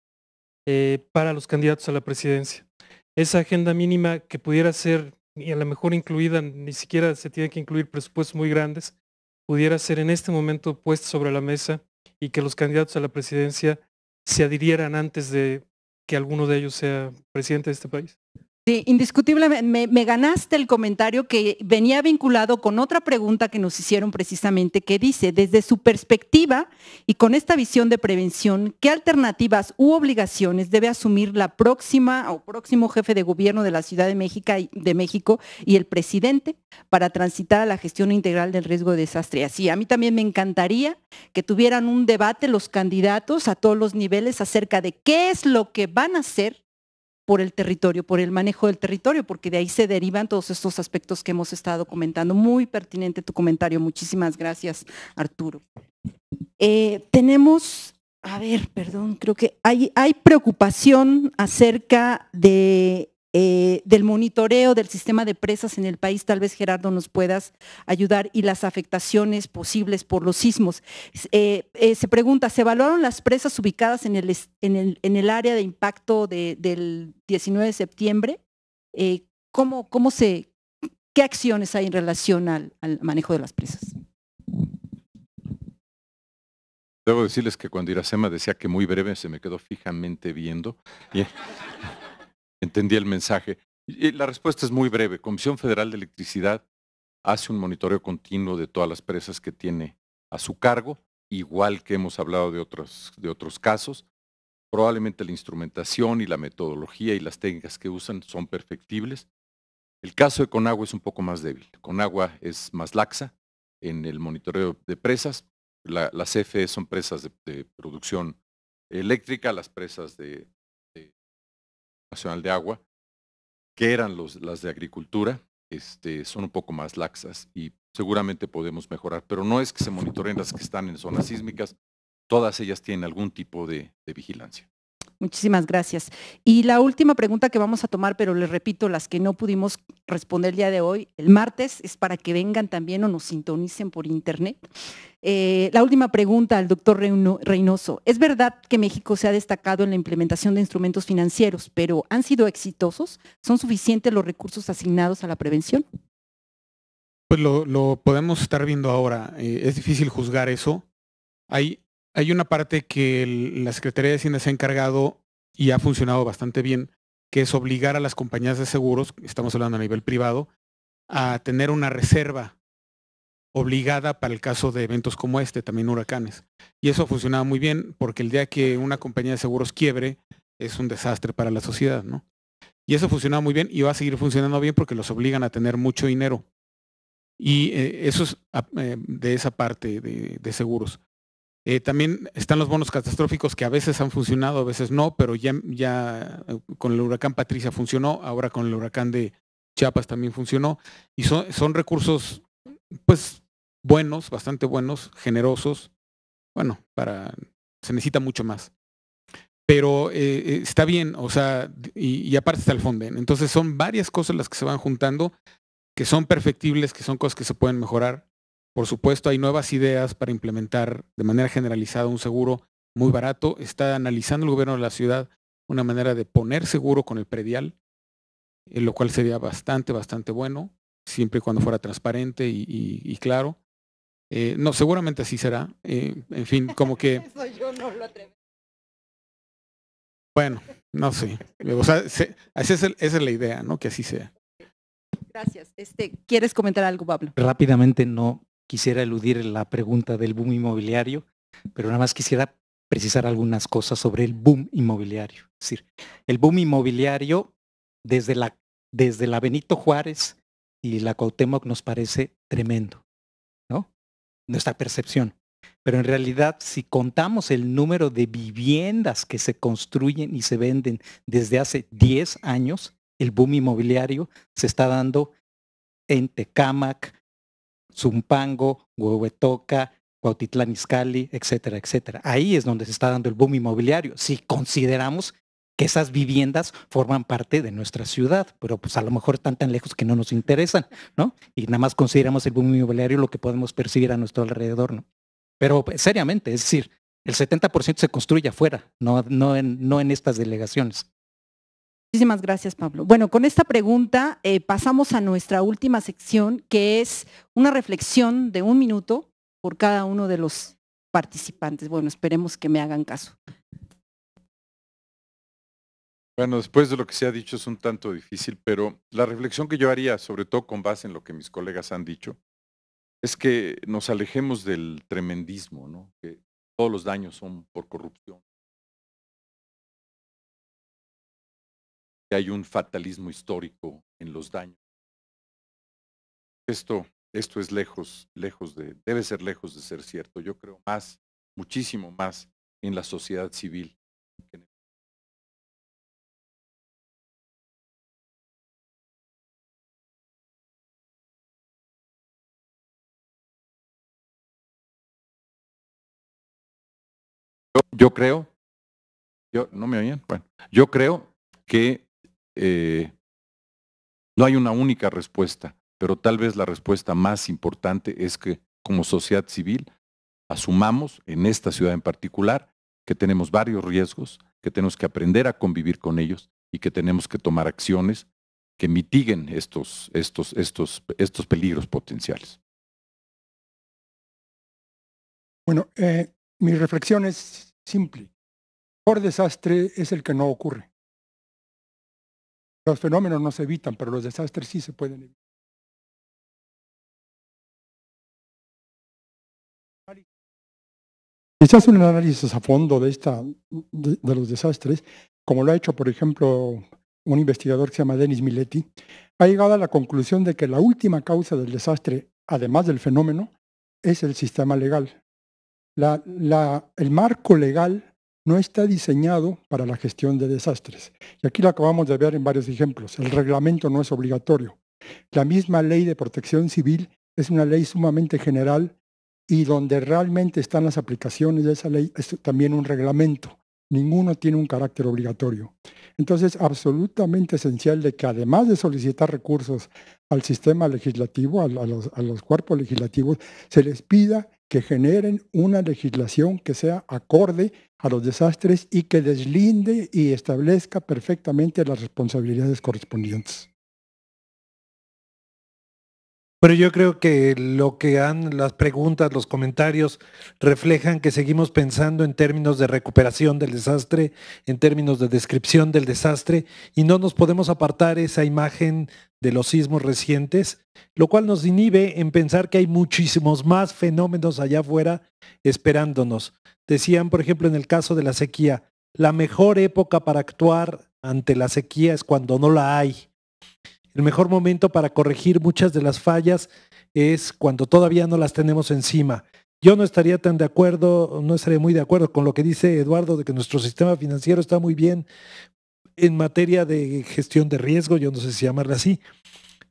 eh, para los candidatos a la presidencia. Esa agenda mínima que pudiera ser, y a lo mejor incluida, ni siquiera se tiene que incluir presupuestos muy grandes, pudiera ser en este momento puesta sobre la mesa y que los candidatos a la presidencia se adhirieran antes de que alguno de ellos sea presidente de este país. Sí, indiscutiblemente me, ganaste el comentario que venía vinculado con otra pregunta que nos hicieron precisamente, que dice, desde su perspectiva y con esta visión de prevención, ¿qué alternativas u obligaciones debe asumir la próxima o próximo jefe de gobierno de la Ciudad de México, de México y el presidente para transitar a la gestión integral del riesgo de desastre? Así, a mí también me encantaría que tuvieran un debate los candidatos a todos los niveles acerca de qué es lo que van a hacer por el territorio, por el manejo del territorio, porque de ahí se derivan todos estos aspectos que hemos estado comentando. Muy pertinente tu comentario, muchísimas gracias, Arturo. Eh, tenemos, a ver, perdón, creo que hay, hay preocupación acerca de eh, del monitoreo del sistema de presas en el país, tal vez Gerardo nos puedas ayudar, y las afectaciones posibles por los sismos. Eh, eh, se pregunta, ¿se evaluaron las presas ubicadas en el, en el, en el área de impacto del 19 de septiembre? ¿cómo, ¿cómo, se, ¿Qué acciones hay en relación al, manejo de las presas? Debo decirles que cuando Iracema decía que muy breve se me quedó fijamente viendo. Y, entendí el mensaje. la respuesta es muy breve. Comisión Federal de Electricidad hace un monitoreo continuo de todas las presas que tiene a su cargo, igual que hemos hablado de otros, de otros casos. Probablemente la instrumentación y la metodología y las técnicas que usan son perfectibles. El caso de Conagua es un poco más débil. Conagua es más laxa en el monitoreo de presas. las CFE son presas de producción eléctrica, las presas de Nacional de Agua, que eran las de agricultura, este, son un poco más laxas y seguramente podemos mejorar, pero no es que se monitoreen las que están en zonas sísmicas, todas ellas tienen algún tipo de vigilancia. Muchísimas gracias. Y la última pregunta que vamos a tomar, pero les repito, las que no pudimos responder el día de hoy, el martes, es para que vengan también o nos sintonicen por internet. Eh, la última pregunta al doctor Reynoso. Es verdad que México se ha destacado en la implementación de instrumentos financieros, pero ¿han sido exitosos? ¿Son suficientes los recursos asignados a la prevención? Pues lo, podemos estar viendo ahora. Eh, es difícil juzgar eso. Hay hay una parte que la Secretaría de Hacienda se ha encargado y ha funcionado bastante bien, que es obligar a las compañías de seguros, estamos hablando a nivel privado, a tener una reserva obligada para el caso de eventos como este, también huracanes. Y eso ha funcionado muy bien porque el día que una compañía de seguros quiebre es un desastre para la sociedad, ¿no? Y eso ha funcionado muy bien y va a seguir funcionando bien porque los obligan a tener mucho dinero. Y eh, eso es ah, eh, de esa parte de seguros. Eh, también están los bonos catastróficos que a veces han funcionado, a veces no, pero ya, ya eh, con el huracán Patricia funcionó, ahora con el huracán de Chiapas también funcionó. Y son, son recursos, pues, buenos, bastante buenos, generosos. Bueno, para se necesita mucho más. Pero eh, está bien, o sea, y, y aparte está el fondo. Entonces son varias cosas las que se van juntando, que son perfectibles, que son cosas que se pueden mejorar por supuesto, hay nuevas ideas para implementar de manera generalizada un seguro muy barato. Está analizando el gobierno de la ciudad una manera de poner seguro con el predial, eh, lo cual sería bastante, bastante bueno, siempre y cuando fuera transparente y, claro. Eh, no, seguramente así será. Eh, en fin, como que... Eso yo no lo bueno, no sé. O sea, esa, es esa es la idea, ¿no? Que así sea. Gracias. Este, ¿Quieres comentar algo, Pablo? Rápidamente, no quisiera eludir la pregunta del boom inmobiliario, pero nada más quisiera precisar algunas cosas sobre el boom inmobiliario. Es decir, el boom inmobiliario desde la, desde la Benito Juárez y la Cuauhtémoc nos parece tremendo, ¿no? Nuestra percepción. Pero en realidad, si contamos el número de viviendas que se construyen y se venden desde hace 10 años, el boom inmobiliario se está dando en Tecamac. Zumpango, Huehuetoca, Cuautitlán etcétera, etcétera. Ahí es donde se está dando el boom inmobiliario, si consideramos que esas viviendas forman parte de nuestra ciudad, pero pues a lo mejor están tan lejos que no nos interesan, ¿no? Y nada más consideramos el boom inmobiliario lo que podemos percibir a nuestro alrededor, ¿no? Pero pues, seriamente, es decir, el 70% se construye afuera, no en estas delegaciones. Muchísimas gracias, Pablo. Bueno, con esta pregunta eh, pasamos a nuestra última sección, que es una reflexión de un minuto por cada uno de los participantes. Bueno, esperemos que me hagan caso. Bueno, después de lo que se ha dicho es un tanto difícil, pero la reflexión que yo haría, sobre todo con base en lo que mis colegas han dicho, es que nos alejemos del tremendismo, ¿no? que todos los daños son por corrupción. que hay un fatalismo histórico en los daños. Esto, esto es lejos, lejos de, debe ser lejos de ser cierto. Yo creo más, muchísimo más en la sociedad civil yo creo, yo no me oían, bueno, yo creo que eh, no hay una única respuesta, pero tal vez la respuesta más importante es que como sociedad civil asumamos en esta ciudad en particular que tenemos varios riesgos, que tenemos que aprender a convivir con ellos y que tenemos que tomar acciones que mitiguen estos, peligros potenciales. Bueno, eh, mi reflexión es simple. Por desastre es el que no ocurre. Los fenómenos no se evitan, pero los desastres sí se pueden evitar. hace un análisis a fondo de, esta, de, los desastres, como lo ha hecho, por ejemplo, un investigador que se llama Denis Miletti, ha llegado a la conclusión de que la última causa del desastre, además del fenómeno, es el sistema legal. el marco legal no está diseñado para la gestión de desastres. Y aquí lo acabamos de ver en varios ejemplos. El reglamento no es obligatorio. La misma ley de protección civil es una ley sumamente general y donde realmente están las aplicaciones de esa ley es también un reglamento. Ninguno tiene un carácter obligatorio. Entonces, absolutamente esencial de que además de solicitar recursos al sistema legislativo, a, los, a los cuerpos legislativos, se les pida que generen una legislación que sea acorde a los desastres y que deslinde y establezca perfectamente las responsabilidades correspondientes. Pero yo creo que lo que han las preguntas, los comentarios reflejan que seguimos pensando en términos de recuperación del desastre, en términos de descripción del desastre y no nos podemos apartar esa imagen de los sismos recientes, lo cual nos inhibe en pensar que hay muchísimos más fenómenos allá afuera esperándonos. Decían, por ejemplo, en el caso de la sequía, la mejor época para actuar ante la sequía es cuando no la hay. El mejor momento para corregir muchas de las fallas es cuando todavía no las tenemos encima. Yo no estaría tan de acuerdo, no estaría muy de acuerdo con lo que dice Eduardo de que nuestro sistema financiero está muy bien, en materia de gestión de riesgo, yo no sé si llamarla así,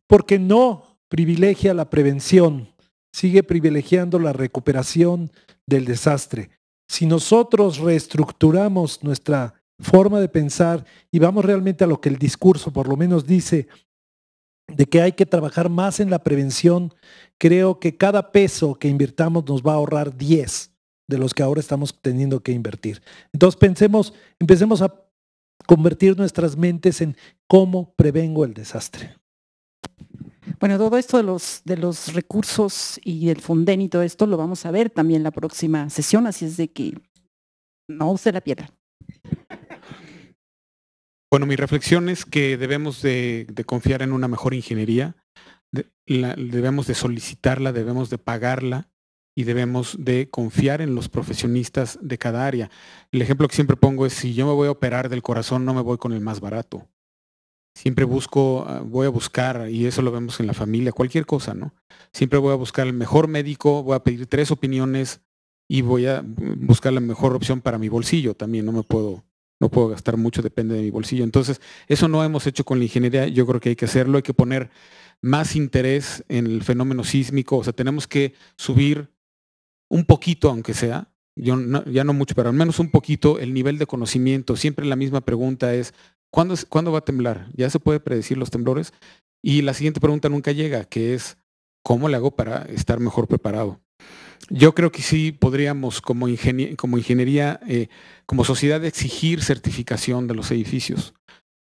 porque no privilegia la prevención, sigue privilegiando la recuperación del desastre. Si nosotros reestructuramos nuestra forma de pensar y vamos realmente a lo que el discurso por lo menos dice, de que hay que trabajar más en la prevención, creo que cada peso que invirtamos nos va a ahorrar 10 de los que ahora estamos teniendo que invertir. Entonces pensemos, empecemos a convertir nuestras mentes en cómo prevengo el desastre. Bueno, todo esto de los, de los recursos y el fundén y todo esto lo vamos a ver también la próxima sesión, así es de que no use la piedra. Bueno, mi reflexión es que debemos de, confiar en una mejor ingeniería, debemos de solicitarla, debemos de pagarla, y debemos de confiar en los profesionistas de cada área. El ejemplo que siempre pongo es, si yo me voy a operar del corazón, no me voy con el más barato. Siempre busco, ah, voy a buscar, y eso lo vemos en la familia, cualquier cosa, ¿no? Siempre voy a buscar el mejor médico, voy a pedir tres opiniones y voy a buscar la mejor opción para mi bolsillo también, no me puedo, no puedo gastar mucho, depende de mi bolsillo. Entonces, eso no hemos hecho con la ingeniería, yo creo que hay que hacerlo, hay que poner más interés en el fenómeno sísmico, o sea, tenemos que subir un poquito, aunque sea, yo ya no mucho, pero al menos un poquito el nivel de conocimiento. Siempre la misma pregunta es, ¿cuándo, ¿cuándo va a temblar? ¿Ya se puede predecir los temblores? Y la siguiente pregunta nunca llega, que es, ¿cómo le hago para estar mejor preparado? Yo creo que sí podríamos como, ingeniería, eh, como sociedad, exigir certificación de los edificios.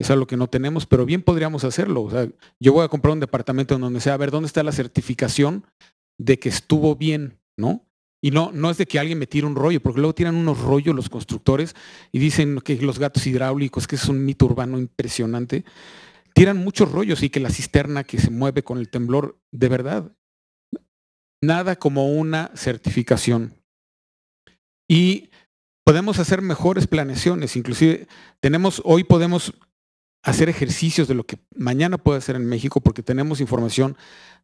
Es algo que no tenemos, pero bien podríamos hacerlo. O sea, yo voy a comprar un departamento en donde sea, a ver, ¿dónde está la certificación de que estuvo bien? ¿no? Y no, no es de que alguien me tire un rollo, porque luego tiran unos rollos los constructores y dicen que los gatos hidráulicos, que es un mito urbano impresionante, tiran muchos rollos y que la cisterna que se mueve con el temblor, de verdad, nada como una certificación. Y podemos hacer mejores planeaciones, inclusive tenemos, hoy podemos hacer ejercicios de lo que mañana puede hacer en México, porque tenemos información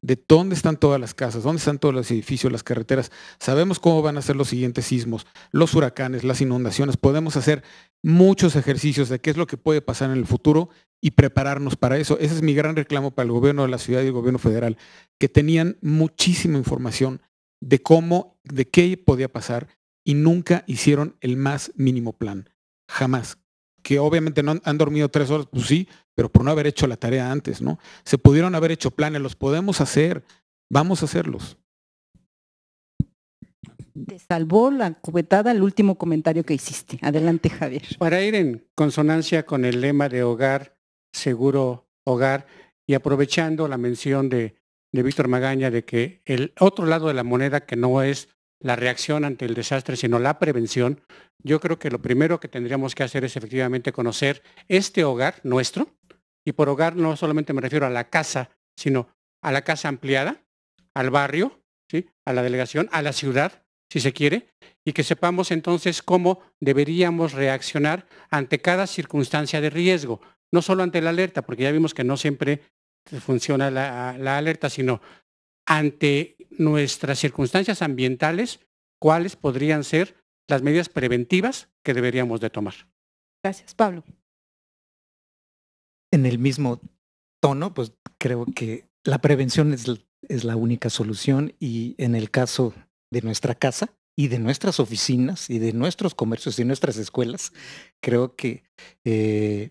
de dónde están todas las casas, dónde están todos los edificios, las carreteras, sabemos cómo van a ser los siguientes sismos, los huracanes, las inundaciones, podemos hacer muchos ejercicios de qué es lo que puede pasar en el futuro y prepararnos para eso. Ese es mi gran reclamo para el gobierno de la ciudad y el gobierno federal, que tenían muchísima información de cómo, de qué podía pasar y nunca hicieron el más mínimo plan. Jamás que obviamente no han, dormido tres horas, pues sí, pero por no haber hecho la tarea antes, ¿no? Se pudieron haber hecho planes, los podemos hacer, vamos a hacerlos. Te salvó la cubetada el último comentario que hiciste. Adelante, Javier. Para ir en consonancia con el lema de hogar, seguro hogar, y aprovechando la mención de Víctor Magaña de que el otro lado de la moneda que no es la reacción ante el desastre, sino la prevención, yo creo que lo primero que tendríamos que hacer es efectivamente conocer este hogar nuestro, y por hogar no solamente me refiero a la casa, sino a la casa ampliada, al barrio, ¿sí? a la delegación, a la ciudad, si se quiere, y que sepamos entonces cómo deberíamos reaccionar ante cada circunstancia de riesgo, no solo ante la alerta, porque ya vimos que no siempre funciona la alerta, sino ante nuestras circunstancias ambientales, cuáles podrían ser las medidas preventivas que deberíamos de tomar. Gracias, Pablo. En el mismo tono, pues creo que la prevención es, la única solución y en el caso de nuestra casa y de nuestras oficinas y de nuestros comercios y nuestras escuelas, creo que eh,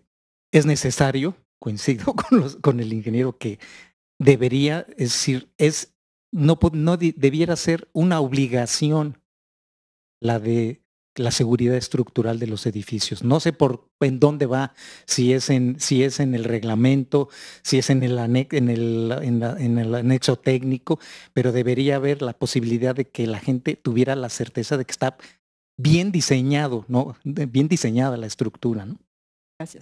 es necesario, coincido con, con el ingeniero, que debería, es decir, es, no, debiera ser una obligación la de la seguridad estructural de los edificios. No sé por en dónde va, si es en, si es en el reglamento, si es en el, anexo técnico, pero debería haber la posibilidad de que la gente tuviera la certeza de que está bien diseñado, ¿no? Bien diseñada la estructura, ¿no?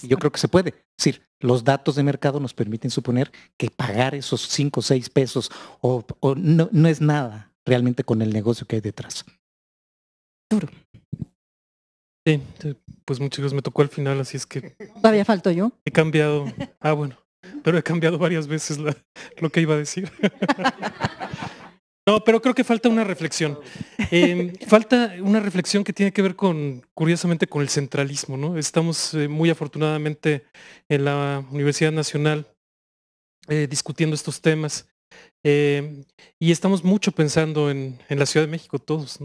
Yo creo que se puede. Es decir, los datos de mercado nos permiten suponer que pagar esos 5 o 6 pesos o, no, es nada realmente con el negocio que hay detrás. Duro. Sí, pues muchos me tocó al final, así es que... Todavía falto yo. He cambiado. Ah, bueno. Pero he cambiado varias veces lo que iba a decir. No, pero creo que falta una reflexión. Em, falta una reflexión que tiene que ver con, curiosamente, con el centralismo, ¿no? Estamos eh, muy afortunadamente en la Universidad Nacional eh, discutiendo estos temas em, y estamos mucho pensando en, la Ciudad de México todos,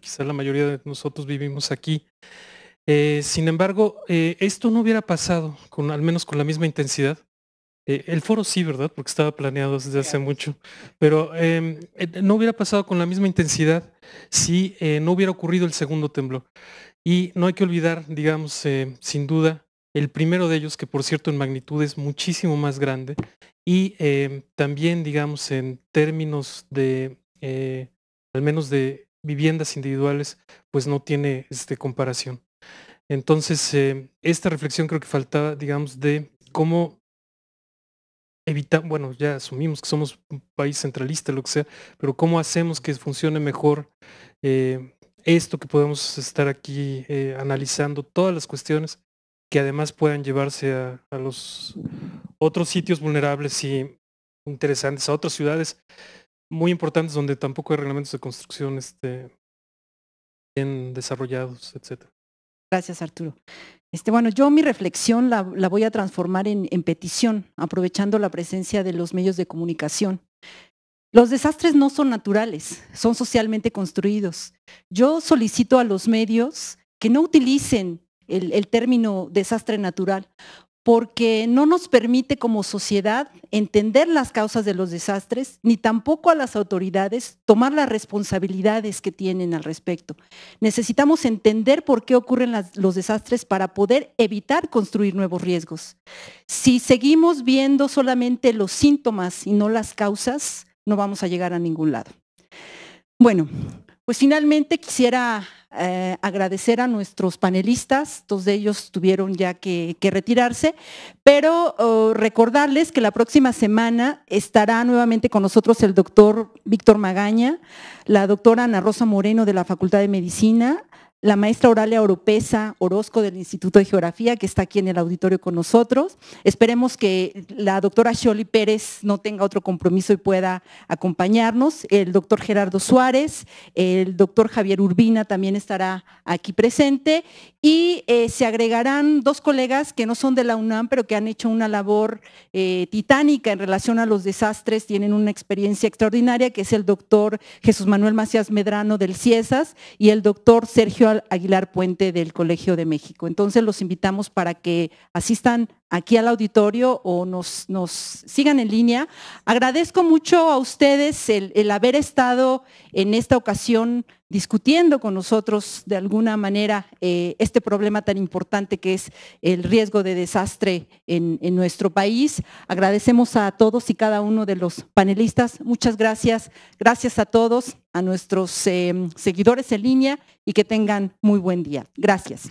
quizá la mayoría de nosotros vivimos aquí. Eh, sin embargo, esto no hubiera pasado, con, al menos con la misma intensidad, eh, el foro sí, ¿verdad? Porque estaba planeado desde hace mucho. Pero em, eh, no hubiera pasado con la misma intensidad si eh, no hubiera ocurrido el segundo temblor. Y no hay que olvidar, digamos, sin duda, el primero de ellos, que por cierto en magnitud es muchísimo más grande. Y em, también, digamos, en términos de, al menos de viviendas individuales, pues no tiene este, comparación. Entonces, em, esta reflexión creo que faltaba, digamos, de cómo bueno, ya asumimos que somos un país centralista, lo que sea, pero ¿cómo hacemos que funcione mejor eh, esto que podemos estar aquí eh, analizando todas las cuestiones que además puedan llevarse a, los otros sitios vulnerables y interesantes, a otras ciudades muy importantes donde tampoco hay reglamentos de construcción este, bien desarrollados, etcétera? Gracias, Arturo. Este, bueno, yo mi reflexión la, voy a transformar en, petición, aprovechando la presencia de los medios de comunicación. Los desastres no son naturales, son socialmente construidos. Yo solicito a los medios que no utilicen el término desastre natural, porque no nos permite como sociedad entender las causas de los desastres, ni tampoco a las autoridades tomar las responsabilidades que tienen al respecto. Necesitamos entender por qué ocurren los desastres para poder evitar construir nuevos riesgos. Si seguimos viendo solamente los síntomas y no las causas, no vamos a llegar a ningún lado. Bueno, pues finalmente quisiera eh, agradecer a nuestros panelistas, dos de ellos tuvieron ya que, retirarse, pero oh, recordarles que la próxima semana estará nuevamente con nosotros el doctor Víctor Magaña, la doctora Ana Rosa Moreno de la Facultad de Medicina, la maestra Oralia Oropesa Orozco del Instituto de Geografía, que está aquí en el auditorio con nosotros. Esperemos que la doctora Sholi Pérez no tenga otro compromiso y pueda acompañarnos. El doctor Gerardo Suárez, el doctor Javier Urbina también estará aquí presente. Y eh, se agregarán dos colegas que no son de la UNAM, pero que han hecho una labor eh, titánica en relación a los desastres, tienen una experiencia extraordinaria, que es el doctor Jesús Manuel Macías Medrano del CIESAS y el doctor Sergio Aguilar Puente del Colegio de México. Entonces los invitamos para que asistan aquí al auditorio o nos, sigan en línea. Agradezco mucho a ustedes el, haber estado en esta ocasión discutiendo con nosotros de alguna manera eh, este problema tan importante que es el riesgo de desastre en, nuestro país. Agradecemos a todos y cada uno de los panelistas. Muchas gracias. Gracias a todos, a nuestros eh, seguidores en línea y que tengan muy buen día. Gracias.